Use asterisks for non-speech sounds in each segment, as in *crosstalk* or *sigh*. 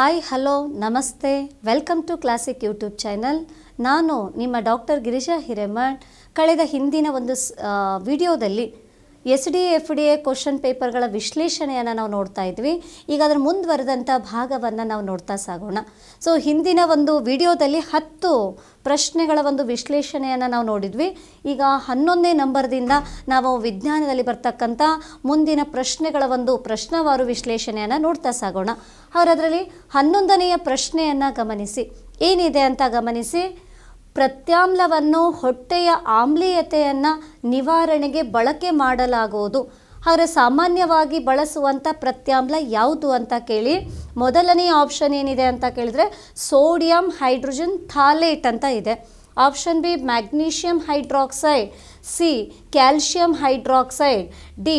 Hi hello ನಮಸ್ತೆ welcome to classic YouTube channel ನಾನು ನಿಮ್ಮ ಡಾಕ್ಟರ್ ಗಿರಿಜಾ ಹಿರೇಮಠ್ ಕಳೆದ ಹಿಂದಿನ ಒಂದು ವಿಡಿಯೋದಲ್ಲಿ S D F D A question ಪೇಪರ್ಗಳ ವಿಶ್ಲೇಷಣೆಯನ್ನು ನಾವು ನೋಡ್ತಾ ಇದ್ವಿ ಈಗ ಅದರ ಮುಂದುವರೆದಂಥ ಭಾಗವನ್ನು ನಾವು ನೋಡ್ತಾ ಸಾಗೋಣ ಸೊ ಹಿಂದಿನ ಒಂದು ವಿಡಿಯೋದಲ್ಲಿ ಹತ್ತು ಪ್ರಶ್ನೆಗಳ ಒಂದು ವಿಶ್ಲೇಷಣೆಯನ್ನು ನಾವು ನೋಡಿದ್ವಿ ಈಗ ಹನ್ನೊಂದನೇ ನಂಬರ್ದಿಂದ ನಾವು ವಿಜ್ಞಾನದಲ್ಲಿ ಬರ್ತಕ್ಕಂಥ ಮುಂದಿನ ಪ್ರಶ್ನೆಗಳ ಒಂದು ಪ್ರಶ್ನವಾರು ವಿಶ್ಲೇಷಣೆಯನ್ನು ನೋಡ್ತಾ ಸಾಗೋಣ ಅವರದರಲ್ಲಿ ಹನ್ನೊಂದನೆಯ ಪ್ರಶ್ನೆಯನ್ನು ಗಮನಿಸಿ ಏನಿದೆ ಅಂತ ಗಮನಿಸಿ ಪ್ರತ್ಯಾಮ್ಲವನ್ನು ಹೊಟ್ಟೆಯ ಆಮ್ಲೀಯತೆಯನ್ನು ನಿವಾರಣೆಗೆ ಬಳಕೆ ಮಾಡಲಾಗುವುದು ಆದರೆ ಸಾಮಾನ್ಯವಾಗಿ ಬಳಸುವಂಥ ಪ್ರತ್ಯಾಮ್ಲ ಯಾವುದು ಅಂತ ಕೇಳಿ ಮೊದಲನೇ ಆಪ್ಷನ್ ಏನಿದೆ ಅಂತ ಕೇಳಿದ್ರೆ ಸೋಡಿಯಂ ಹೈಡ್ರೋಜನ್ ಥಾಲೇಟ್ ಅಂತ ಇದೆ option B magnesium hydroxide C calcium hydroxide D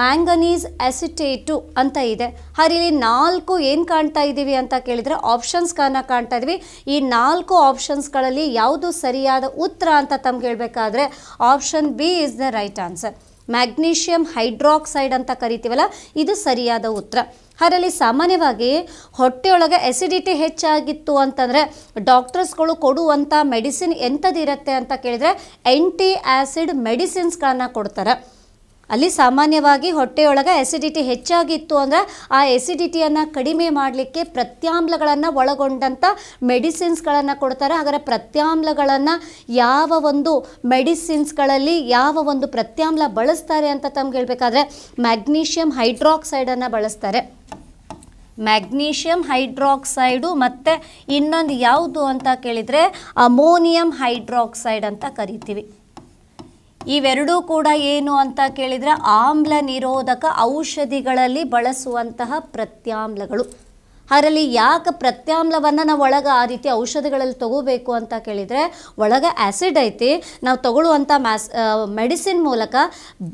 manganese acetate ಅಂತ ಇದೆ ಹಾಗೆ ಇಲ್ಲಿ ನಾಲ್ಕು ಏನು ಕಾಣ್ತಾ ಇದ್ದೀವಿ ಅಂತ ಕೇಳಿದರೆ ಆಪ್ಷನ್ಸ್ಗಳನ್ನು ಕಾಣ್ತಾ ಇದೀವಿ ಈ ನಾಲ್ಕು ಆಪ್ಷನ್ಸ್ಗಳಲ್ಲಿ ಯಾವುದು ಸರಿಯಾದ ಉತ್ತರ ಅಂತ ತಮ್ಗೆ ಹೇಳಬೇಕಾದ್ರೆ option B is the right answer magnesium hydroxide ಅಂತ ಕರಿತೀವಲ್ಲ ಇದು ಸರಿಯಾದ ಉತ್ತರ ಅದರಲ್ಲಿ ಸಾಮಾನ್ಯವಾಗಿ ಹೊಟ್ಟೆಯೊಳಗೆ ಎಸಿಡಿಟಿ ಹೆಚ್ಚಾಗಿತ್ತು ಅಂತಂದರೆ ಡಾಕ್ಟರ್ಸ್ಗಳು ಕೊಡುವಂಥ ಮೆಡಿಸಿನ್ ಇರುತ್ತೆ ಅಂತ ಕೇಳಿದರೆ ಎಂಟಿ ಆ್ಯಸಿಡ್ ಮೆಡಿಸಿನ್ಸ್ಗಳನ್ನು ಕೊಡ್ತಾರೆ ಅಲ್ಲಿ ಸಾಮಾನ್ಯವಾಗಿ ಹೊಟ್ಟೆಯೊಳಗೆ ಎಸಿಡಿಟಿ ಹೆಚ್ಚಾಗಿತ್ತು ಅಂದರೆ ಆ ಎಸಿಡಿಟಿಯನ್ನು ಕಡಿಮೆ ಮಾಡಲಿಕ್ಕೆ ಪ್ರತ್ಯಾಮ್ಲಗಳನ್ನು ಒಳಗೊಂಡಂಥ ಮೆಡಿಸಿನ್ಸ್ಗಳನ್ನು ಕೊಡ್ತಾರೆ ಹಾಗಾದರೆ ಪ್ರತ್ಯಾಮ್ಲಗಳನ್ನು ಯಾವ ಒಂದು ಮೆಡಿಸಿನ್ಸ್ಗಳಲ್ಲಿ ಯಾವ ಒಂದು ಪ್ರತ್ಯಾಮ್ಲ ಬಳಸ್ತಾರೆ ಅಂತ ತಮ್ಗೆ ಹೇಳಬೇಕಾದ್ರೆ ಮ್ಯಾಗ್ನೀಷಿಯಂ ಹೈಡ್ರಾಕ್ಸೈಡನ್ನು ಬಳಸ್ತಾರೆ ಮ್ಯಾಗ್ನೀಷಿಯಂ ಹೈಡ್ರಾಕ್ಸೈಡು ಮತ್ತು ಇನ್ನೊಂದು ಯಾವುದು ಅಂತ ಕೇಳಿದರೆ ಅಮೋನಿಯಂ ಹೈಡ್ರಾಕ್ಸೈಡ್ ಅಂತ ಕರಿತೀವಿ ಇವೆರಡೂ ಕೂಡ ಏನು ಅಂತ ಕೇಳಿದರೆ ಆಮ್ಲ ನಿರೋಧಕ ಔಷಧಿಗಳಲ್ಲಿ ಬಳಸುವಂತಹ ಪ್ರತ್ಯಾಮ್ಲಗಳು ಅದರಲ್ಲಿ ಯಾಕೆ ಪ್ರತ್ಯಾಮ್ಲವನ್ನು ನಾವು ಒಳಗೆ ಆ ರೀತಿ ಔಷಧಿಗಳಲ್ಲಿ ತಗೋಬೇಕು ಅಂತ ಕೇಳಿದರೆ ಒಳಗೆ ಆ್ಯಸಿಡ್ ಐತಿ ನಾವು ತಗೊಳ್ಳುವಂಥ ಮ್ಯಾಸ್ ಮೆಡಿಸಿನ್ ಮೂಲಕ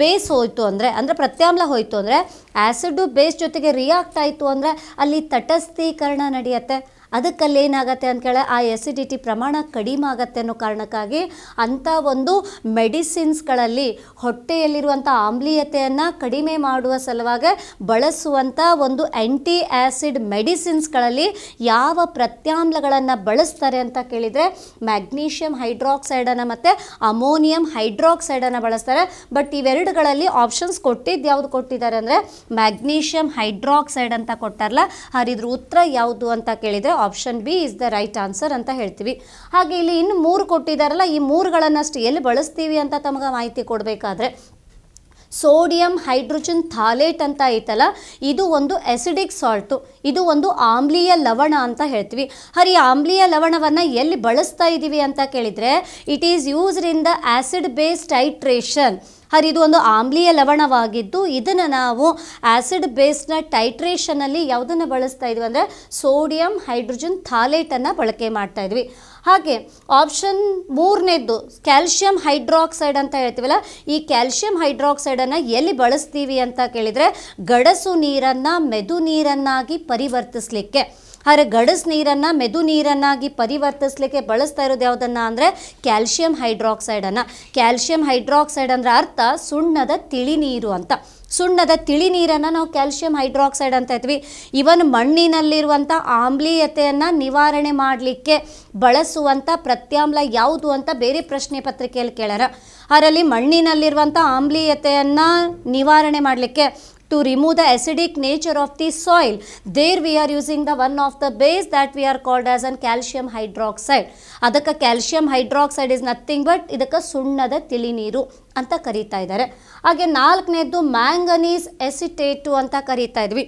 ಬೇಸ್ ಹೋಯಿತು ಅಂದರೆ ಅಂದರೆ ಪ್ರತ್ಯಾಮ್ಲ ಹೋಯಿತು ಅಂದರೆ ಆ್ಯಸಿಡು ಬೇಸ್ ಜೊತೆಗೆ ರಿಯಾಕ್ಟ್ ಆಯಿತು ಅಂದರೆ ಅಲ್ಲಿ ತಟಸ್ಥೀಕರಣ ನಡೆಯುತ್ತೆ ಅದಕ್ಕಲ್ಲಿ ಏನಾಗತ್ತೆ ಅಂತ ಕೇಳಿ ಆ ಎಸಿಡಿಟಿ ಪ್ರಮಾಣ ಕಡಿಮೆ ಆಗತ್ತೆ ಅನ್ನೋ ಕಾರಣಕ್ಕಾಗಿ ಅಂಥ ಒಂದು ಮೆಡಿಸಿನ್ಸ್ಗಳಲ್ಲಿ ಹೊಟ್ಟೆಯಲ್ಲಿರುವಂಥ ಆಮ್ಲೀಯತೆಯನ್ನು ಕಡಿಮೆ ಮಾಡುವ ಸಲುವಾಗಿ ಬಳಸುವಂಥ ಒಂದು ಆ್ಯಂಟಿ ಆ್ಯಸಿಡ್ ಮೆಡಿಸಿನ್ಸ್ಗಳಲ್ಲಿ ಯಾವ ಪ್ರತ್ಯಾಮ್ಲಗಳನ್ನು ಬಳಸ್ತಾರೆ ಅಂತ ಕೇಳಿದರೆ ಮ್ಯಾಗ್ನೀಷಿಯಂ ಹೈಡ್ರಾಕ್ಸೈಡನ್ನು ಮತ್ತು ಅಮೋನಿಯಂ ಹೈಡ್ರಾಕ್ಸೈಡನ್ನು ಬಳಸ್ತಾರೆ ಬಟ್ ಇವೆರಡುಗಳಲ್ಲಿ ಆಪ್ಷನ್ಸ್ ಕೊಟ್ಟಿದ್ದು ಯಾವುದು ಕೊಟ್ಟಿದ್ದಾರೆ ಅಂದರೆ ಮ್ಯಾಗ್ನೀಷಿಯಂ ಹೈಡ್ರಾಕ್ಸೈಡ್ ಅಂತ ಕೊಟ್ಟಾರಲ್ಲ ಹರಿದ್ರ ಉತ್ತರ ಯಾವುದು ಅಂತ ಕೇಳಿದರೆ option B is the right answer ಅಂತ ಹೇಳ್ತೀವಿ ಹಾಗೆ ಇಲ್ಲಿ ಇನ್ನು ಮೂರು ಕೊಟ್ಟಿದ್ದಾರಲ್ಲ ಈ ಮೂರುಗಳನ್ನಷ್ಟು ಎಲ್ಲಿ ಬಳಸ್ತೀವಿ ಅಂತ ತಮಗೆ ಮಾಹಿತಿ ಕೊಡಬೇಕಾದ್ರೆ ಸೋಡಿಯಂ ಹೈಡ್ರೋಜನ್ ಥಾಲೇಟ್ ಅಂತ ಐತಲ್ಲ ಇದು ಒಂದು ಎಸಿಡಿಕ್ ಸಾಲ್ಟು ಇದು ಒಂದು ಆಮ್ಲೀಯ ಲವಣ ಅಂತ ಹೇಳ್ತೀವಿ ಹರಿ ಆಮ್ಲೀಯ ಲವಣವನ್ನು ಎಲ್ಲಿ ಬಳಸ್ತಾ ಇದ್ದೀವಿ ಅಂತ ಕೇಳಿದರೆ it is used in the acid base titration ಹಾಗೆ ಇದು ಒಂದು ಆಮ್ಲೀಯ ಲವಣವಾಗಿದ್ದು ಇದನ್ನು ನಾವು ಆ್ಯಸಿಡ್ ಬೇಸ್ನ ಟೈಟ್ರೇಷನಲ್ಲಿ ಯಾವುದನ್ನು ಬಳಸ್ತಾ ಇದ್ವಿ ಅಂದರೆ ಸೋಡಿಯಂ ಹೈಡ್ರೋಜನ್ ಥಾಲೇಟನ್ನು ಬಳಕೆ ಮಾಡ್ತಾ ಇದ್ವಿ ಹಾಗೆ ಆಪ್ಷನ್ ಮೂರನೇದ್ದು ಕ್ಯಾಲ್ಶಿಯಂ ಹೈಡ್ರಾಕ್ಸೈಡ್ ಅಂತ ಹೇಳ್ತೀವಲ್ಲ ಈ ಕ್ಯಾಲ್ಶಿಯಂ ಹೈಡ್ರಾಕ್ಸೈಡನ್ನು ಎಲ್ಲಿ ಬಳಸ್ತೀವಿ ಅಂತ ಕೇಳಿದರೆ ಗಡಸು ನೀರನ್ನು ಮೆದು ನೀರನ್ನಾಗಿ ಪರಿವರ್ತಿಸಲಿಕ್ಕೆ ಆದರೆ ಗಡಸ್ ನೀರನ್ನು ಮೆದು ನೀರನ್ನಾಗಿ ಪರಿವರ್ತಿಸ್ಲಿಕ್ಕೆ ಬಳಸ್ತಾ ಇರೋದು ಯಾವುದನ್ನು ಅಂದರೆ ಕ್ಯಾಲ್ಶಿಯಂ ಹೈಡ್ರಾಕ್ಸೈಡನ್ನು ಕ್ಯಾಲ್ಶಿಯಂ ಹೈಡ್ರಾಕ್ಸೈಡ್ ಅಂದರೆ ಅರ್ಥ ಸುಣ್ಣದ ತಿಳಿ ನೀರು ಅಂತ ಸುಣ್ಣದ ತಿಳಿ ನೀರನ್ನು ನಾವು ಕ್ಯಾಲ್ಶಿಯಂ ಹೈಡ್ರಾಕ್ಸೈಡ್ ಅಂತ ಇದ್ವಿ ಇವನ್ ಮಣ್ಣಿನಲ್ಲಿರುವಂಥ ಆಮ್ಲೀಯತೆಯನ್ನು ನಿವಾರಣೆ ಮಾಡಲಿಕ್ಕೆ ಬಳಸುವಂಥ ಪ್ರತ್ಯಾಮ್ಲ ಯಾವುದು ಅಂತ ಬೇರೆ ಪ್ರಶ್ನೆ ಪತ್ರಿಕೆಯಲ್ಲಿ ಕೇಳ್ಯಾರ ಅದರಲ್ಲಿ ಮಣ್ಣಿನಲ್ಲಿರುವಂಥ ಆಮ್ಲೀಯತೆಯನ್ನು ನಿವಾರಣೆ ಮಾಡಲಿಕ್ಕೆ to remove the acidic nature of the soil. There we are using the one of the base that we are called as an calcium hydroxide. ಅದಕ್ಕೆ calcium hydroxide is nothing but ಇದಕ್ಕೆ ಸುಣ್ಣದ ತಿಳಿ ನೀರು ಅಂತ ಕರೀತಾ ಇದ್ದಾರೆ ಹಾಗೆ ನಾಲ್ಕನೇದ್ದು ಮ್ಯಾಂಗನೀಸ್ ಎಸಿಟೇಟು ಅಂತ ಕರೀತಾ ಇದ್ವಿ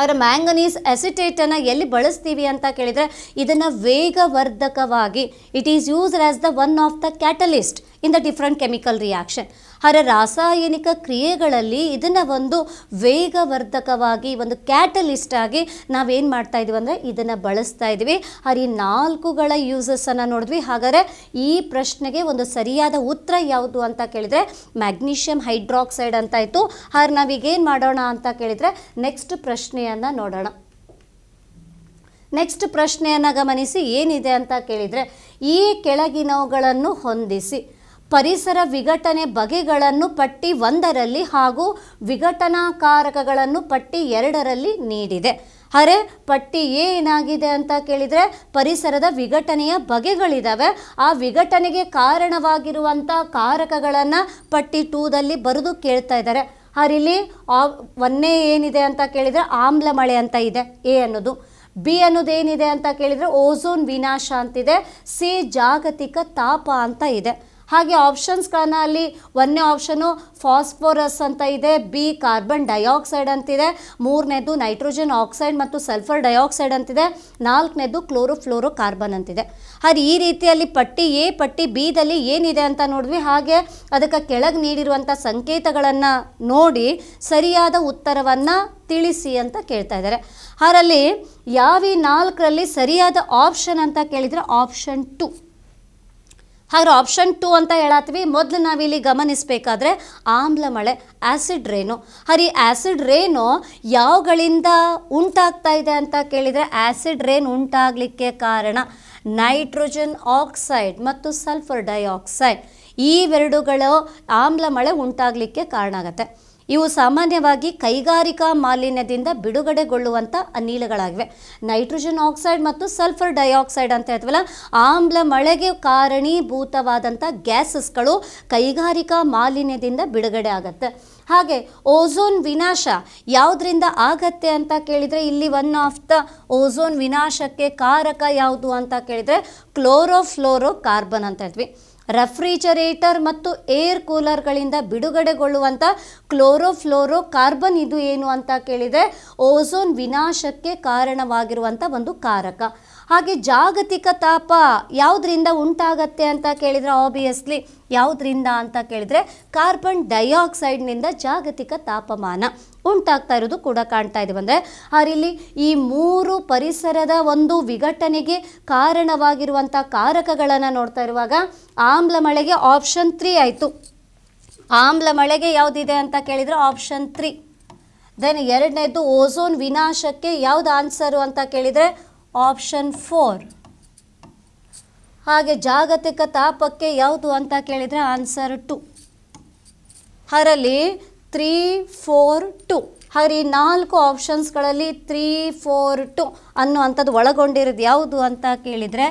ಆದರೆ ಮ್ಯಾಂಗನೀಸ್ ಅಸಿಟೇಟನ್ನು ಎಲ್ಲಿ ಬಳಸ್ತೀವಿ ಅಂತ ಕೇಳಿದರೆ ಇದನ್ನು ವೇಗವರ್ಧಕವಾಗಿ it is used as the one of the catalyst in the different chemical reaction ಆದರೆ ರಾಸಾಯನಿಕ ಕ್ರಿಯೆಗಳಲ್ಲಿ ಇದನ್ನು ಒಂದು ವೇಗವರ್ಧಕವಾಗಿ ಒಂದು ಕ್ಯಾಟಲಿಸ್ಟ್ ಆಗಿ ನಾವೇನು ಮಾಡ್ತಾ ಇದೀವಿ ಅಂದರೆ ಇದನ್ನು ಬಳಸ್ತಾ ಇದ್ದೀವಿ ಆದರೆ ಈ ನಾಲ್ಕುಗಳ ಯೂಸಸನ್ನು ನೋಡಿದ್ವಿ ಹಾಗಾದರೆ ಈ ಪ್ರಶ್ನೆಗೆ ಒಂದು ಸರಿಯಾದ ಉತ್ತರ ಯಾವುದು ಅಂತ ಕೇಳಿದರೆ ಮ್ಯಾಗ್ನೀಷಿಯಂ ಹೈಡ್ರಾಕ್ಸೈಡ್ ಅಂತ ಇತ್ತು ಆದರೆ ನಾವೀಗೇನು ಮಾಡೋಣ ಅಂತ ಕೇಳಿದರೆ ನೆಕ್ಸ್ಟ್ ಪ್ರಶ್ನೆ ಪ್ರಶ್ನೆಯನ್ನು ನೋಡೋಣ ನೆಕ್ಸ್ಟ್ ಪ್ರಶ್ನೆಯನ್ನು ಗಮನಿಸಿ ಏನಿದೆ ಅಂತ ಕೇಳಿದರೆ ಈ ಕೆಳಗಿನವುಗಳನ್ನು ಹೊಂದಿಸಿ ಪರಿಸರ ವಿಘಟನೆ ಬಗೆಗಳನ್ನು ಪಟ್ಟಿ ಒಂದರಲ್ಲಿ ಹಾಗೂ ವಿಘಟನಾಕಾರಕಗಳನ್ನು ಪಟ್ಟಿ ಎರಡರಲ್ಲಿ ನೀಡಿದೆ ಅರೆ ಪಟ್ಟಿ ಏನಾಗಿದೆ ಅಂತ ಕೇಳಿದರೆ ಪರಿಸರದ ವಿಘಟನೆಯ ಬಗೆಗಳಿದ್ದಾವೆ ಆ ವಿಘಟನೆಗೆ ಕಾರಣವಾಗಿರುವಂಥ ಕಾರಕಗಳನ್ನು ಪಟ್ಟಿ ಟೂದಲ್ಲಿ ಬರೆದು ಕೇಳ್ತಾ ಇದ್ದಾರೆ ರೀಲಿ ಆ ಒಂದೇ ಏನಿದೆ ಅಂತ ಕೇಳಿದರೆ ಆಮ್ಲ ಮಳೆ ಅಂತ ಇದೆ ಎ ಅನ್ನೋದು ಬಿ ಅನ್ನೋದು ಏನಿದೆ ಅಂತ ಕೇಳಿದರೆ ಓಝೋನ್ ವಿನಾಶ ಅಂತಿದೆ ಸಿ ಜಾಗತಿಕ ತಾಪ ಅಂತ ಇದೆ ಹಾಗೆ ಆಪ್ಷನ್ಸ್ಗಳನ್ನ ಅಲ್ಲಿ ಒಂದನೇ ಆಪ್ಷನು ಫಾಸ್ಫೋರಸ್ ಅಂತ ಇದೆ ಬಿ ಕಾರ್ಬನ್ ಡೈಆಕ್ಸೈಡ್ ಅಂತಿದೆ ಮೂರನೇದು ನೈಟ್ರೋಜನ್ ಆಕ್ಸೈಡ್ ಮತ್ತು ಸಲ್ಫರ್ ಡೈಆಕ್ಸೈಡ್ ಅಂತಿದೆ ನಾಲ್ಕನೇದು ಕ್ಲೋರೋಫ್ಲೋರೋ ಕಾರ್ಬನ್ ಅಂತಿದೆ ಹಾಗೆ ಈ ರೀತಿಯಲ್ಲಿ ಪಟ್ಟಿ ಎ ಪಟ್ಟಿ ಬಿದಲ್ಲಿ ಏನಿದೆ ಅಂತ ನೋಡಿದ್ವಿ ಹಾಗೆ ಅದಕ್ಕೆ ಕೆಳಗೆ ನೀಡಿರುವಂಥ ಸಂಕೇತಗಳನ್ನು ನೋಡಿ ಸರಿಯಾದ ಉತ್ತರವನ್ನು ತಿಳಿಸಿ ಅಂತ ಕೇಳ್ತಾ ಇದ್ದಾರೆ ಅದರಲ್ಲಿ ಯಾವ ನಾಲ್ಕರಲ್ಲಿ ಸರಿಯಾದ ಆಪ್ಷನ್ ಅಂತ ಕೇಳಿದರೆ ಆಪ್ಷನ್ ಟು ಹಾಗಾದ್ರೆ ಆಪ್ಷನ್ ಟು ಅಂತ ಹೇಳತ್ತೀವಿ ಮೊದಲು ನಾವಿಲ್ಲಿ ಗಮನಿಸಬೇಕಾದ್ರೆ ಆಮ್ಲ ಮಳೆ ಆ್ಯಸಿಡ್ ರೇನು ಹರಿ ಆ್ಯಸಿಡ್ ರೇನು ಯಾವಗಳಿಂದ ಉಂಟಾಗ್ತಾ ಇದೆ ಅಂತ ಕೇಳಿದರೆ ಆ್ಯಸಿಡ್ ರೇನ್ ಉಂಟಾಗಲಿಕ್ಕೆ ಕಾರಣ ನೈಟ್ರೋಜನ್ ಆಕ್ಸೈಡ್ ಮತ್ತು ಸಲ್ಫರ್ ಡೈಆಕ್ಸೈಡ್ ಎರಡುಗಳು ಆಮ್ಲ ಮಳೆ ಉಂಟಾಗಲಿಕ್ಕೆ ಕಾರಣ ಆಗುತ್ತೆ ಇವು ಸಾಮಾನ್ಯವಾಗಿ ಕೈಗಾರಿಕಾ ಮಾಲಿನ್ಯದಿಂದ ಬಿಡುಗಡೆಗೊಳ್ಳುವಂಥ ಅನಿಲಗಳಾಗಿವೆ ನೈಟ್ರೋಜನ್ ಆಕ್ಸೈಡ್ ಮತ್ತು ಸಲ್ಫರ್ ಡೈಆಕ್ಸೈಡ್ ಅಂತ ಹೇಳ್ತೀವಲ್ಲ ಆಮ್ಲ ಮಳೆಗೆ ಕಾರಣೀಭೂತವಾದಂಥ ಗ್ಯಾಸಸ್ಗಳು ಕೈಗಾರಿಕಾ ಮಾಲಿನ್ಯದಿಂದ ಬಿಡುಗಡೆ ಆಗುತ್ತೆ ಹಾಗೆ ಓಝೋನ್ ವಿನಾಶ ಯಾವುದರಿಂದ ಆಗತ್ತೆ ಅಂತ ಕೇಳಿದರೆ ಇಲ್ಲಿ ಒನ್ ಆಫ್ ದ ಓಝೋನ್ ವಿನಾಶಕ್ಕೆ ಕಾರಕ ಯಾವುದು ಅಂತ ಕೇಳಿದರೆ ಕ್ಲೋರೋಫ್ಲೋರೋ ಕಾರ್ಬನ್ ಅಂತ ಹೇಳ್ತೀವಿ ರೆಫ್ರಿಜರೇಟರ್ ಮತ್ತು ಏರ್ ಕೂಲರ್ಗಳಿಂದ ಬಿಡುಗಡೆಗೊಳ್ಳುವಂಥ ಕ್ಲೋರೋಫ್ಲೋರೋ ಕಾರ್ಬನ್ ಇದು ಏನು ಅಂತ ಕೇಳಿದರೆ ಓಝೋನ್ ವಿನಾಶಕ್ಕೆ ಕಾರಣವಾಗಿರುವಂಥ ಒಂದು ಕಾರಕ ಹಾಗೆ ಜಾಗತಿಕ ತಾಪ ಯಾವುದರಿಂದ ಉಂಟಾಗತ್ತೆ ಅಂತ ಕೇಳಿದರೆ ಆಬ್ವಿಯಸ್ಲಿ ಯಾವುದರಿಂದ ಅಂತ ಕೇಳಿದರೆ ಕಾರ್ಬನ್ ಡೈಆಕ್ಸೈಡ್ನಿಂದ ಜಾಗತಿಕ ತಾಪಮಾನ ಉಂಟಾಗ್ತಾ ಇರೋದು ಕೂಡ ಕಾಣ್ತಾ ಇದೆ ಅಂದರೆ ಅವರಿಲ್ಲಿ ಈ ಮೂರು ಪರಿಸರದ ಒಂದು ವಿಘಟನೆಗೆ ಕಾರಣವಾಗಿರುವಂಥ ಕಾರಕಗಳನ್ನು ನೋಡ್ತಾ ಇರುವಾಗ ಆಮ್ಲ ಮಳೆಗೆ ಆಪ್ಷನ್ ತ್ರೀ ಆಯಿತು ಆಮ್ಲ ಮಳೆಗೆ ಯಾವುದಿದೆ ಅಂತ ಕೇಳಿದರೆ ಆಪ್ಷನ್ ತ್ರೀ ದೆನ್ ಎರಡನೇದು ಓಝೋನ್ ವಿನಾಶಕ್ಕೆ ಯಾವುದು ಆನ್ಸರು ಅಂತ ಕೇಳಿದರೆ ಆಪ್ಷನ್ ಫೋರ್ ಹಾಗೆ ಜಾಗತಿಕ ತಾಪಕ್ಕೆ ಯಾವುದು ಅಂತ ಕೇಳಿದರೆ ಆನ್ಸರ್ ಟು ಅದರಲ್ಲಿ ತ್ರೀ ಫೋರ್ ಟು ಹಾಗಾದ್ರೆ ಈ ನಾಲ್ಕು ಆಪ್ಷನ್ಸ್ಗಳಲ್ಲಿ ತ್ರೀ ಫೋರ್ ಟು ಅನ್ನುವಂಥದ್ದು ಒಳಗೊಂಡಿರೋದು ಯಾವುದು ಅಂತ ಕೇಳಿದರೆ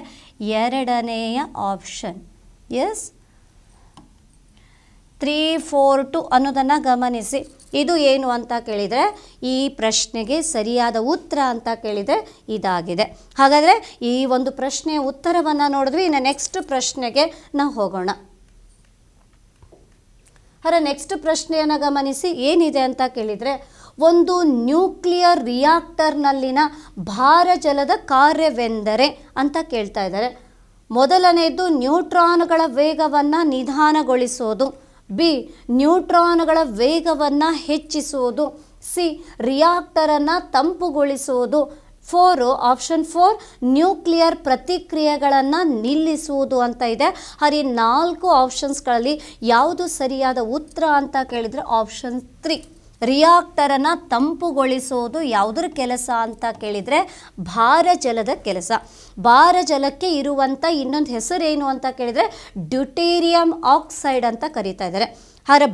ಎರಡನೆಯ option as three four two ಅನ್ನೋದನ್ನು ಗಮನಿಸಿ ಇದು ಏನು ಅಂತ ಕೇಳಿದರೆ ಈ ಪ್ರಶ್ನೆಗೆ ಸರಿಯಾದ ಉತ್ತರ ಅಂತ ಕೇಳಿದರೆ ಇದಾಗಿದೆ ಹಾಗಾದರೆ ಈ ಒಂದು ಪ್ರಶ್ನೆಯ ಉತ್ತರವನ್ನು ನೋಡಿದ್ವಿ ಇನ್ನು ನೆಕ್ಸ್ಟ್ ಪ್ರಶ್ನೆಗೆ ನಾವು ಹೋಗೋಣ ಅದರ ನೆಕ್ಸ್ಟ್ ಪ್ರಶ್ನೆಯನ್ನು ಗಮನಿಸಿ ಏನಿದೆ ಅಂತ ಕೇಳಿದರೆ ಒಂದು ನ್ಯೂಕ್ಲಿಯರ್ ರಿಯಾಕ್ಟರ್ನಲ್ಲಿನ ಭಾರ ಜಲದ ಕಾರ್ಯವೆಂದರೆ ಅಂತ ಕೇಳ್ತಾ ಇದ್ದಾರೆ ಮೊದಲನೆಯದು ನ್ಯೂಟ್ರಾನ್ಗಳ ವೇಗವನ್ನು ನಿಧಾನಗೊಳಿಸೋದು ಬಿ ನ್ಯೂಟ್ರಾನ್ಗಳ ವೇಗವನ್ನು ಹೆಚ್ಚಿಸುವುದು ಸಿ ರಿಯಾಕ್ಟರನ್ನು ತಂಪುಗೊಳಿಸುವುದು ಫೋರು ಆಪ್ಷನ್ ಫೋರ್ ನ್ಯೂಕ್ಲಿಯರ್ ಪ್ರತಿಕ್ರಿಯೆಗಳನ್ನು ನಿಲ್ಲಿಸುವುದು ಅಂತ ಇದೆ ಹರಿ ನಾಲ್ಕು ಆಪ್ಷನ್ಸ್ಗಳಲ್ಲಿ ಯಾವುದು ಸರಿಯಾದ ಉತ್ತರ ಅಂತ ಕೇಳಿದರೆ ಆಪ್ಷನ್ ತ್ರೀ ರಿಯಾಕ್ಟರನ್ನು ತಂಪುಗೊಳಿಸುವುದು ಯಾವುದ್ರ ಕೆಲಸ ಅಂತ ಕೇಳಿದರೆ ಭಾರಜಲದ ಕೆಲಸ ಭಾರ ಜಲಕ್ಕೆ ಇರುವಂಥ ಇನ್ನೊಂದು ಹೆಸರೇನು ಅಂತ ಕೇಳಿದರೆ ಡ್ಯುಟೀರಿಯಂ ಆಕ್ಸೈಡ್ ಅಂತ ಕರೀತಾ ಇದ್ದಾರೆ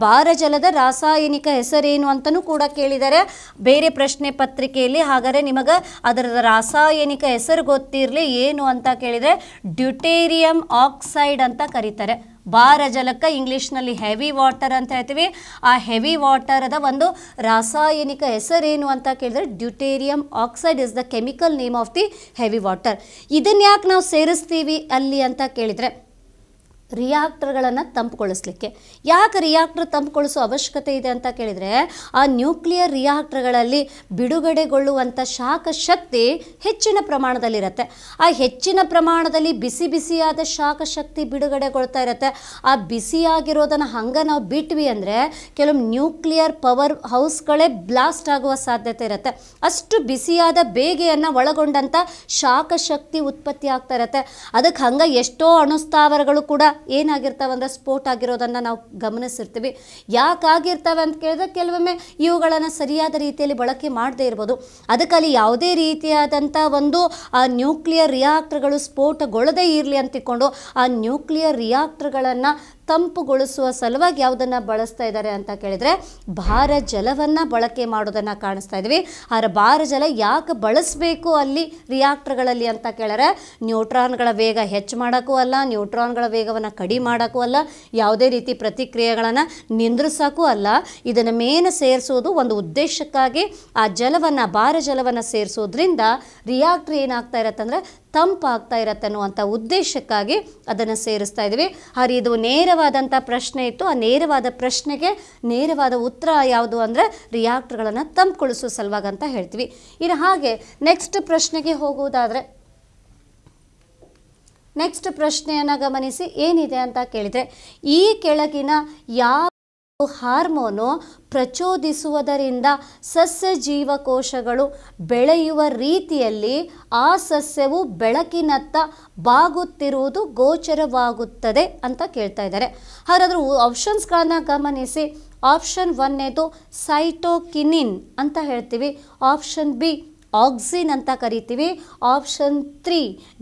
ಭಾರ ಜಲದ ರಾಸಾಯನಿಕ ಹೆಸರೇನು ಅಂತಲೂ ಕೂಡ ಕೇಳಿದ್ದಾರೆ ಬೇರೆ ಪ್ರಶ್ನೆ ಪತ್ರಿಕೆಯಲ್ಲಿ ಹಾಗಾದರೆ ನಿಮಗೆ ಅದರ ರಾಸಾಯನಿಕ ಹೆಸರು ಗೊತ್ತಿರಲಿ ಏನು ಅಂತ ಕೇಳಿದರೆ ಡ್ಯುಟೇರಿಯಂ ಆಕ್ಸೈಡ್ ಅಂತ ಕರೀತಾರೆ ಭಾರ ಜಲಕ್ಕೆ ಇಂಗ್ಲೀಷ್ನಲ್ಲಿ ಹೆವಿ ವಾಟರ್ ಅಂತ ಹೇಳ್ತೀವಿ ಆ ಹೆವಿ ವಾಟರದ ಒಂದು ರಾಸಾಯನಿಕ ಹೆಸರೇನು ಅಂತ ಕೇಳಿದ್ರೆ deuterium oxide is the chemical name of the heavy water ಇದನ್ನ ಯಾಕೆ ನಾವು ಸೇರಿಸ್ತೀವಿ ಅಲ್ಲಿ ಅಂತ ಕೇಳಿದರೆ ರಿಯಾಕ್ಟರ್ಗಳನ್ನು ತಂಪುಗೊಳಿಸ್ಲಿಕ್ಕೆ ಯಾಕೆ ರಿಯಾಕ್ಟರ್ ತಂಪುಗೊಳಿಸೋ ಅವಶ್ಯಕತೆ ಇದೆ ಅಂತ ಕೇಳಿದರೆ ಆ ನ್ಯೂಕ್ಲಿಯರ್ ರಿಯಾಕ್ಟರ್ಗಳಲ್ಲಿ ಬಿಡುಗಡೆಗೊಳ್ಳುವಂಥ ಶಾಖ ಶಕ್ತಿ ಹೆಚ್ಚಿನ ಪ್ರಮಾಣದಲ್ಲಿರುತ್ತೆ ಆ ಹೆಚ್ಚಿನ ಪ್ರಮಾಣದಲ್ಲಿ ಬಿಸಿ ಬಿಸಿಯಾದ ಶಾಖ ಶಕ್ತಿ ಬಿಡುಗಡೆಗೊಳ್ತಾ ಇರುತ್ತೆ ಆ ಬಿಸಿಯಾಗಿರೋದನ್ನು ಹಂಗೆ ನಾವು ಬಿಟ್ವಿ ಅಂದರೆ ಕೆಲವು ನ್ಯೂಕ್ಲಿಯರ್ ಪವರ್ ಹೌಸ್ಗಳೇ ಬ್ಲಾಸ್ಟ್ ಆಗುವ ಸಾಧ್ಯತೆ ಇರುತ್ತೆ ಅಷ್ಟು ಬಿಸಿಯಾದ ಬೇಗೆಯನ್ನು ಒಳಗೊಂಡಂಥ ಶಾಖ ಶಕ್ತಿ ಉತ್ಪತ್ತಿ ಆಗ್ತಾ ಇರುತ್ತೆ ಅದಕ್ಕೆ ಹಂಗೆ ಎಷ್ಟೋ ಅಣುಸ್ತಾವರಗಳು ಕೂಡ ಏನಾಗಿರ್ತಾವಂದ್ರೆ ಸ್ಪೋಟ್ ಆಗಿರೋದನ್ನು ನಾವು ಗಮನಿಸಿರ್ತೀವಿ ಯಾಕಾಗಿರ್ತವೆ ಅಂತ ಕೇಳಿದ್ರೆ ಕೆಲವೊಮ್ಮೆ ಇವುಗಳನ್ನು ಸರಿಯಾದ ರೀತಿಯಲ್ಲಿ ಬಳಕೆ ಮಾಡದೇ ಇರ್ಬೋದು ಅದಕ್ಕಲ್ಲಿ ಯಾವುದೇ ರೀತಿಯಾದಂಥ ಒಂದು ಆ ನ್ಯೂಕ್ಲಿಯರ್ ರಿಯಾಕ್ಟ್ರ್ಗಳು ಸ್ಫೋಟಗೊಳ್ಳದೇ ಇರಲಿ ಅಂತಿಕೊಂಡು ಆ ನ್ಯೂಕ್ಲಿಯರ್ ರಿಯಾಕ್ಟ್ರ್ಗಳನ್ನು ತಂಪುಗೊಳಿಸುವ ಸಲುವಾಗಿ ಯಾವುದನ್ನು ಬಳಸ್ತಾ ಇದ್ದಾರೆ ಅಂತ ಕೇಳಿದರೆ ಭಾರ ಜಲವನ್ನು ಬಳಕೆ ಮಾಡೋದನ್ನು ಕಾಣಿಸ್ತಾ ಇದ್ವಿ ಆದರೆ ಭಾರ ಜಲ ಯಾಕೆ ಬಳಸಬೇಕು ಅಲ್ಲಿ ರಿಯಾಕ್ಟರ್ಗಳಲ್ಲಿ ಅಂತ ಕೇಳಿದ್ರೆ ನ್ಯೂಟ್ರಾನ್ಗಳ ವೇಗ ಹೆಚ್ಚು ಮಾಡೋಕ್ಕೂ ಅಲ್ಲ ನ್ಯೂಟ್ರಾನ್ಗಳ ವೇಗವನ್ನು ಕಡಿಮೆ ಮಾಡೋಕ್ಕೂ ಅಲ್ಲ ಯಾವುದೇ ರೀತಿ ಪ್ರತಿಕ್ರಿಯೆಗಳನ್ನು ನಿಂದ್ರಿಸೋಕ್ಕೂ ಅಲ್ಲ ಇದನ್ನು ಮೇನ್ ಸೇರಿಸೋದು ಒಂದು ಉದ್ದೇಶಕ್ಕಾಗಿ ಆ ಜಲವನ್ನು ಭಾರ ಜಲವನ್ನು ಸೇರಿಸೋದ್ರಿಂದ ರಿಯಾಕ್ಟ್ರ್ ಏನಾಗ್ತಾ ಇರತ್ತಂದರೆ ತಂಪಾಗ್ತಾ ಇರತ್ತೆ ಅನ್ನುವಂಥ ಉದ್ದೇಶಕ್ಕಾಗಿ ಅದನ್ನು ಸೇರಿಸ್ತಾ ಇದ್ದೀವಿ ಹರಿ ಇದು ನೇರವಾದಂಥ ಪ್ರಶ್ನೆ ಇತ್ತು ಆ ನೇರವಾದ ಪ್ರಶ್ನೆಗೆ ನೇರವಾದ ಉತ್ತರ ಯಾವುದು ಅಂದರೆ ರಿಯಾಕ್ಟರ್ಗಳನ್ನು ತಂಪುಗೊಳಿಸೋ ಸಲುವಾಗಿ ಅಂತ ಹೇಳ್ತೀವಿ ಇನ್ನು ಹಾಗೆ ನೆಕ್ಸ್ಟ್ ಪ್ರಶ್ನೆಗೆ ಹೋಗುವುದಾದರೆ ನೆಕ್ಸ್ಟ್ ಪ್ರಶ್ನೆಯನ್ನು ಗಮನಿಸಿ ಏನಿದೆ ಅಂತ ಕೇಳಿದರೆ ಈ ಕೆಳಗಿನ ಯಾವ ಹಾರ್ಮೋನು ಪ್ರಚೋದಿಸುವುದರಿಂದ ಸಸ್ಯ ಜೀವಕೋಶಗಳು ಬೆಳೆಯುವ ರೀತಿಯಲ್ಲಿ ಆ ಸಸ್ಯವು ಬೆಳಕಿನತ್ತ ಬಾಗುತ್ತಿರುವುದು ಗೋಚರವಾಗುತ್ತದೆ ಅಂತ ಕೇಳ್ತಾ ಇದ್ದಾರೆ ಹಾಗಾದ್ರೆ ಆಪ್ಷನ್ಸ್ಗಳನ್ನ ಗಮನಿಸಿ ಆಪ್ಷನ್ ಒನ್ನೇದು ಸೈಟೋಕಿನಿನ್ ಅಂತ ಹೇಳ್ತೀವಿ ಆಪ್ಷನ್ ಬಿ ಆಕ್ಸಿನ್ ಅಂತ ಕರಿತೀವಿ ಆಪ್ಷನ್ ತ್ರೀ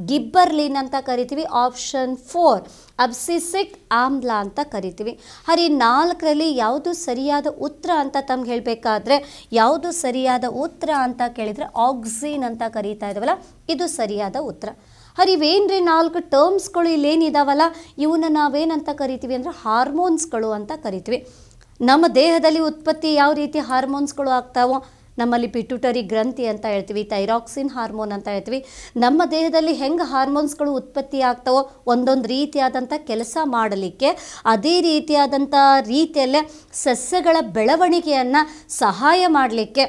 ಗಿಬ್ಬರ್ಲಿನ್ ಅಂತ ಕರಿತೀವಿ ಆಪ್ಷನ್ ಫೋರ್ ಅಬ್ಸಿಸಿಕ್ ಆಮ್ಲ ಅಂತ ಕರಿತೀವಿ ಹರಿ ನಾಲ್ಕರಲ್ಲಿ ಯಾವುದು ಸರಿಯಾದ ಉತ್ತರ ಅಂತ ತಮ್ಗೆ ಹೇಳಬೇಕಾದ್ರೆ ಯಾವುದು ಸರಿಯಾದ ಉತ್ತರ ಅಂತ ಕೇಳಿದರೆ ಆಕ್ಸಿನ್ ಅಂತ ಕರೀತಾ ಇದ್ದವಲ್ಲ ಇದು ಸರಿಯಾದ ಉತ್ತರ ಹರಿ ಇವೇನ್ರಿ ನಾಲ್ಕು ಟರ್ಮ್ಸ್ಗಳು ಇಲ್ಲೇನಿದಾವಲ್ಲ ಇವನ್ನ ನಾವೇನಂತ ಕರಿತೀವಿ ಅಂದರೆ ಹಾರ್ಮೋನ್ಸ್ಗಳು ಅಂತ ಕರಿತೀವಿ ನಮ್ಮ ದೇಹದಲ್ಲಿ ಉತ್ಪತ್ತಿ ಯಾವ ರೀತಿ ಹಾರ್ಮೋನ್ಸ್ಗಳು ಆಗ್ತಾವೋ ನಮ್ಮಲ್ಲಿ ಪಿಟುಟರಿ ಗ್ರಂಥಿ ಅಂತ ಹೇಳ್ತೀವಿ ಥೈರಾಕ್ಸಿನ್ ಹಾರ್ಮೋನ್ ಅಂತ ಹೇಳ್ತೀವಿ ನಮ್ಮ ದೇಹದಲ್ಲಿ ಹೆಂಗೆ ಹಾರ್ಮೋನ್ಸ್ಗಳು ಉತ್ಪತ್ತಿ ಆಗ್ತವೋ ಒಂದೊಂದು ರೀತಿಯಾದಂಥ ಕೆಲಸ ಮಾಡಲಿಕ್ಕೆ ಅದೇ ರೀತಿಯಾದಂಥ ರೀತಿಯಲ್ಲೇ ಸಸ್ಯಗಳ ಬೆಳವಣಿಗೆಯನ್ನು ಸಹಾಯ ಮಾಡಲಿಕ್ಕೆ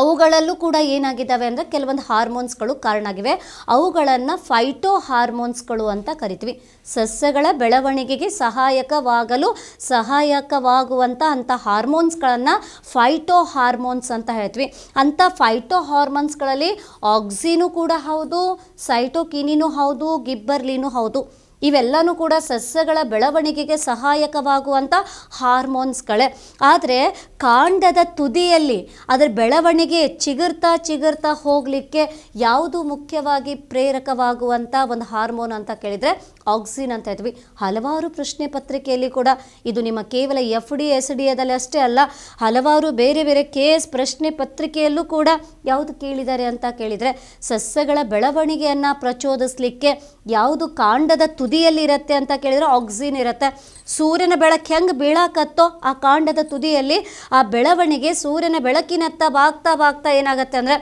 ಅವುಗಳಲ್ಲೂ ಕೂಡ ಏನಾಗಿದ್ದಾವೆ ಅಂದರೆ ಕೆಲವೊಂದು ಹಾರ್ಮೋನ್ಸ್ಗಳು ಕಾರಣ ಆಗಿವೆ ಅವುಗಳನ್ನು ಫೈಟೋ ಹಾರ್ಮೋನ್ಸ್ಗಳು ಅಂತ ಕರಿತೀವಿ ಸಸ್ಯಗಳ ಬೆಳವಣಿಗೆಗೆ ಸಹಾಯಕವಾಗಲು ಸಹಾಯಕವಾಗುವಂಥ ಅಂಥ ಹಾರ್ಮೋನ್ಸ್ಗಳನ್ನು ಫೈಟೋ ಹಾರ್ಮೋನ್ಸ್ ಅಂತ ಹೇಳ್ತೀವಿ ಅಂಥ ಫೈಟೋ ಹಾರ್ಮೋನ್ಸ್ಗಳಲ್ಲಿ ಆಕ್ಸಿನೂ ಕೂಡ ಹೌದು ಸೈಟೋಕಿನಿನೂ ಹೌದು ಗಿಬ್ಬರ್ಲಿನೂ ಹೌದು ಇವೆಲ್ಲವೂ ಕೂಡ ಸಸ್ಯಗಳ ಬೆಳವಣಿಗೆಗೆ ಸಹಾಯಕವಾಗುವಂಥ ಹಾರ್ಮೋನ್ಸ್ಗಳೇ ಆದರೆ ಕಾಂಡದ ತುದಿಯಲ್ಲಿ ಅದರ ಬೆಳವಣಿಗೆ ಚಿಗುರ್ತಾ ಚಿಗುರ್ತಾ ಹೋಗಲಿಕ್ಕೆ ಯಾವುದು ಮುಖ್ಯವಾಗಿ ಪ್ರೇರಕವಾಗುವಂಥ ಒಂದು ಹಾರ್ಮೋನ್ ಅಂತ ಕೇಳಿದರೆ ಆಕ್ಸಿನ್ ಅಂತ ಇದ್ವಿ ಹಲವಾರು ಪ್ರಶ್ನೆ ಪತ್ರಿಕೆಯಲ್ಲಿ ಕೂಡ ಇದು ನಿಮ್ಮ ಕೇವಲ ಎಫ್ ಡಿ ಎಸ್ ಡಿ ಅದಲ್ಲಿ ಅಷ್ಟೇ ಅಲ್ಲ ಹಲವಾರು ಬೇರೆ ಬೇರೆ ಕೇಸ್ ಪ್ರಶ್ನೆ ಪತ್ರಿಕೆಯಲ್ಲೂ ಕೂಡ ಯಾವುದು ಕೇಳಿದ್ದಾರೆ ಅಂತ ಕೇಳಿದರೆ ಸಸ್ಯಗಳ ಬೆಳವಣಿಗೆಯನ್ನು ಪ್ರಚೋದಿಸಲಿಕ್ಕೆ ಯಾವುದು ಕಾಂಡದ ತುದಿಯಲ್ಲಿ ಇರುತ್ತೆ ಅಂತ ಕೇಳಿದರೆ ಆಕ್ಸಿನ್ ಇರುತ್ತೆ ಸೂರ್ಯನ ಬೆಳಕು ಹೆಂಗೆ ಬೀಳಾಕತ್ತೋ ಆ ಕಾಂಡದ ತುದಿಯಲ್ಲಿ ಆ ಬೆಳವಣಿಗೆ ಸೂರ್ಯನ ಬೆಳಕಿನತ್ತ ಬಾಗ್ತಾ ಬಾಗ್ತಾ ಏನಾಗುತ್ತೆ ಅಂದರೆ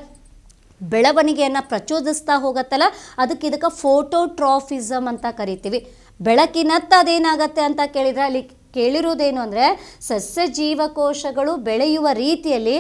ಬೆಳವಣಿಗೆಯನ್ನು ಪ್ರಚೋದಿಸ್ತಾ ಹೋಗತ್ತಲ್ಲ ಅದಕ್ಕೆ ಇದಕ್ಕೆ ಫೋಟೋಟ್ರಾಫಿಸಮ್ ಅಂತ ಕರಿತೀವಿ ಬೆಳಕಿನತ್ತ ಅದೇನಾಗತ್ತೆ ಅಂತ ಕೇಳಿದರೆ ಅಲ್ಲಿ ಕೇಳಿರೋದೇನು ಅಂದರೆ ಸಸ್ಯ ಜೀವಕೋಶಗಳು ಬೆಳೆಯುವ ರೀತಿಯಲ್ಲಿ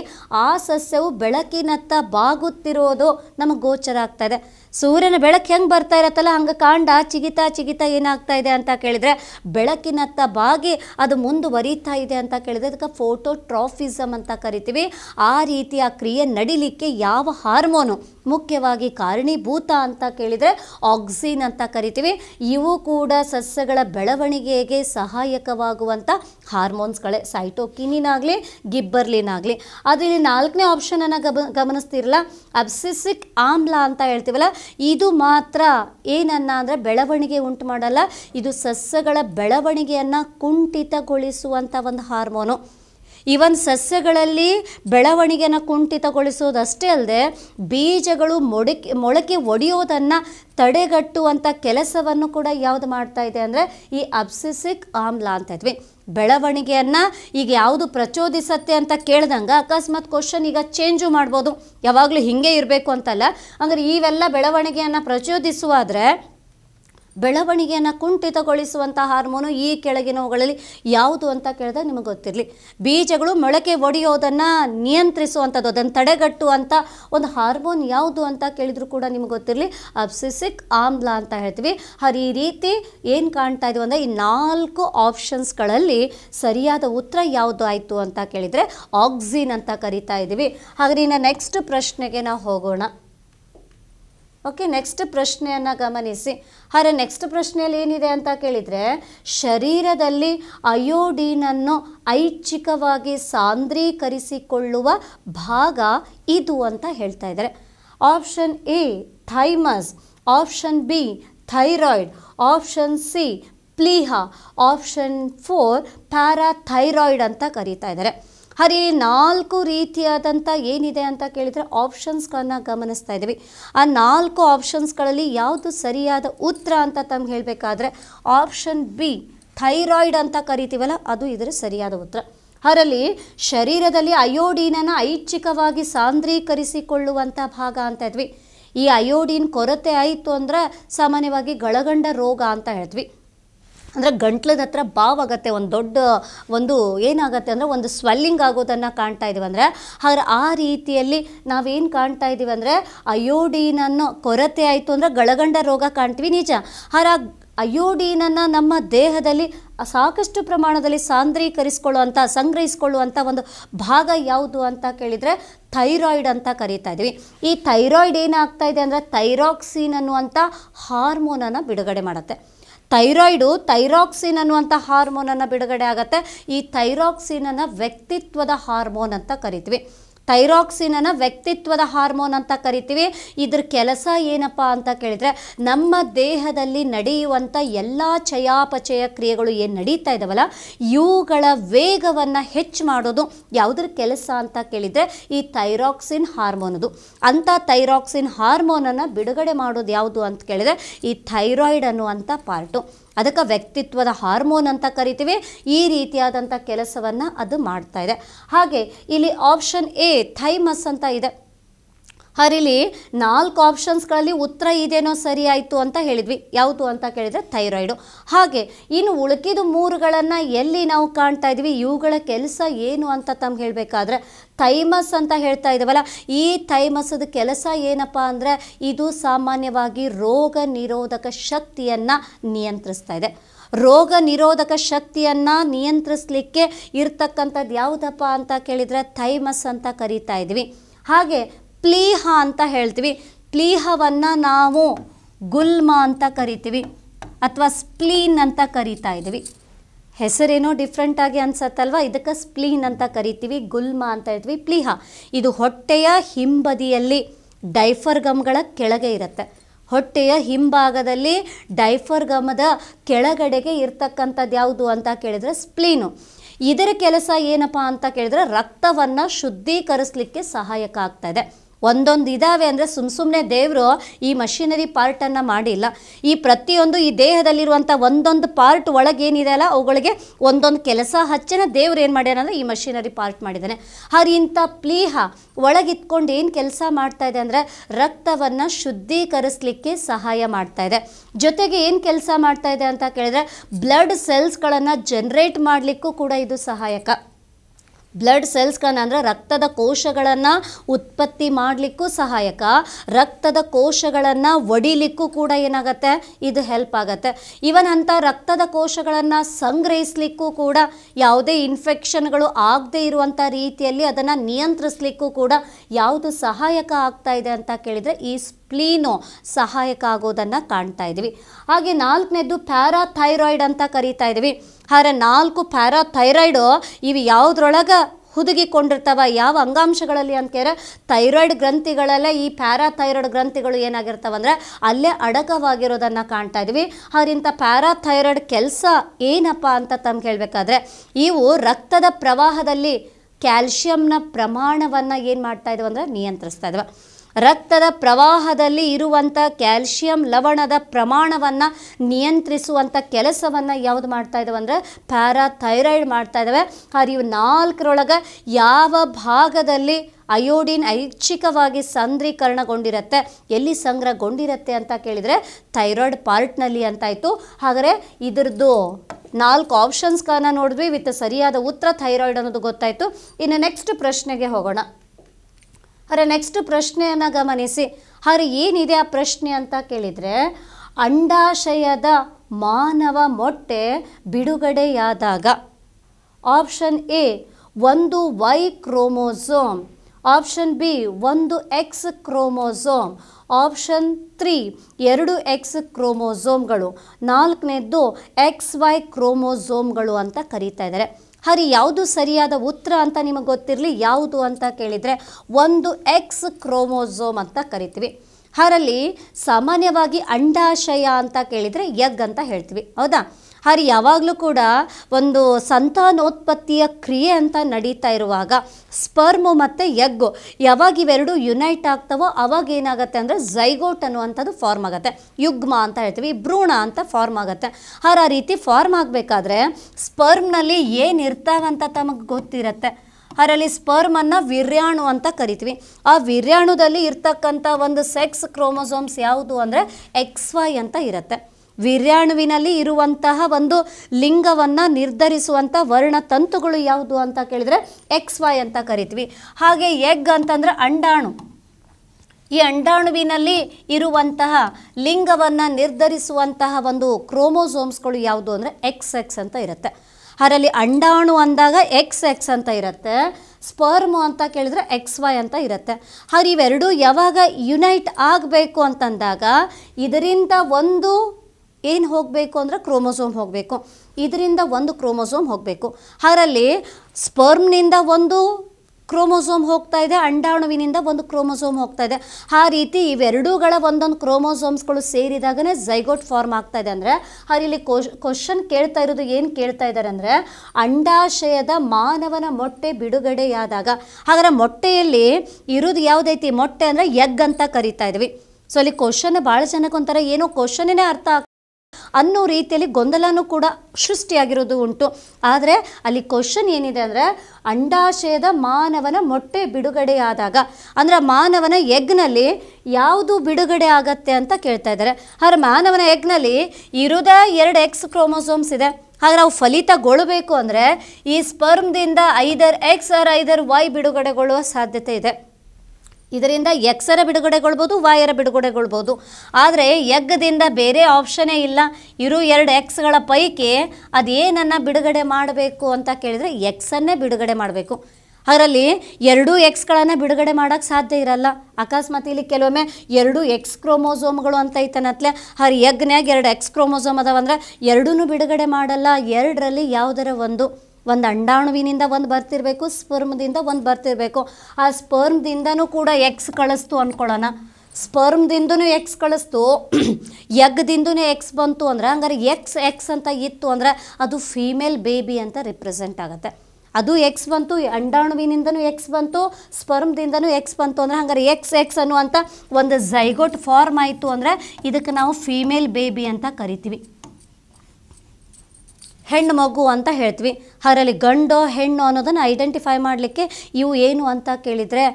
ಆ ಸಸ್ಯವು ಬೆಳಕಿನತ್ತ ಬಾಗುತ್ತಿರೋದು ನಮಗೆ ಗೋಚರ ಆಗ್ತಾ ಇದೆ ಸೂರ್ಯನ ಬೆಳಕು ಹೆಂಗೆ ಬರ್ತಾ ಇರತ್ತಲ್ಲ ಹಂಗೆ ಕಾಂಡ ಚಿಗಿತಾ ಚಿಗಿತಾ ಏನಾಗ್ತಾ ಇದೆ ಅಂತ ಕೇಳಿದರೆ ಬೆಳಕಿನತ್ತ ಬಾಗಿ ಅದು ಮುಂದುವರಿತಾ ಇದೆ ಅಂತ ಕೇಳಿದರೆ ಅದಕ್ಕೆ ಫೋಟೋ ಟ್ರಾಫಿಸಮ್ ಅಂತ ಕರಿತೀವಿ ಆ ರೀತಿ ಆ ಕ್ರಿಯೆ ನಡಿಲಿಕ್ಕೆ ಯಾವ ಹಾರ್ಮೋನು ಮುಖ್ಯವಾಗಿ ಕಾರಣೀಭೂತ ಅಂತ ಕೇಳಿದರೆ ಆಕ್ಸಿನ್ ಅಂತ ಕರಿತೀವಿ ಇವು ಕೂಡ ಸಸ್ಯಗಳ ಬೆಳವಣಿಗೆಗೆ ಸಹಾಯಕವಾಗುವಂಥ ಹಾರ್ಮೋನ್ಸ್ಗಳೇ ಆಗಲಿ ಗಿಬ್ಬರ್ಲಿನಾಗಲಿ ಅದು ಇಲ್ಲಿ ನಾಲ್ಕನೇ ಆಪ್ಷನನ್ನು ಗಮ ಗಮನಿಸ್ತಿರಲ್ಲ ಅಬ್ಸಿಸಿಕ್ ಆಮ್ಲ ಅಂತ ಹೇಳ್ತೀವಲ್ಲ ಇದು ಮಾತ್ರ ಏನನ್ನ ಅಂದರೆ ಬೆಳವಣಿಗೆ ಉಂಟು ಮಾಡಲ್ಲ ಇದು ಸಸ್ಯಗಳ ಬೆಳವಣಿಗೆಯನ್ನು ಕುಂಠಿತಗೊಳಿಸುವಂಥ ಒಂದು ಹಾರ್ಮೋನು ಈವನ್ ಸಸ್ಯಗಳಲ್ಲಿ ಬೆಳವಣಿಗೆಯನ್ನು ಕುಂಠಿತಗೊಳಿಸೋದಷ್ಟೇ ಅಲ್ಲದೆ ಬೀಜಗಳು ಮೊಡಕೆ ಮೊಳಕೆ ಒಡೆಯೋದನ್ನು ತಡೆಗಟ್ಟುವಂಥ ಕೆಲಸವನ್ನು ಕೂಡ ಯಾವುದು ಮಾಡ್ತಾ ಇದೆ ಅಂದರೆ ಈ ಅಬ್ಸಿಸಿಕ್ ಆಮ್ಲ ಅಂತ ಇದ್ವಿ ಬೆಳವಣಿಗೆಯನ್ನು ಈಗ ಯಾವುದು ಪ್ರಚೋದಿಸತ್ತೆ ಅಂತ ಕೇಳ್ದಂಗೆ ಅಕಸ್ಮಾತ್ ಕ್ವಶನ್ ಈಗ ಚೇಂಜು ಮಾಡ್ಬೋದು ಯಾವಾಗಲೂ ಹೀಗೆ ಇರಬೇಕು ಅಂತಲ್ಲ ಅಂದರೆ ಇವೆಲ್ಲ ಬೆಳವಣಿಗೆಯನ್ನು ಪ್ರಚೋದಿಸುವಾದರೆ ಬೆಳವಣಿಗೆಯನ್ನು ಕುಂಠಿತಗೊಳಿಸುವಂಥ ಹಾರ್ಮೋನು ಈ ಕೆಳಗಿನವುಗಳಲ್ಲಿ ಯಾವುದು ಅಂತ ಕೇಳಿದ್ರೆ ನಿಮಗೆ ಗೊತ್ತಿರಲಿ ಬೀಜಗಳು ಮೊಳಕೆ ಒಡೆಯೋದನ್ನು ನಿಯಂತ್ರಿಸುವಂಥದ್ದು ಅದನ್ನು ತಡೆಗಟ್ಟುವಂಥ ಒಂದು ಹಾರ್ಮೋನ್ ಯಾವುದು ಅಂತ ಕೇಳಿದರೂ ಕೂಡ ನಿಮಗೆ ಗೊತ್ತಿರಲಿ ಅಬ್ಸಿಸಿಕ್ ಆಮ್ಲ ಅಂತ ಹೇಳ್ತೀವಿ ಹರಿ ಈ ರೀತಿ ಏನು ಕಾಣ್ತಾ ಇದ್ವಿ ಅಂದರೆ ಈ ನಾಲ್ಕು ಆಪ್ಷನ್ಸ್ಗಳಲ್ಲಿ ಸರಿಯಾದ ಉತ್ತರ ಯಾವುದು ಆಯಿತು ಅಂತ ಕೇಳಿದರೆ ಆಕ್ಸಿನ್ ಅಂತ ಕರಿತಾ ಇದ್ದೀವಿ ಹಾಗೆ ಇನ್ನು ನೆಕ್ಸ್ಟ್ ಪ್ರಶ್ನೆಗೆ ನಾವು ಹೋಗೋಣ ಓಕೆ ನೆಕ್ಸ್ಟ್ ಪ್ರಶ್ನೆಯನ್ನು ಗಮನಿಸಿ ಆದರೆ ನೆಕ್ಸ್ಟ್ ಪ್ರಶ್ನೆಯಲ್ಲಿ ಏನಿದೆ ಅಂತ ಕೇಳಿದರೆ ಶರೀರದಲ್ಲಿ ಅಯೋಡೀನನ್ನು ಐಚ್ಛಿಕವಾಗಿ ಸಾಂದ್ರೀಕರಿಸಿಕೊಳ್ಳುವ ಭಾಗ ಇದು ಅಂತ ಹೇಳ್ತಾ ಇದ್ದಾರೆ option A thymus option B thyroid option C ಪ್ಲೀಹಾ ಆಪ್ಷನ್ ಫೋರ್ ಪ್ಯಾರಾಥೈರಾಯ್ಡ್ ಅಂತ ಕರೀತಾ ಇದ್ದಾರೆ ಹರೀ ನಾಲ್ಕು ರೀತಿಯಾದಂಥ ಏನಿದೆ ಅಂತ ಕೇಳಿದರೆ ಆಪ್ಷನ್ಸ್ಗಳನ್ನು ಗಮನಿಸ್ತಾ ಇದ್ದೀವಿ ಆ ನಾಲ್ಕು ಆಪ್ಷನ್ಸ್ಗಳಲ್ಲಿ ಯಾವುದು ಸರಿಯಾದ ಉತ್ತರ ಅಂತ ತಮ್ಗೆ ಹೇಳಬೇಕಾದ್ರೆ ಆಪ್ಷನ್ ಬಿ ಥೈರಾಯ್ಡ್ ಅಂತ ಕರಿತೀವಲ್ಲ ಅದು ಇದರ ಸರಿಯಾದ ಉತ್ತರ ಅದರಲ್ಲಿ ಶರೀರದಲ್ಲಿ ಅಯೋಡೀನನ್ನು ಐಚ್ಛಿಕವಾಗಿ ಸಾಂದ್ರೀಕರಿಸಿಕೊಳ್ಳುವಂಥ ಭಾಗ ಅಂತ ಇದ್ವಿ ಈ ಅಯೋಡೀನ್ ಕೊರತೆ ಆಯಿತು ಅಂದರೆ ಸಾಮಾನ್ಯವಾಗಿ ಗಳಗಂಡ ರೋಗ ಅಂತ ಹೇಳ್ತೀವಿ ಅಂದರೆ ಗಂಟ್ಲದ ಹತ್ರ ಬಾವಾಗತ್ತೆ ಒಂದು ದೊಡ್ಡ ಒಂದು ಏನಾಗುತ್ತೆ ಅಂದರೆ ಒಂದು ಸ್ವೆಲ್ಲಿಂಗ್ ಆಗೋದನ್ನು ಕಾಣ್ತಾ ಇದ್ದೀವಿ ಅಂದರೆ ಹಾಗೆ ಆ ರೀತಿಯಲ್ಲಿ ನಾವೇನು ಕಾಣ್ತಾ ಇದ್ದೀವಿ ಅಂದರೆ ಅಯೋಡೀನನ್ನು ಕೊರತೆ ಆಯಿತು ಅಂದರೆ ಗಳಗಂಡ ರೋಗ ಕಾಣ್ತೀವಿ ನಿಜ ಹಾರ ಅಯೋಡೀನನ್ನು ನಮ್ಮ ದೇಹದಲ್ಲಿ ಸಾಕಷ್ಟು ಪ್ರಮಾಣದಲ್ಲಿ ಸಾಂದ್ರೀಕರಿಸ್ಕೊಳ್ಳುವಂಥ ಸಂಗ್ರಹಿಸ್ಕೊಳ್ಳುವಂಥ ಒಂದು ಭಾಗ ಯಾವುದು ಅಂತ ಕೇಳಿದರೆ ಥೈರಾಯ್ಡ್ ಅಂತ ಕರೀತಾ ಇದ್ದೀವಿ ಈ ಥೈರಾಯ್ಡ್ ಏನಾಗ್ತಾ ಇದೆ ಅಂದರೆ ಥೈರಾಕ್ಸಿನ್ ಅನ್ನುವಂಥ ಹಾರ್ಮೋನನ್ನು ಬಿಡುಗಡೆ ಮಾಡುತ್ತೆ ಥೈರಾಯ್ಡು ಥೈರಾಕ್ಸಿನ್ ಅನ್ನುವಂಥ ಹಾರ್ಮೋನನ್ನು ಬಿಡುಗಡೆ ಆಗುತ್ತೆ ಈ ಥೈರಾಕ್ಸಿನನ್ನು ವ್ಯಕ್ತಿತ್ವದ ಹಾರ್ಮೋನ್ ಅಂತ ಕರಿತೀವಿ ಥೈರಾಕ್ಸಿನನ್ನು ವ್ಯಕ್ತಿತ್ವದ ಹಾರ್ಮೋನ್ ಅಂತ ಕರಿತೀವಿ ಇದ್ರ ಕೆಲಸ ಏನಪ್ಪ ಅಂತ ಕೇಳಿದರೆ ನಮ್ಮ ದೇಹದಲ್ಲಿ ನಡೆಯುವಂಥ ಎಲ್ಲ ಚಯಾಪಚಯ ಕ್ರಿಯೆಗಳು ಏನು ನಡೀತಾ ಇದ್ದಾವಲ್ಲ ಇವುಗಳ ವೇಗವನ್ನು ಹೆಚ್ಚು ಮಾಡೋದು ಯಾವುದ್ರ ಕೆಲಸ ಅಂತ ಕೇಳಿದರೆ ಈ ಥೈರಾಕ್ಸಿನ್ ಹಾರ್ಮೋನದು ಅಂಥ ಥೈರಾಕ್ಸಿನ್ ಹಾರ್ಮೋನನ್ನು ಬಿಡುಗಡೆ ಮಾಡೋದು ಯಾವುದು ಅಂತ ಕೇಳಿದರೆ ಈ ಥೈರಾಯ್ಡ್ ಅನ್ನುವಂಥ ಪಾರ್ಟು ಅದಕ್ಕೆ ವ್ಯಕ್ತಿತ್ವದ ಹಾರ್ಮೋನ್ ಅಂತ ಕರಿತೀವಿ ಈ ರೀತಿಯಾದಂಥ ಕೆಲಸವನ್ನು ಅದು ಮಾಡ್ತಾ ಇದೆ ಹಾಗೆ ಇಲ್ಲಿ ಆಪ್ಷನ್ ಎ ಥೈಮಸ್ ಅಂತ ಇದೆ ಹರಿಲಿ ನಾಲ್ಕು ಆಪ್ಷನ್ಸ್ಗಳಲ್ಲಿ ಉತ್ತರ ಇದೇನೋ ಸರಿ ಆಯಿತು ಅಂತ ಹೇಳಿದ್ವಿ ಯಾವುದು ಅಂತ ಕೇಳಿದರೆ ಥೈರಾಯ್ಡು ಹಾಗೆ ಇನ್ನು ಉಳುಕಿದ ಮೂರುಗಳನ್ನು ಎಲ್ಲಿ ನಾವು ಕಾಣ್ತಾ ಇದ್ವಿ ಇವುಗಳ ಕೆಲಸ ಏನು ಅಂತ ತಮ್ಗೆ ಹೇಳಬೇಕಾದ್ರೆ ಥೈಮಸ್ ಅಂತ ಹೇಳ್ತಾ ಇದ್ದೀವಲ್ಲ ಈ ಥೈಮಸದ ಕೆಲಸ ಏನಪ್ಪ ಅಂದರೆ ಇದು ಸಾಮಾನ್ಯವಾಗಿ ರೋಗ ನಿರೋಧಕ ಶಕ್ತಿಯನ್ನು ನಿಯಂತ್ರಿಸ್ತಾ ಇದೆ ರೋಗ ನಿರೋಧಕ ಶಕ್ತಿಯನ್ನು ನಿಯಂತ್ರಿಸಲಿಕ್ಕೆ ಇರ್ತಕ್ಕಂಥದ್ದು ಯಾವುದಪ್ಪ ಅಂತ ಕೇಳಿದರೆ ಥೈಮಸ್ ಅಂತ ಕರೀತಾ ಇದ್ವಿ ಹಾಗೆ ಪ್ಲೀಹ ಅಂತ ಹೇಳ್ತೀವಿ ಪ್ಲೀಹವನ್ನು ನಾವು ಗುಲ್ಮ ಅಂತ ಕರಿತೀವಿ ಅಥವಾ ಸ್ಪ್ಲೀನ್ ಅಂತ ಕರಿತಾ ಇದ್ದೀವಿ ಹೆಸರೇನೋ ಡಿಫ್ರೆಂಟ್ ಆಗಿ ಅನ್ಸತ್ತಲ್ವ ಇದಕ್ಕೆ ಸ್ಪ್ಲೀನ್ ಅಂತ ಕರಿತೀವಿ ಗುಲ್ಮ ಅಂತ ಹೇಳ್ತೀವಿ ಪ್ಲೀಹ ಇದು ಹೊಟ್ಟೆಯ ಹಿಂಬದಿಯಲ್ಲಿ ಡೈಫರ್ಗಮ್ಗಳ ಕೆಳಗೆ ಇರುತ್ತೆ ಹೊಟ್ಟೆಯ ಹಿಂಭಾಗದಲ್ಲಿ ಡೈಫರ್ಗಮದ ಕೆಳಗಡೆಗೆ ಇರ್ತಕ್ಕಂಥದ್ದು ಯಾವುದು ಅಂತ ಕೇಳಿದರೆ ಸ್ಪ್ಲೀನು ಇದರ ಕೆಲಸ ಏನಪ್ಪ ಅಂತ ಕೇಳಿದರೆ ರಕ್ತವನ್ನು ಶುದ್ಧೀಕರಿಸಲಿಕ್ಕೆ ಸಹಾಯಕ ಆಗ್ತಾ ಇದೆ ಒಂದೊಂದು ಇದಾವೆ ಅಂದರೆ ಸುಮ್ಮ ಸುಮ್ಮನೆ ದೇವರು ಈ ಮಷಿನರಿ ಪಾರ್ಟನ್ನು ಮಾಡಿಲ್ಲ ಈ ಪ್ರತಿಯೊಂದು ಈ ದೇಹದಲ್ಲಿರುವಂಥ ಒಂದೊಂದು ಪಾರ್ಟ್ ಒಳಗೇನಿದೆ ಅಲ್ಲ ಅವುಗಳಿಗೆ ಒಂದೊಂದು ಕೆಲಸ ಹಚ್ಚನ ದೇವ್ರು ಏನು ಮಾಡ್ಯಾನ ಈ ಮಷಿನರಿ ಪಾರ್ಟ್ ಮಾಡಿದ್ದಾನೆ ಹಾಗೆ ಇಂಥ ಪ್ಲೀಹ ಒಳಗಿತ್ಕೊಂಡು ಏನು ಕೆಲಸ ಮಾಡ್ತಾ ಇದೆ ಅಂದರೆ ರಕ್ತವನ್ನು ಶುದ್ಧೀಕರಿಸಲಿಕ್ಕೆ ಸಹಾಯ ಮಾಡ್ತಾ ಇದೆ ಜೊತೆಗೆ ಏನು ಕೆಲಸ ಮಾಡ್ತಾ ಇದೆ ಅಂತ ಕೇಳಿದ್ರೆ ಬ್ಲಡ್ ಸೆಲ್ಸ್ಗಳನ್ನು ಜನರೇಟ್ ಮಾಡಲಿಕ್ಕೂ ಕೂಡ ಇದು ಸಹಾಯಕ ಬ್ಲಡ್ ಸೆಲ್ಸ್ಗಳನ್ನ ಅಂದರೆ ರಕ್ತದ ಕೋಶಗಳನ್ನು ಉತ್ಪತ್ತಿ ಮಾಡಲಿಕ್ಕೂ ಸಹಾಯಕ ರಕ್ತದ ಕೋಶಗಳನ್ನು ಒಡಿಲಿಕ್ಕೂ ಕೂಡ ಏನಾಗುತ್ತೆ ಇದು ಹೆಲ್ಪ್ ಆಗುತ್ತೆ ಈವನ್ ಅಂಥ ರಕ್ತದ ಕೋಶಗಳನ್ನು ಸಂಗ್ರಹಿಸಲಿಕ್ಕೂ ಕೂಡ ಯಾವುದೇ ಇನ್ಫೆಕ್ಷನ್ಗಳು ಆಗದೇ ಇರುವಂಥ ರೀತಿಯಲ್ಲಿ ಅದನ್ನು ನಿಯಂತ್ರಿಸಲಿಕ್ಕೂ ಕೂಡ ಯಾವುದು ಸಹಾಯಕ ಆಗ್ತಾ ಇದೆ ಅಂತ ಕೇಳಿದರೆ ಈ ಕ್ಲೀನು ಸಹಾಯಕ ಆಗೋದನ್ನು ಕಾಣ್ತಾ ಇದ್ದೀವಿ ಹಾಗೆ ನಾಲ್ಕನೇದು ಪ್ಯಾರಾಥೈರಾಯ್ಡ್ ಅಂತ ಕರೀತಾ ಇದ್ದೀವಿ ಆದರೆ ನಾಲ್ಕು ಪ್ಯಾರಾಥೈರಾಯ್ಡು ಇವು ಯಾವುದ್ರೊಳಗೆ ಹುದುಗಿಕೊಂಡಿರ್ತಾವ ಯಾವ ಅಂಗಾಂಶಗಳಲ್ಲಿ ಅಂತ ಕೇಳಿದ್ರೆ ಥೈರಾಯ್ಡ್ ಗ್ರಂಥಿಗಳಲ್ಲೇ ಈ ಪ್ಯಾರಾಥೈರಾಯ್ಡ್ ಗ್ರಂಥಿಗಳು ಏನಾಗಿರ್ತವೆ ಅಂದರೆ ಅಲ್ಲೇ ಅಡಕವಾಗಿರೋದನ್ನು ಕಾಣ್ತಾ ಇದ್ವಿ ಅದರಿಂದ ಪ್ಯಾರಾಥೈರಾಯ್ಡ್ ಕೆಲಸ ಏನಪ್ಪ ಅಂತ ತಮ್ಗೆ ಹೇಳಬೇಕಾದ್ರೆ ಇವು ರಕ್ತದ ಪ್ರವಾಹದಲ್ಲಿ ಕ್ಯಾಲ್ಶಿಯಂನ ಪ್ರಮಾಣವನ್ನು ಏನು ಮಾಡ್ತಾ ಇದ್ವು ನಿಯಂತ್ರಿಸ್ತಾ ಇದ್ವ ರಕ್ತದ ಪ್ರವಾಹದಲ್ಲಿ ಇರುವಂಥ ಕ್ಯಾಲ್ಶಿಯಂ ಲವಣದ ಪ್ರಮಾಣವನ್ನು ನಿಯಂತ್ರಿಸುವಂಥ ಕೆಲಸವನ್ನು ಯಾವುದು ಮಾಡ್ತಾ ಇದ್ದಾವೆ ಅಂದರೆ ಪ್ಯಾರಾಥೈರಾಯ್ಡ್ ಮಾಡ್ತಾ ಇದ್ದಾವೆ ಆದರೆ ಇವು ನಾಲ್ಕರೊಳಗೆ ಯಾವ ಭಾಗದಲ್ಲಿ ಅಯೋಡಿನ್ ಐಚ್ಛಿಕವಾಗಿ ಸಂದ್ರೀಕರಣಗೊಂಡಿರುತ್ತೆ ಎಲ್ಲಿ ಸಂಗ್ರಹಗೊಂಡಿರುತ್ತೆ ಅಂತ ಕೇಳಿದರೆ ಥೈರಾಯ್ಡ್ ಪಾರ್ಟ್ನಲ್ಲಿ ಅಂತಾಯಿತು ಹಾಗರೆ ಇದರದ್ದು ನಾಲ್ಕು ಆಪ್ಷನ್ಸ್ಗಳನ್ನ ನೋಡಿದ್ವಿ ವಿತ್ ಸರಿಯಾದ ಉತ್ತರ ಥೈರಾಯ್ಡ್ ಅನ್ನೋದು ಗೊತ್ತಾಯಿತು ಇನ್ನು ನೆಕ್ಸ್ಟ್ ಪ್ರಶ್ನೆಗೆ ಹೋಗೋಣ ಅವರ ನೆಕ್ಸ್ಟ್ ಪ್ರಶ್ನೆಯನ್ನು ಗಮನಿಸಿ ಆದರೆ ಏನಿದೆ ಆ ಪ್ರಶ್ನೆ ಅಂತ ಕೇಳಿದರೆ ಅಂಡಾಶಯದ ಮಾನವ ಮೊಟ್ಟೆ ಬಿಡುಗಡೆಯಾದಾಗ ಆಪ್ಷನ್ ಎ ಒಂದು ವೈ ಕ್ರೋಮೋಸೋಮ್ ಆಪ್ಷನ್ ಬಿ ಒಂದು ಎಕ್ಸ್ ಕ್ರೋಮೋಸೋಮ್ ಆಪ್ಷನ್ ತ್ರೀ ಎರಡು ಎಕ್ಸ್ ಕ್ರೋಮೋಸೋಮ್ಗಳು ನಾಲ್ಕನೇದ್ದು ಎಕ್ಸ್ ವೈ ಕ್ರೋಮೋಸೋಮ್ಗಳು ಅಂತ ಕರೀತಾ ಇದ್ದಾರೆ ಹರಿ ಯಾವುದು ಸರಿಯಾದ ಉತ್ತರ ಅಂತ ನಿಮಗೆ ಗೊತ್ತಿರಲಿ ಯಾವುದು ಅಂತ ಕೇಳಿದರೆ ಒಂದು ಎಕ್ಸ್ ಕ್ರೋಮೋಸೋಮ್ ಅಂತ ಕರಿತೀವಿ ಹರಲ್ಲಿ ಸಾಮಾನ್ಯವಾಗಿ ಅಂಡಾಶಯ ಅಂತ ಕೇಳಿದರೆ ಯಗ್ ಅಂತ ಹೇಳ್ತೀವಿ ಹೌದಾ ಹಾಗೆ ಯಾವಾಗಲೂ ಕೂಡ ಒಂದು ಸಂತಾನೋತ್ಪತ್ತಿಯ ಕ್ರಿಯೆ ಅಂತ ನಡೀತಾ ಇರುವಾಗ ಸ್ಪರ್ಮು ಮತ್ತು ಎಗ್ಗು ಯಾವಾಗ ಇವೆರಡು ಯುನೈಟ್ ಆಗ್ತವೋ ಅವಾಗ ಏನಾಗುತ್ತೆ ಅಂದರೆ ಝೈಗೋಟ್ ಅನ್ನುವಂಥದ್ದು ಫಾರ್ಮ್ ಆಗುತ್ತೆ ಯುಗ್ಮ ಅಂತ ಹೇಳ್ತೀವಿ ಭ್ರೂಣ ಅಂತ ಫಾರ್ಮ್ ಆಗುತ್ತೆ ಹರ ಆ ರೀತಿ ಫಾರ್ಮ್ ಆಗಬೇಕಾದ್ರೆ ಸ್ಪರ್ಮ್ನಲ್ಲಿ ಏನು ಇರ್ತಾವಂತ ತಮಗೆ ಗೊತ್ತಿರುತ್ತೆ ಅದರಲ್ಲಿ ಸ್ಪರ್ಮನ್ನು ವಿರ್ಯಾಣು ಅಂತ ಕರಿತೀವಿ ಆ ವಿರ್ಯಾಣುದಲ್ಲಿ ಇರ್ತಕ್ಕಂಥ ಒಂದು ಸೆಕ್ಸ್ ಕ್ರೋಮೋಸೋಮ್ಸ್ ಯಾವುದು ಅಂದರೆ ಎಕ್ಸ್ ವೈ ಅಂತ ಇರುತ್ತೆ ವೀರ್ಯಾಣುವಿನಲ್ಲಿ ಇರುವಂತಹ ಒಂದು ಲಿಂಗವನ್ನು ನಿರ್ಧರಿಸುವಂಥ ವರ್ಣತಂತುಗಳು ಯಾವುದು ಅಂತ ಕೇಳಿದರೆ ಎಕ್ಸ್ ವೈ ಅಂತ ಕರಿತೀವಿ ಹಾಗೆ ಎಗ್ ಅಂತಂದರೆ ಅಂಡಾಣು ಈ ಅಂಡಾಣುವಿನಲ್ಲಿ ಇರುವಂತಹ ಲಿಂಗವನ್ನು ನಿರ್ಧರಿಸುವಂತಹ ಒಂದು ಕ್ರೋಮೋಸೋಮ್ಸ್ಗಳು ಯಾವುದು ಅಂದರೆ ಎಕ್ಸ್ ಎಕ್ಸ್ ಅಂತ ಇರುತ್ತೆ ಅದರಲ್ಲಿ ಅಂಡಾಣು ಅಂದಾಗ ಎಕ್ಸ್ ಎಕ್ಸ್ ಅಂತ ಇರುತ್ತೆ ಸ್ಪರ್ಮು ಅಂತ ಕೇಳಿದರೆ ಎಕ್ಸ್ ವೈ ಅಂತ ಇರುತ್ತೆ ಹಾಗೆ ಇವೆರಡೂ ಯಾವಾಗ ಯುನೈಟ್ ಆಗಬೇಕು ಅಂತಂದಾಗ ಇದರಿಂದ ಒಂದು ಏನು ಹೋಗಬೇಕು ಅಂದರೆ ಕ್ರೋಮೋಸೋಮ್ ಹೋಗಬೇಕು ಇದರಿಂದ ಒಂದು ಕ್ರೋಮೋಸೋಮ್ ಹೋಗಬೇಕು ಅದರಲ್ಲಿ ಸ್ಪರ್ಮ್ನಿಂದ ಒಂದು ಕ್ರೋಮೋಸೋಮ್ ಹೋಗ್ತಾ ಇದೆ ಅಂಡಾಣುವಿನಿಂದ ಒಂದು ಕ್ರೋಮೋಸೋಮ್ ಹೋಗ್ತಾ ಇದೆ ಆ ರೀತಿ ಇವೆರಡೂಗಳ ಒಂದೊಂದು ಕ್ರೋಮೋಸೋಮ್ಸ್ಗಳು ಸೇರಿದಾಗನೇ ಝೈಗೋಟ್ ಫಾರ್ಮ್ ಆಗ್ತಾ ಇದೆ ಅಂದರೆ ಅವರಿಲ್ಲಿ ಕೋಶ್ ಕ್ವಶನ್ ಕೇಳ್ತಾ ಇರೋದು ಏನು ಕೇಳ್ತಾ ಇದ್ದಾರೆ ಅಂದರೆ ಅಂಡಾಶಯದ ಮಾನವನ ಮೊಟ್ಟೆ ಬಿಡುಗಡೆಯಾದಾಗ ಹಾಗಾದ್ರೆ ಮೊಟ್ಟೆಯಲ್ಲಿ ಇರೋದು ಯಾವುದೈತಿ ಮೊಟ್ಟೆ ಅಂದರೆ ಎಗ್ ಅಂತ ಕರಿತಾ ಇದ್ವಿ ಸೊ ಅಲ್ಲಿ ಕ್ವಶನ್ ಭಾಳ ಜನಕ್ಕೆ ಒಂಥರ ಏನೋ ಕ್ವಶನೇ ಅರ್ಥ ಅನ್ನೋ ರೀತಿಯಲ್ಲಿ ಗೊಂದಲನೂ ಕೂಡ ಸೃಷ್ಟಿಯಾಗಿರೋದು ಉಂಟು ಆದರೆ ಅಲ್ಲಿ ಕ್ವಶನ್ ಏನಿದೆ ಅಂದರೆ ಅಂಡಾಶಯದ ಮಾನವನ ಮೊಟ್ಟೆ ಬಿಡುಗಡೆಯಾದಾಗ ಅಂದರೆ ಮಾನವನ ಎಗ್ನಲ್ಲಿ ಯಾವುದು ಬಿಡುಗಡೆ ಆಗತ್ತೆ ಅಂತ ಕೇಳ್ತಾ ಇದ್ದಾರೆ ಆದರೆ ಮಾನವನ ಎಗ್ನಲ್ಲಿ ಇರೋದೇ ಎರಡು ಎಕ್ಸ್ ಕ್ರೋಮೋಸೋಮ್ಸ್ ಇದೆ ಹಾಗೆ ನಾವು ಫಲಿತಗೊಳ್ಳಬೇಕು ಅಂದರೆ ಈ ಸ್ಪರ್ಮ್ದಿಂದ either X or either Y ಬಿಡುಗಡೆಗೊಳ್ಳುವ ಸಾಧ್ಯತೆ ಇದೆ ಇದರಿಂದ ಎಕ್ಸರ ಬಿಡುಗಡೆಗೊಳ್ಬೋದು ವಾಯರ ಬಿಡುಗಡೆಗೊಳ್ಬೋದು ಆದರೆ ಯಗ್ಗದಿಂದ ಬೇರೆ ಆಪ್ಷನೇ ಇಲ್ಲ ಇರು ಎರಡು ಎಕ್ಸ್ಗಳ ಪೈಕಿ ಅದೇನನ್ನು ಬಿಡುಗಡೆ ಮಾಡಬೇಕು ಅಂತ ಕೇಳಿದರೆ ಎಕ್ಸನ್ನೇ ಬಿಡುಗಡೆ ಮಾಡಬೇಕು ಅದರಲ್ಲಿ ಎರಡೂ ಎಕ್ಸ್ಗಳನ್ನು ಬಿಡುಗಡೆ ಮಾಡೋಕ್ಕೆ ಸಾಧ್ಯ ಇರಲ್ಲ ಅಕಸ್ಮಾತ್ ಇಲ್ಲಿ ಕೆಲವೊಮ್ಮೆ ಎರಡು ಎಕ್ಸ್ ಕ್ರೋಮೋಸೋಮ್ಗಳು ಅಂತ ಐತನತ್ಲೆ ಹರ್ ಯಗ್ನ್ಯಾಗ ಎರಡು ಎಕ್ಸ್ ಕ್ರೋಮೋಸೋಮ್ ಅದಾವಂದ್ರೆ ಎರಡೂ ಬಿಡುಗಡೆ ಮಾಡಲ್ಲ ಎರಡರಲ್ಲಿ ಯಾವುದರ ಒಂದು ಒಂದು ಅಂಡಾಣುವಿನಿಂದ ಒಂದು ಬರ್ತಿರಬೇಕು ಸ್ಪರ್ಮದಿಂದ ಒಂದು ಬರ್ತಿರ್ಬೇಕು ಆ ಸ್ಪರ್ಮ್ದಿಂದನೂ ಕೂಡ ಎಕ್ಸ್ ಕಳಿಸ್ತು ಅಂದ್ಕೊಳ್ಳೋಣ ಸ್ಪರ್ಮ್ದಿಂದನೂ ಎಕ್ಸ್ ಕಳಿಸ್ತು ಎಗ್ದಿಂದನೂ *clears throat* ಎಕ್ಸ್ ಬಂತು ಅಂದರೆ ಹಂಗಾರೆ ಎಕ್ಸ್ ಎಕ್ಸ್ ಅಂತ ಇತ್ತು ಅಂದರೆ ಅದು ಫೀಮೇಲ್ ಬೇಬಿ ಅಂತ ರಿಪ್ರೆಸೆಂಟ್ ಆಗುತ್ತೆ ಅದು ಎಕ್ಸ್ ಬಂತು ಅಂಡಾಣುವಿನಿಂದನೂ ಎಕ್ಸ್ ಬಂತು ಸ್ಪರ್ಮ್ದಿಂದನೂ ಎಕ್ಸ್ ಬಂತು ಅಂದರೆ ಹಂಗಾರೆ ಎಕ್ಸ್ ಎಕ್ಸ್ ಅನ್ನುವಂಥ ಒಂದು ಝೈಗೋಟ್ ಫಾರ್ಮ್ ಆಯಿತು ಅಂದರೆ ಇದಕ್ಕೆ ನಾವು ಫೀಮೇಲ್ ಬೇಬಿ ಅಂತ ಕರಿತೀವಿ ಹೆಣ್ಣು ಮಗು ಅಂತ ಹೇಳ್ತೀವಿ ಅದರಲ್ಲಿ ಗಂಡೋ ಹೆಣ್ಣು ಅನ್ನೋದನ್ನು ಐಡೆಂಟಿಫೈ ಮಾಡಲಿಕ್ಕೆ ಇವು ಏನು ಅಂತ ಕೇಳಿದರೆ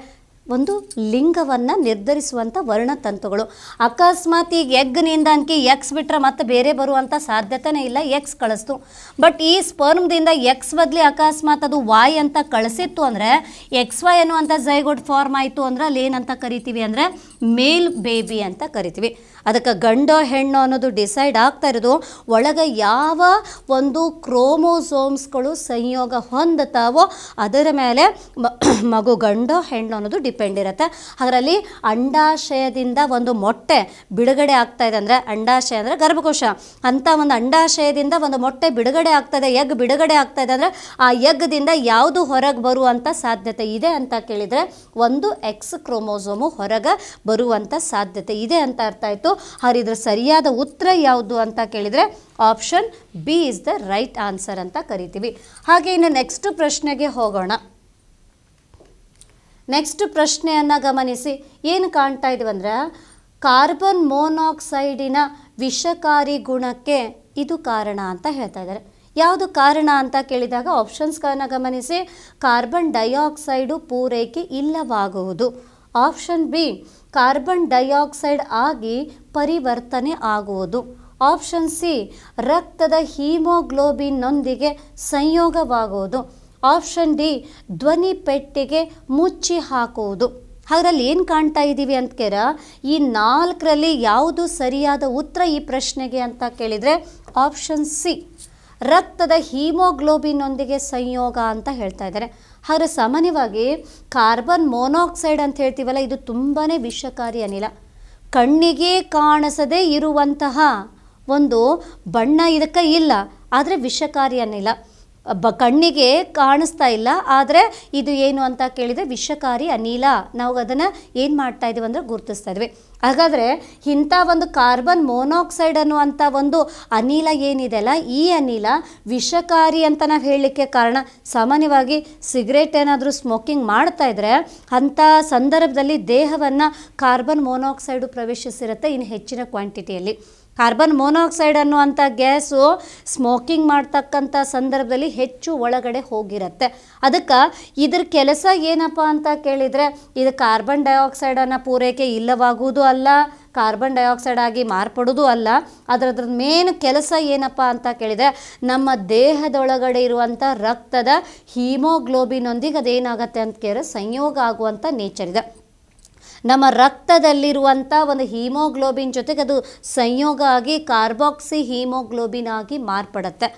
ಒಂದು ಲಿಂಗವನ್ನು ನಿರ್ಧರಿಸುವಂಥ ವರ್ಣತಂತುಗಳು ಅಕಸ್ಮಾತ್ ಈಗ ಎಗ್ನಿಂದ ಅನ್ಕಿ ಎಕ್ಸ್ ಬಿಟ್ರೆ ಮತ್ತೆ ಬೇರೆ ಬರುವಂಥ ಸಾಧ್ಯತೆನೇ ಇಲ್ಲ ಎಕ್ಸ್ ಕಳಿಸ್ತು ಬಟ್ ಈ ಸ್ಪರ್ಮ್ದಿಂದ ಎಕ್ಸ್ ಬದಲಿ ಅಕಸ್ಮಾತ್ ಅದು ವಾಯ್ ಅಂತ ಕಳಿಸಿತ್ತು ಅಂದರೆ ಎಕ್ಸ್ ವೈ ಅನ್ನುವಂಥ ಜೈಗೋಡ್ ಫಾರ್ಮ್ ಆಯಿತು ಅಂದರೆ ಅಲ್ಲಿ ಏನಂತ ಕರಿತೀವಿ ಅಂದರೆ ಮೇಲ್ ಬೇಬಿ ಅಂತ ಕರಿತೀವಿ ಅದಕ್ಕೆ ಗಂಡ ಹೆಣ್ಣು ಅನ್ನೋದು ಡಿಸೈಡ್ ಆಗ್ತಾ ಇರೋದು ಒಳಗೆ ಯಾವ ಒಂದು ಕ್ರೋಮೋಸೋಮ್ಸ್ಗಳು ಸಂಯೋಗ ಹೊಂದುತ್ತಾವೋ ಅದರ ಮೇಲೆ ಮಗು ಗಂಡ ಹೆಣ್ಣು ಅನ್ನೋದು ಡಿಪೆಂಡ್ ಇರುತ್ತೆ ಅದರಲ್ಲಿ ಅಂಡಾಶಯದಿಂದ ಒಂದು ಮೊಟ್ಟೆ ಬಿಡುಗಡೆ ಆಗ್ತಾ ಇದೆ ಅಂದರೆ ಅಂಡಾಶಯ ಅಂದರೆ ಗರ್ಭಕೋಶ ಅಂಥ ಒಂದು ಅಂಡಾಶಯದಿಂದ ಒಂದು ಮೊಟ್ಟೆ ಬಿಡುಗಡೆ ಇದೆ ಎಗ್ ಬಿಡುಗಡೆ ಆಗ್ತಾ ಇದೆ ಅಂದರೆ ಆ ಎಗ್ದಿಂದ ಯಾವುದು ಹೊರಗೆ ಬರುವಂಥ ಸಾಧ್ಯತೆ ಇದೆ ಅಂತ ಕೇಳಿದರೆ ಒಂದು ಎಕ್ಸ್ ಕ್ರೋಮೋಸೋಮು ಹೊರಗೆ ಬರುವಂಥ ಸಾಧ್ಯತೆ ಇದೆ ಅಂತ ಅರ್ಥ ಆಯಿತು ಹಾಗೆ ಸರಿಯಾದ ಉತ್ತರ ಯಾವುದು ಅಂತ ಕೇಳಿದರೆ option B is the right answer ಅಂತ ಕರಿತೀವಿ ಹಾಗೆ ಇನ್ನು ನೆಕ್ಸ್ಟ್ ಪ್ರಶ್ನೆಗೆ ಹೋಗೋಣ ನೆಕ್ಸ್ಟ್ ಪ್ರಶ್ನೆಯನ್ನು ಗಮನಿಸಿ ಏನು ಕಾಣ್ತಾ ಅಂದರೆ ಕಾರ್ಬನ್ ಮೋನಾಕ್ಸೈಡಿನ ವಿಷಕಾರಿ ಗುಣಕ್ಕೆ ಇದು ಕಾರಣ ಅಂತ ಹೇಳ್ತಾ ಇದ್ದಾರೆ ಯಾವುದು ಕಾರಣ ಅಂತ ಕೇಳಿದಾಗ ಆಪ್ಷನ್ಸ್ಗಳನ್ನು ಗಮನಿಸಿ ಕಾರ್ಬನ್ ಡೈಆಕ್ಸೈಡು ಪೂರೈಕೆ ಇಲ್ಲವಾಗುವುದು ಆಪ್ಷನ್ ಬಿ ಕಾರ್ಬನ್ ಡೈಆಕ್ಸೈಡ್ ಆಗಿ ಪರಿವರ್ತನೆ ಆಗುವುದು ಆಪ್ಷನ್ ಸಿ ರಕ್ತದ ಹೀಮೋಗ್ಲೋಬಿನ್ನೊಂದಿಗೆ ಸಂಯೋಗವಾಗುವುದು ಆಪ್ಷನ್ ಡಿ ಧ್ವನಿ ಪೆಟ್ಟಿಗೆ ಮುಚ್ಚಿ ಹಾಕುವುದು ಅದರಲ್ಲಿ ಏನು ಕಾಣ್ತಾ ಇದ್ದೀವಿ ಅಂತ ಕೇರ ಈ ನಾಲ್ಕರಲ್ಲಿ ಯಾವುದು ಸರಿಯಾದ ಉತ್ತರ ಈ ಪ್ರಶ್ನೆಗೆ ಅಂತ ಕೇಳಿದರೆ ಆಪ್ಷನ್ ಸಿ ರಕ್ತದ ಹೀಮೋಗ್ಲೋಬಿನ್ನೊಂದಿಗೆ ಸಂಯೋಗ ಅಂತ ಹೇಳ್ತಾ ಇದ್ದಾರೆ ಆದರೆ ಸಾಮಾನ್ಯವಾಗಿ ಕಾರ್ಬನ್ ಮೋನಾಕ್ಸೈಡ್ ಅಂತ ಹೇಳ್ತೀವಲ್ಲ ಇದು ತುಂಬಾ ವಿಷಕಾರಿ ಅನಿಲ ಕಣ್ಣಿಗೆ ಕಾಣಿಸದೇ ಇರುವಂತಹ ಒಂದು ಬಣ್ಣ ಇದಕ್ಕೆ ಇಲ್ಲ ಆದರೆ ವಿಷಕಾರಿ ಅನಿಲ ಬ ಕಣ್ಣಿಗೆ ಕಾಣಿಸ್ತಾ ಇಲ್ಲ ಆದರೆ ಇದು ಏನು ಅಂತ ಕೇಳಿದರೆ ವಿಷಕಾರಿ ಅನಿಲ ನಾವು ಅದನ್ನು ಏನು ಮಾಡ್ತಾ ಇದ್ದೀವಿ ಅಂದರೆ ಗುರುತಿಸ್ತಾ ಇದ್ವಿ ಹಾಗಾದರೆ ಇಂಥ ಒಂದು ಕಾರ್ಬನ್ ಮೋನಾಕ್ಸೈಡ್ ಅನ್ನುವಂಥ ಒಂದು ಅನಿಲ ಏನಿದೆ ಅಲ್ಲ ಈ ಅನಿಲ ವಿಷಕಾರಿ ಅಂತ ನಾವು ಹೇಳಲಿಕ್ಕೆ ಕಾರಣ ಸಾಮಾನ್ಯವಾಗಿ ಸಿಗರೇಟ್ ಏನಾದರೂ ಸ್ಮೋಕಿಂಗ್ ಮಾಡ್ತಾ ಇದ್ದರೆ ಅಂಥ ಸಂದರ್ಭದಲ್ಲಿ ದೇಹವನ್ನು ಕಾರ್ಬನ್ ಮೊನಾಕ್ಸೈಡು ಪ್ರವೇಶಿಸಿರುತ್ತೆ ಇನ್ನು ಹೆಚ್ಚಿನ ಕ್ವಾಂಟಿಟಿಯಲ್ಲಿ ಕಾರ್ಬನ್ ಮೋನಾಕ್ಸೈಡ್ ಅನ್ನುವಂಥ ಗ್ಯಾಸು ಸ್ಮೋಕಿಂಗ್ ಮಾಡ್ತಕ್ಕಂಥ ಸಂದರ್ಭದಲ್ಲಿ ಹೆಚ್ಚು ಒಳಗಡೆ ಹೋಗಿರುತ್ತೆ ಅದಕ್ಕೆ ಇದ್ರ ಕೆಲಸ ಏನಪ್ಪ ಅಂತ ಕೇಳಿದರೆ ಇದು ಕಾರ್ಬನ್ ಡೈಆಕ್ಸೈಡನ್ನು ಪೂರೈಕೆ ಇಲ್ಲವಾಗುವುದು ಅಲ್ಲ ಕಾರ್ಬನ್ ಡೈಆಕ್ಸೈಡ್ ಆಗಿ ಮಾರ್ಪಡೋದು ಅಲ್ಲ ಅದರದ್ರ ಮೇನ್ ಕೆಲಸ ಏನಪ್ಪ ಅಂತ ಕೇಳಿದರೆ ನಮ್ಮ ದೇಹದೊಳಗಡೆ ಇರುವಂಥ ರಕ್ತದ ಹೀಮೋಗ್ಲೋಬಿನೊಂದಿಗೆ ಅದೇನಾಗುತ್ತೆ ಅಂತ ಕೇಳಿದ್ರೆ ಸಂಯೋಗ ಆಗುವಂಥ ನೇಚರ್ ಇದೆ ನಮ್ಮ ರಕ್ತದಲ್ಲಿರುವಂಥ ಒಂದು ಹೀಮೋಗ್ಲೋಬಿನ್ ಜೊತೆಗೆ ಅದು ಸಂಯೋಗ ಆಗಿ ಕಾರ್ಬಾಕ್ಸಿ ಹೀಮೋಗ್ಲೋಬಿನ್ ಆಗಿ ಮಾರ್ಪಡುತ್ತೆ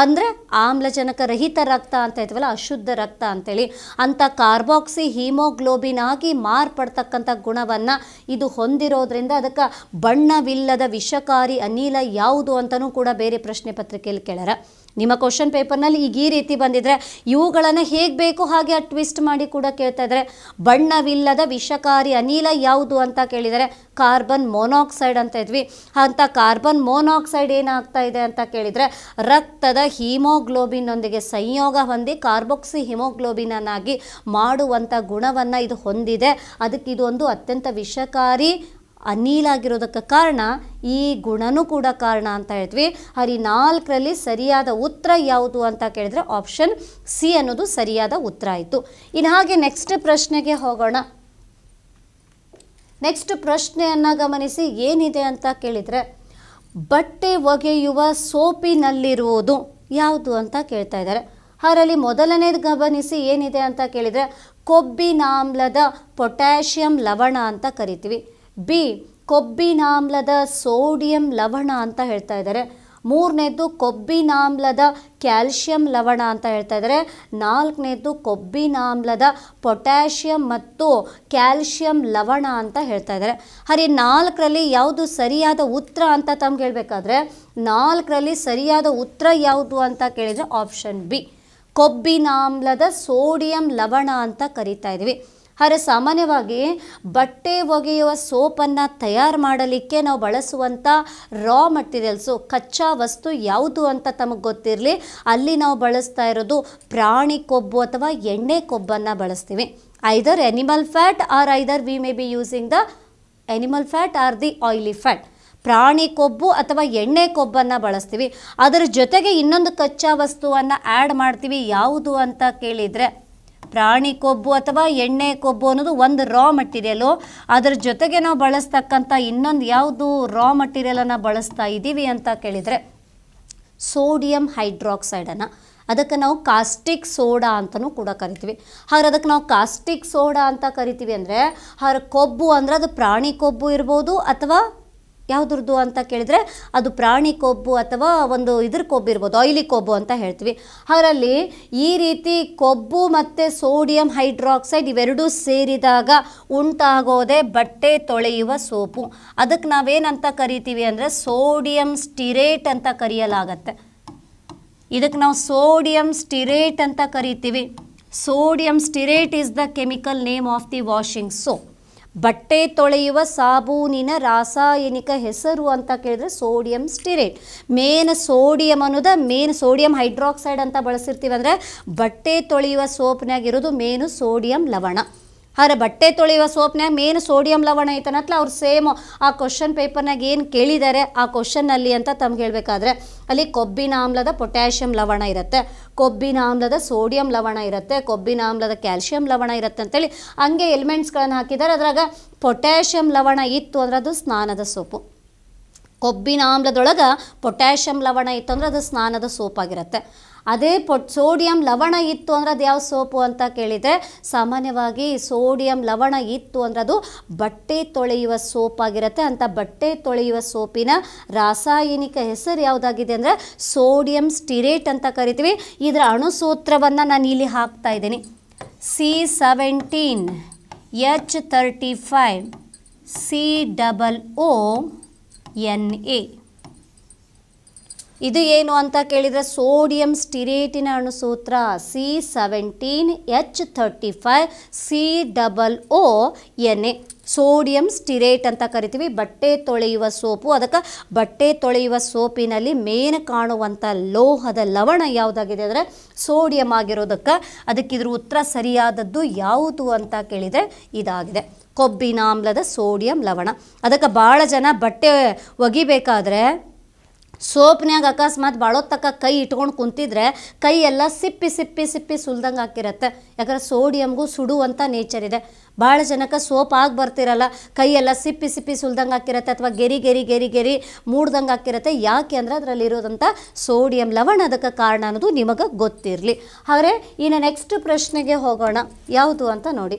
ಅಂದರೆ ಆಮ್ಲಜನಕ ರಹಿತ ರಕ್ತ ಅಂತ ಇದ್ವಲ್ಲ ಅಶುದ್ಧ ರಕ್ತ ಅಂತೇಳಿ ಅಂಥ ಕಾರ್ಬಾಕ್ಸಿ ಹೀಮೋಗ್ಲೋಬಿನ್ ಆಗಿ ಮಾರ್ಪಡ್ತಕ್ಕಂಥ ಗುಣವನ್ನು ಇದು ಹೊಂದಿರೋದ್ರಿಂದ ಅದಕ್ಕೆ ಬಣ್ಣವಿಲ್ಲದ ವಿಷಕಾರಿ ಅನಿಲ ಯಾವುದು ಅಂತಲೂ ಕೂಡ ಬೇರೆ ಪ್ರಶ್ನೆ ಪತ್ರಿಕೆಯಲ್ಲಿ ಕೇಳ್ಯಾರ ನಿಮ್ಮ ಕ್ವಶನ್ ಪೇಪರ್ನಲ್ಲಿ ಈಗ ಈ ರೀತಿ ಬಂದಿದ್ರೆ ಇವುಗಳನ್ನು ಹೇಗೆ ಬೇಕು ಹಾಗೆ ಆ ಟ್ವಿಸ್ಟ್ ಮಾಡಿ ಕೂಡ ಕೇಳ್ತಾ ಇದ್ರೆ ಬಣ್ಣವಿಲ್ಲದ ವಿಷಕಾರಿ ಅನಿಲ ಯಾವುದು ಅಂತ ಕೇಳಿದರೆ ಕಾರ್ಬನ್ ಮೊನಾಕ್ಸೈಡ್ ಅಂತ ಇದ್ವಿ ಅಂತ ಕಾರ್ಬನ್ ಮೊನಾಕ್ಸೈಡ್ ಏನಾಗ್ತಾ ಇದೆ ಅಂತ ಕೇಳಿದರೆ ರಕ್ತದ ಹಿಮೋಗ್ಲೋಬಿನ್ನೊಂದಿಗೆ ಸಂಯೋಗ ಹೊಂದಿ ಕಾರ್ಬೊಕ್ಸಿ ಹಿಮೋಗ್ಲೋಬಿನನ್ನಾಗಿ ಮಾಡುವಂಥ ಗುಣವನ್ನು ಇದು ಹೊಂದಿದೆ ಅದಕ್ಕೆ ಇದೊಂದು ಅತ್ಯಂತ ವಿಷಕಾರಿ ಆಗಿರೋದಕ್ಕೆ ಕಾರಣ ಈ ಗುಣನೂ ಕೂಡ ಕಾರಣ ಅಂತ ಹೇಳ್ತೀವಿ ಹರಿ ನಾಲ್ಕರಲ್ಲಿ ಸರಿಯಾದ ಉತ್ತರ ಯಾವುದು ಅಂತ ಕೇಳಿದ್ರೆ ಆಪ್ಷನ್ ಸಿ ಅನ್ನೋದು ಸರಿಯಾದ ಉತ್ತರ ಆಯಿತು ಇನ್ನು ಹಾಗೆ ನೆಕ್ಸ್ಟ್ ಪ್ರಶ್ನೆಗೆ ಹೋಗೋಣ ನೆಕ್ಸ್ಟ್ ಪ್ರಶ್ನೆಯನ್ನು ಗಮನಿಸಿ ಏನಿದೆ ಅಂತ ಕೇಳಿದರೆ ಬಟ್ಟೆ ಒಗೆಯುವ ಸೋಪಿನಲ್ಲಿರುವುದು ಯಾವುದು ಅಂತ ಕೇಳ್ತಾ ಇದ್ದಾರೆ ಅದರಲ್ಲಿ ಮೊದಲನೇದು ಗಮನಿಸಿ ಏನಿದೆ ಅಂತ ಕೇಳಿದರೆ ಕೊಬ್ಬಿನಾಮ್ಲದ ಪೊಟ್ಯಾಷಿಯಂ ಲವಣ ಅಂತ ಕರಿತೀವಿ ಬಿ ಕೊಬ್ಬಿನಾಮ್ಲದ ಸೋಡಿಯಂ ಲವಣ ಅಂತ ಹೇಳ್ತಾ ಇದ್ದಾರೆ ಮೂರನೇದು ಕೊಬ್ಬಿನಾಮ್ಲದ ಕ್ಯಾಲ್ಶಿಯಂ ಲವಣ ಅಂತ ಹೇಳ್ತಾ ಇದ್ದಾರೆ ನಾಲ್ಕನೇದು ಕೊಬ್ಬಿನಾಮ್ಲದ ಪೊಟ್ಯಾಷಿಯಂ ಮತ್ತು ಕ್ಯಾಲ್ಶಿಯಂ ಲವಣ ಅಂತ ಹೇಳ್ತಾ ಇದ್ದಾರೆ ಹಾಗೆ ನಾಲ್ಕರಲ್ಲಿ ಯಾವುದು ಸರಿಯಾದ ಉತ್ತರ ಅಂತ ತಮ್ಗೆ ಹೇಳಬೇಕಾದ್ರೆ ನಾಲ್ಕರಲ್ಲಿ ಸರಿಯಾದ ಉತ್ತರ ಯಾವುದು ಅಂತ ಕೇಳಿದರೆ ಆಪ್ಷನ್ ಬಿ ಕೊಬ್ಬಿನಾಮ್ಲದ ಸೋಡಿಯಂ ಲವಣ ಅಂತ ಕರಿತಾ ಇದ್ವಿ ಆದರೆ ಸಾಮಾನ್ಯವಾಗಿ ಬಟ್ಟೆ ಒಗೆಯುವ ಸೋಪನ್ನು ತಯಾರು ಮಾಡಲಿಕ್ಕೆ ನಾವು ಬಳಸುವಂಥ ರಾ ಮಟೀರಿಯಲ್ಸು ಕಚ್ಚಾ ವಸ್ತು ಯಾವುದು ಅಂತ ತಮಗೆ ಗೊತ್ತಿರಲಿ ಅಲ್ಲಿ ನಾವು ಬಳಸ್ತಾ ಇರೋದು ಪ್ರಾಣಿ ಕೊಬ್ಬು ಅಥವಾ ಎಣ್ಣೆ ಕೊಬ್ಬನ್ನು ಬಳಸ್ತೀವಿ either animal fat or either we may be using the animal fat or the oily fat ಪ್ರಾಣಿ ಕೊಬ್ಬು ಅಥವಾ ಎಣ್ಣೆ ಕೊಬ್ಬನ್ನು ಬಳಸ್ತೀವಿ ಅದರ ಜೊತೆಗೆ ಇನ್ನೊಂದು ಕಚ್ಚಾ ವಸ್ತುವನ್ನು ಆ್ಯಡ್ ಮಾಡ್ತೀವಿ ಯಾವುದು ಅಂತ ಕೇಳಿದರೆ ಪ್ರಾಣಿ ಕೊಬ್ಬು ಅಥವಾ ಎಣ್ಣೆ ಕೊಬ್ಬು ಅನ್ನೋದು ಒಂದು ರಾ ಮಟೀರಿಯಲು ಅದರ ಜೊತೆಗೆ ನಾವು ಬಳಸ್ತಕ್ಕಂಥ ಇನ್ನೊಂದು ಯಾವುದು ರಾ ಮಟೀರಿಯಲನ್ನು ಬಳಸ್ತಾ ಇದ್ದೀವಿ ಅಂತ ಕೇಳಿದರೆ ಸೋಡಿಯಂ ಹೈಡ್ರಾಕ್ಸೈಡನ್ನು ಅದಕ್ಕೆ ನಾವು ಕಾಸ್ಟಿಕ್ ಸೋಡಾ ಅಂತಲೂ ಕೂಡ ಕರಿತೀವಿ ಹಾಗೆ ಅದಕ್ಕೆ ನಾವು ಕಾಸ್ಟಿಕ್ ಸೋಡಾ ಅಂತ ಕರಿತೀವಿ ಅಂದರೆ ಅವ್ರ ಕೊಬ್ಬು ಅಂದರೆ ಅದು ಪ್ರಾಣಿ ಕೊಬ್ಬು ಇರ್ಬೋದು ಅಥವಾ ಯಾವುದ್ರದ್ದು ಅಂತ ಕೇಳಿದರೆ ಅದು ಪ್ರಾಣಿ ಕೊಬ್ಬು ಅಥವಾ ಒಂದು ಇದ್ರ ಕೊಬ್ಬು ಇರ್ಬೋದು ಆಯಿಲಿ ಕೊಬ್ಬು ಅಂತ ಹೇಳ್ತೀವಿ ಅದರಲ್ಲಿ ಈ ರೀತಿ ಕೊಬ್ಬು ಮತ್ತು ಸೋಡಿಯಂ ಹೈಡ್ರಾಕ್ಸೈಡ್ ಇವೆರಡೂ ಸೇರಿದಾಗ ಉಂಟಾಗೋದೇ ಬಟ್ಟೆ ತೊಳೆಯುವ ಸೋಪು ಅದಕ್ಕೆ ನಾವೇನಂತ ಕರಿತೀವಿ ಅಂದರೆ ಸೋಡಿಯಂ ಸ್ಟಿರೇಟ್ ಅಂತ ಕರೆಯಲಾಗತ್ತೆ ಇದಕ್ಕೆ ನಾವು ಸೋಡಿಯಂ ಸ್ಟಿರೇಟ್ ಅಂತ ಕರಿತೀವಿ sodium stearate is the chemical name of the washing soap ಬಟ್ಟೆ ತೊಳೆಯುವ ಸಾಬೂನಿನ ರಾಸಾಯನಿಕ ಹೆಸರು ಅಂತ ಕೇಳಿದ್ರೆ ಸೋಡಿಯಂ ಸ್ಟಿರೇಟ್ ಮೇನ್ ಸೋಡಿಯಂ ಅನ್ನೋದ ಮೇನ್ ಸೋಡಿಯಂ ಹೈಡ್ರಾಕ್ಸೈಡ್ ಅಂತ ಬಳಸಿರ್ತೀವಿ ಬಟ್ಟೆ ತೊಳೆಯುವ ಸೋಪ್ನಾಗಿರೋದು ಮೇನು ಸೋಡಿಯಂ ಲವಣ ಆದರೆ ಬಟ್ಟೆ ತೊಳೆಯುವ ಸೋಪ್ನಾಗ ಮೇನ್ ಸೋಡಿಯಂ ಲವಣ ಐತನತ್ಲ ಅವ್ರು ಸೇಮ್ ಆ ಕ್ವಶನ್ ಪೇಪರ್ನಾಗ ಏನು ಕೇಳಿದ್ದಾರೆ ಆ ಕ್ವಶನ್ನಲ್ಲಿ ಅಂತ ತಮ್ಗೆ ಹೇಳಬೇಕಾದ್ರೆ ಅಲ್ಲಿ ಕೊಬ್ಬಿನ ಆಮ್ಲದ ಪೊಟ್ಯಾಷಿಯಂ ಲವಣ ಇರುತ್ತೆ ಕೊಬ್ಬಿನ ಆಮ್ಲದ ಸೋಡಿಯಂ ಲವಣ ಇರುತ್ತೆ ಕೊಬ್ಬಿನ ಆಮ್ಲದ ಕ್ಯಾಲ್ಶಿಯಂ ಲವಣ ಇರುತ್ತೆ ಅಂತೇಳಿ ಹಂಗೆ ಎಲಿಮೆಂಟ್ಸ್ಗಳನ್ನು ಹಾಕಿದ್ದಾರೆ ಅದ್ರಾಗ ಪೊಟ್ಯಾಷಿಯಂ ಲವಣ ಇತ್ತು ಅಂದ್ರೆ ಅದು ಸ್ನಾನದ ಸೋಪು ಕೊಬ್ಬಿನ ಆಮ್ಲದೊಳಗೆ ಪೊಟ್ಯಾಷಿಯಂ ಲವಣ ಇತ್ತು ಅಂದರೆ ಅದು ಸ್ನಾನದ ಸೋಪ್ ಆಗಿರುತ್ತೆ ಅದೇ ಪೊಟ್ ಸೋಡಿಯಂ ಲವಣ ಇತ್ತು ಅಂದರೆ ಅದು ಯಾವ ಸೋಪು ಅಂತ ಕೇಳಿದರೆ ಸಾಮಾನ್ಯವಾಗಿ ಸೋಡಿಯಂ ಲವಣ ಇತ್ತು ಅಂದರೆ ಅದು ಬಟ್ಟೆ ತೊಳೆಯುವ ಸೋಪ್ ಆಗಿರುತ್ತೆ ಅಂತ ಬಟ್ಟೆ ತೊಳೆಯುವ ಸೋಪಿನ ರಾಸಾಯನಿಕ ಹೆಸರು ಯಾವುದಾಗಿದೆ ಅಂದರೆ ಸೋಡಿಯಂ ಸ್ಟಿರೇಟ್ ಅಂತ ಕರಿತೀವಿ ಇದರ ಅಣುಸೂತ್ರವನ್ನು ನಾನು ಇಲ್ಲಿ ಹಾಕ್ತಾ ಇದ್ದೀನಿ C seventeen H thirty five C double O N A ಇದು ಏನು ಅಂತ ಕೇಳಿದರೆ ಸೋಡಿಯಂ ಸ್ಟಿರೇಟಿನ ಅಣುಸೂತ್ರ C seventeen H thirty five C double O N A sodium stearate ಅಂತ ಕರಿತೀವಿ ಬಟ್ಟೆ ತೊಳೆಯುವ ಸೋಪು ಅದಕ್ಕೆ ಬಟ್ಟೆ ತೊಳೆಯುವ ಸೋಪಿನಲ್ಲಿ ಮೇನ್ ಕಾಣುವಂಥ ಲೋಹದ ಲವಣ ಯಾವುದಾಗಿದೆ ಅಂದರೆ ಸೋಡಿಯಂ ಆಗಿರೋದಕ್ಕೆ ಅದಕ್ಕೆ ಇದ್ರ ಉತ್ತರ ಸರಿಯಾದದ್ದು ಯಾವುದು ಅಂತ ಕೇಳಿದರೆ ಇದಾಗಿದೆ ಕೊಬ್ಬಿನಾಮ್ಲದ ಸೋಡಿಯಂ ಲವಣ ಅದಕ್ಕೆ ಭಾಳ ಜನ ಬಟ್ಟೆ ಒಗಿಬೇಕಾದ್ರೆ ಸೋಪ್ನ್ಯಾಗ ಅಕಸ್ಮಾತ್ ತಕ್ಕ ಕೈ ಇಟ್ಕೊಂಡು ಕುಂತಿದ್ರೆ ಕೈ ಎಲ್ಲ ಸಿಪ್ಪಿ ಸಿಪ್ಪಿ ಸಿಪ್ಪಿ ಸುಲ್ದಂಗೆ ಹಾಕಿರತ್ತೆ ಯಾಕಂದ್ರೆ ಸೋಡಿಯಮ್ಗೂ ಸುಡುವಂಥ ನೇಚರ್ ಇದೆ ಭಾಳ ಜನಕ್ಕೆ ಸೋಪ್ ಆಗಿ ಬರ್ತಿರಲ್ಲ ಕೈಯೆಲ್ಲ ಸಿಪ್ಪಿ ಸಿಪ್ಪಿ ಸುಲ್ದಂಗೆ ಹಾಕಿರತ್ತೆ ಅಥವಾ ಗೆರಿ ಗೆರಿ ಗೆರಿ ಗೆರಿ ಮೂಡ್ದಂಗೆ ಹಾಕಿರತ್ತೆ ಯಾಕೆ ಅಂದರೆ ಅದರಲ್ಲಿರೋದಂಥ ಸೋಡಿಯಂ ಲವಣ ಅದಕ್ಕೆ ಕಾರಣ ಅನ್ನೋದು ನಿಮಗೆ ಗೊತ್ತಿರಲಿ ಆದರೆ ಇನ್ನು ನೆಕ್ಸ್ಟ್ ಪ್ರಶ್ನೆಗೆ ಹೋಗೋಣ ಯಾವುದು ಅಂತ ನೋಡಿ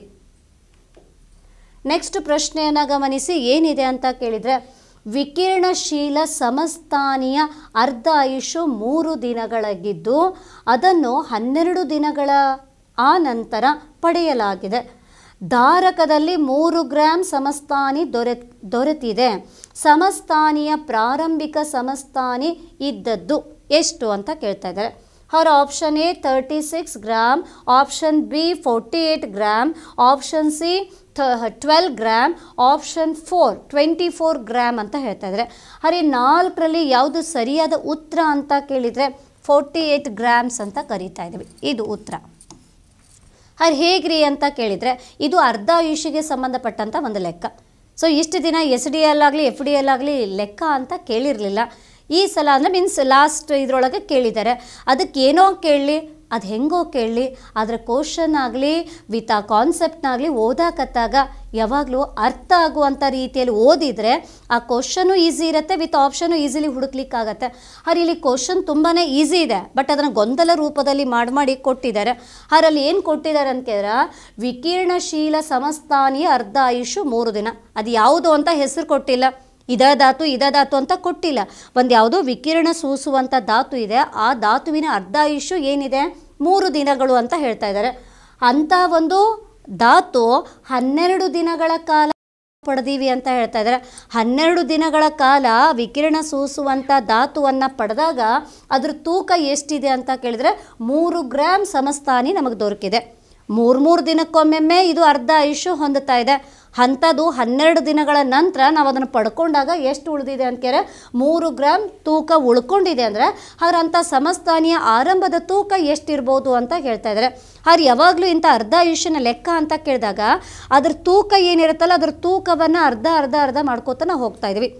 ನೆಕ್ಸ್ಟ್ ಪ್ರಶ್ನೆಯನ್ನು ಗಮನಿಸಿ ಏನಿದೆ ಅಂತ ಕೇಳಿದರೆ ವಿಕಿರಣಶೀಲ ಸಮಸ್ಥಾನಿಯ ಅರ್ಧ ಆಯುಷು ಮೂರು ದಿನಗಳಾಗಿದ್ದು ಅದನ್ನು ಹನ್ನೆರಡು ದಿನಗಳ ಆ ನಂತರ ಪಡೆಯಲಾಗಿದೆ ಧಾರಕದಲ್ಲಿ ಮೂರು ಗ್ರಾಂ ಸಮಸ್ಥಾನಿ ದೊರೆ ದೊರೆತಿದೆ ಸಮಸ್ಥಾನಿಯ ಪ್ರಾರಂಭಿಕ ಸಮಸ್ಥಾನಿ ಇದ್ದದ್ದು ಎಷ್ಟು ಅಂತ ಕೇಳ್ತಾ ಇದ್ದಾರೆ ಅವರ option A thirty six gram option B forty eight gram option C twelve gram option four twenty four gram ಅಂತ ಹೇಳ್ತಾ ಇದ್ದಾರೆ ಅರೆ ನಾಲ್ಕರಲ್ಲಿ ಯಾವುದು ಸರಿಯಾದ ಉತ್ತರ ಅಂತ ಕೇಳಿದರೆ ಫೋರ್ಟಿ ಏಯ್ಟ್ ಗ್ರಾಮ್ಸ್ ಅಂತ ಕರಿತಾ ಇದ್ದೀವಿ ಇದು ಉತ್ತರ ಹರಿ ಹೇಗ್ರಿ ಅಂತ ಕೇಳಿದರೆ ಇದು ಅರ್ಧ ಆಯುಷಿಗೆ ಸಂಬಂಧಪಟ್ಟಂಥ ಒಂದು ಲೆಕ್ಕ ಸೊ ಇಷ್ಟು ದಿನ ಎಸ್ ಡಿ ಎಲ್ ಆಗಲಿ ಎಫ್ ಡಿ ಎಲ್ ಆಗಲಿ ಲೆಕ್ಕ ಅಂತ ಕೇಳಿರಲಿಲ್ಲ ಈ ಸಲ ಅಂದರೆ ಮೀನ್ಸ್ ಲಾಸ್ಟ್ ಇದರೊಳಗೆ ಕೇಳಿದ್ದಾರೆ ಅದಕ್ಕೆ ಏನೋ ಕೇಳಲಿ ಅದು ಹೆಂಗೋ ಕೇಳಲಿ ಅದರ ಕ್ವಶನ್ ಆಗಲಿ ವಿತ್ ಆ ಕಾನ್ಸೆಪ್ಟ್ನಾಗಲಿ ಓದಾಕತ್ತಾಗ ಯಾವಾಗಲೂ ಅರ್ಥ ಆಗುವಂಥ ರೀತಿಯಲ್ಲಿ ಓದಿದರೆ ಆ ಕ್ವಶನು ಈಸಿ ಇರುತ್ತೆ ವಿತ್ ಆಪ್ಷನು ಈಸಿಲಿ ಹುಡುಕ್ಲಿಕ್ಕಾಗತ್ತೆ ಆದರೆ ಇಲ್ಲಿ ಕ್ವಶನ್ ತುಂಬಾ ಈಸಿ ಇದೆ ಬಟ್ ಅದನ್ನು ಗೊಂದಲ ರೂಪದಲ್ಲಿ ಮಾಡಿ ಮಾಡಿ ಕೊಟ್ಟಿದ್ದಾರೆ ಅದರಲ್ಲಿ ಏನು ಕೊಟ್ಟಿದ್ದಾರೆ ಅಂತ ಕೇಳಿದ್ರೆ ವಿಕಿರಣಶೀಲ ಸಮಸ್ಥಾನೀಯ ಅರ್ಧ ಆಯುಷು ಮೂರು ದಿನ ಅದು ಯಾವುದು ಅಂತ ಹೆಸರು ಕೊಟ್ಟಿಲ್ಲ ಇದ ಧಾತು ಇದ ಧಾತು ಅಂತ ಕೊಟ್ಟಿಲ್ಲ ಒಂದು ಯಾವುದೋ ವಿಕಿರಣ ಸೂಸುವಂಥ ಧಾತು ಇದೆ ಆ ಧಾತುವಿನ ಅರ್ಧ ಆಯುಷು ಏನಿದೆ ಮೂರು ದಿನಗಳು ಅಂತ ಹೇಳ್ತಾ ಇದ್ದಾರೆ ಅಂಥ ಒಂದು ಧಾತು ಹನ್ನೆರಡು ದಿನಗಳ ಕಾಲ ಪಡೆದೀವಿ ಅಂತ ಹೇಳ್ತಾ ಇದ್ದಾರೆ ಹನ್ನೆರಡು ದಿನಗಳ ಕಾಲ ವಿಕಿರಣ ಸೂಸುವಂಥ ಧಾತುವನ್ನು ಪಡೆದಾಗ ಅದ್ರ ತೂಕ ಎಷ್ಟಿದೆ ಅಂತ ಕೇಳಿದರೆ ಮೂರು ಗ್ರಾಮ್ ಸಮಸ್ಥಾನಿ ನಮಗೆ ದೊರಕಿದೆ ಮೂರು ಮೂರು ದಿನಕ್ಕೊಮ್ಮೆಮ್ಮೆ ಇದು ಅರ್ಧ ಆಯುಷ್ಯ ಹೊಂದುತ್ತಾ ಇದೆ ಅಂಥದ್ದು ಹನ್ನೆರಡು ದಿನಗಳ ನಂತರ ನಾವು ಅದನ್ನು ಪಡ್ಕೊಂಡಾಗ ಎಷ್ಟು ಉಳಿದಿದೆ ಅಂತ ಕೇಳಿ ಮೂರು ಗ್ರಾಮ್ ತೂಕ ಉಳ್ಕೊಂಡಿದೆ ಅಂದರೆ ಅವ್ರ ಅಂಥ ಸಮಸ್ಥಾನೀಯ ಆರಂಭದ ತೂಕ ಎಷ್ಟಿರ್ಬೋದು ಅಂತ ಹೇಳ್ತಾ ಇದ್ದಾರೆ ಆದ್ರೆ ಯಾವಾಗಲೂ ಇಂಥ ಅರ್ಧ ಆಯುಷ್ಯನ ಲೆಕ್ಕ ಅಂತ ಕೇಳಿದಾಗ ಅದ್ರ ತೂಕ ಏನಿರುತ್ತಲ್ಲ ಅದ್ರ ತೂಕವನ್ನು ಅರ್ಧ ಅರ್ಧ ಅರ್ಧ ಮಾಡ್ಕೋತ ನಾವು ಹೋಗ್ತಾ ಇದ್ವಿ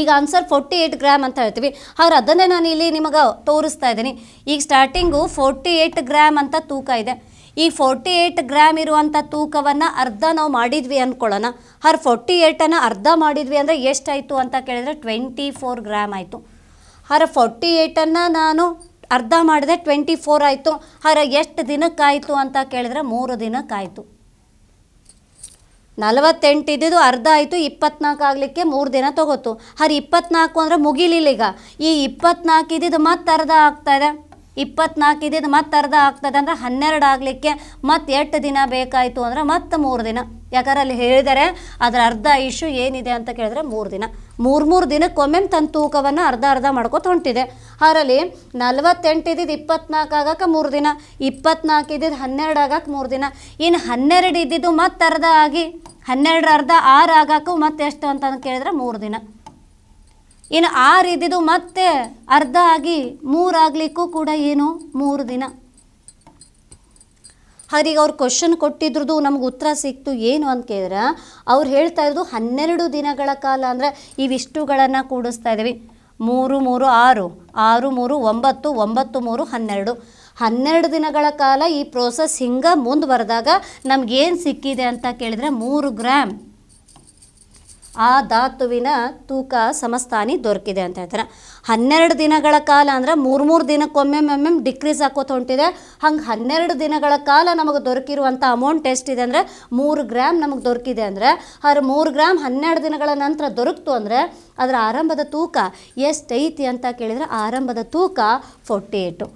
ಈಗ ಆನ್ಸರ್ ಫೋರ್ಟಿ ಏಯ್ಟ್ ಗ್ರಾಮ್ ಅಂತ ಹೇಳ್ತೀವಿ ಅವ್ರು ಅದನ್ನೇ ನಾನು ಇಲ್ಲಿ ನಿಮಗೆ ತೋರಿಸ್ತಾ ಇದ್ದೀನಿ ಈಗ ಸ್ಟಾರ್ಟಿಂಗು ಫೋರ್ಟಿ ಏಯ್ಟ್ ಗ್ರಾಮ್ ಅಂತ ತೂಕ ಇದೆ ಈ ಫೋರ್ಟಿ ಏಯ್ಟ್ ಗ್ರಾಮ್ ಇರುವಂಥ ತೂಕವನ್ನು ಅರ್ಧ ನಾವು ಮಾಡಿದ್ವಿ ಅಂದ್ಕೊಳ್ಳೋಣ ಹರ್ ಫೋರ್ಟಿ ಏಯ್ಟನ್ನು ಅರ್ಧ ಮಾಡಿದ್ವಿ ಅಂದರೆ ಎಷ್ಟಾಯಿತು ಅಂತ ಕೇಳಿದರೆ ಟ್ವೆಂಟಿ ಫೋರ್ ಗ್ರಾಮ್ ಆಯಿತು ಹರ ಫೋರ್ಟಿ ಏಯ್ಟನ್ನು ನಾನು ಅರ್ಧ ಮಾಡಿದೆ ಟ್ವೆಂಟಿ ಫೋರ್ ಆಯಿತು ಹರ ಎಷ್ಟು ದಿನಕ್ಕಾಯಿತು ಅಂತ ಕೇಳಿದರೆ ಮೂರು ದಿನಕ್ಕಾಯಿತು ನಲವತ್ತೆಂಟು ಇದ್ದಿದ್ದು ಅರ್ಧ ಆಯಿತು ಇಪ್ಪತ್ನಾಲ್ಕು ಆಗಲಿಕ್ಕೆ ಮೂರು ದಿನ ತೊಗೋತು ಹರಿ ಇಪ್ಪತ್ನಾಲ್ಕು ಅಂದರೆ ಮುಗಿಲಿಲ್ಲ ಈಗ ಈ ಇಪ್ಪತ್ನಾಲ್ಕು ಇದ್ದಿದ್ದು ಮತ್ತೆ ಅರ್ಧ ಆಗ್ತಾಯಿದೆ ಇಪ್ಪತ್ನಾಲ್ಕು ಇದ್ದಿದ್ದು ಮತ್ತೆ ಅರ್ಧ ಆಗ್ತದೆ ಅಂದ್ರೆ ಹನ್ನೆರಡು ಆಗಲಿಕ್ಕೆ ಮತ್ತೆ ಎಷ್ಟು ದಿನ ಬೇಕಾಯಿತು ಅಂದರೆ ಮತ್ತೆ ಮೂರು ದಿನ ಯಾಕಂದ್ರೆ ಅಲ್ಲಿ ಹೇಳಿದರೆ ಅದರ ಅರ್ಧ ಇಶ್ಯೂ ಏನಿದೆ ಅಂತ ಕೇಳಿದ್ರೆ ಮೂರು ದಿನ ಮೂರು ಮೂರು ದಿನಕ್ಕೊಮ್ಮೆ ತನ್ನ ತೂಕವನ್ನು ಅರ್ಧ ಅರ್ಧ ಮಾಡ್ಕೊತ ಹೊಂಟಿದೆ ಅದರಲ್ಲಿ ನಲವತ್ತೆಂಟು ಇದ್ದಿದ್ದು ಇಪ್ಪತ್ನಾಲ್ಕು ಆಗಕ್ಕೆ ಮೂರು ದಿನ ಇಪ್ಪತ್ನಾಲ್ಕು ಇದ್ದಿದ್ದು ಹನ್ನೆರಡು ಆಗಕ್ಕೆ ಮೂರು ದಿನ ಇನ್ನು ಹನ್ನೆರಡು ಇದ್ದಿದ್ದು ಮತ್ತೆ ಅರ್ಧ ಆಗಿ ಹನ್ನೆರಡು ಅರ್ಧ ಆರು ಆಗಕ್ಕೂ ಮತ್ತೆ ಎಷ್ಟು ಅಂತ ಕೇಳಿದ್ರೆ ಮೂರು ದಿನ ಇನ್ನು ಆರು ಇದ್ದಿದ್ದು ಮತ್ತೆ ಅರ್ಧ ಆಗಿ ಮೂರಾಗಲಿಕ್ಕೂ ಕೂಡ ಏನು ಮೂರು ದಿನ ಹಾಗೀಗ ಅವ್ರು ಕ್ವಶನ್ ಕೊಟ್ಟಿದ್ರದ್ದು ನಮ್ಗೆ ಉತ್ತರ ಸಿಕ್ತು ಏನು ಅಂತ ಕೇಳಿದ್ರೆ ಅವ್ರು ಹೇಳ್ತಾ ಇರೋದು ಹನ್ನೆರಡು ದಿನಗಳ ಕಾಲ ಅಂದರೆ ಇವಿಷ್ಟುಗಳನ್ನು ಕೂಡಿಸ್ತಾ ಇದ್ದೀವಿ ಮೂರು ಮೂರು ಆರು ಆರು ಮೂರು ಒಂಬತ್ತು ಒಂಬತ್ತು ಮೂರು ಹನ್ನೆರಡು ಹನ್ನೆರಡು ದಿನಗಳ ಕಾಲ ಈ ಪ್ರೋಸೆಸ್ ಹಿಂಗೆ ಮುಂದುವರೆದಾಗ ನಮಗೇನು ಸಿಕ್ಕಿದೆ ಅಂತ ಕೇಳಿದರೆ ಮೂರು ಗ್ರಾಮ್ ಆ ಧಾತುವಿನ ತೂಕ ಸಮಸ್ತಾನಿ ದೊರಕಿದೆ ಅಂತ ಹೇಳ್ತಾರೆ ಹನ್ನೆರಡು ದಿನಗಳ ಕಾಲ ಅಂದರೆ ಮೂರು ಮೂರು ದಿನಕ್ಕೊಮ್ಮೆ ಒಮ್ಮೆ ಡಿಕ್ರೀಸ್ ಆಕೋತ ಹೊಂಟಿದೆ ಹಂಗೆ ಹನ್ನೆರಡು ದಿನಗಳ ಕಾಲ ನಮಗೆ ದೊರಕಿರುವಂಥ ಅಮೌಂಟ್ ಎಷ್ಟಿದೆ ಅಂದರೆ ಮೂರು ಗ್ರಾಮ್ ನಮಗೆ ದೊರಕಿದೆ ಅಂದರೆ ಅದ್ರ ಮೂರು ಗ್ರಾಮ್ ಹನ್ನೆರಡು ದಿನಗಳ ನಂತರ ದೊರಕ್ತು ಅಂದರೆ ಅದರ ಆರಂಭದ ತೂಕ ಎಷ್ಟೈತಿ ಅಂತ ಕೇಳಿದರೆ ಆರಂಭದ ತೂಕ ಫೋರ್ಟಿ ಏಟು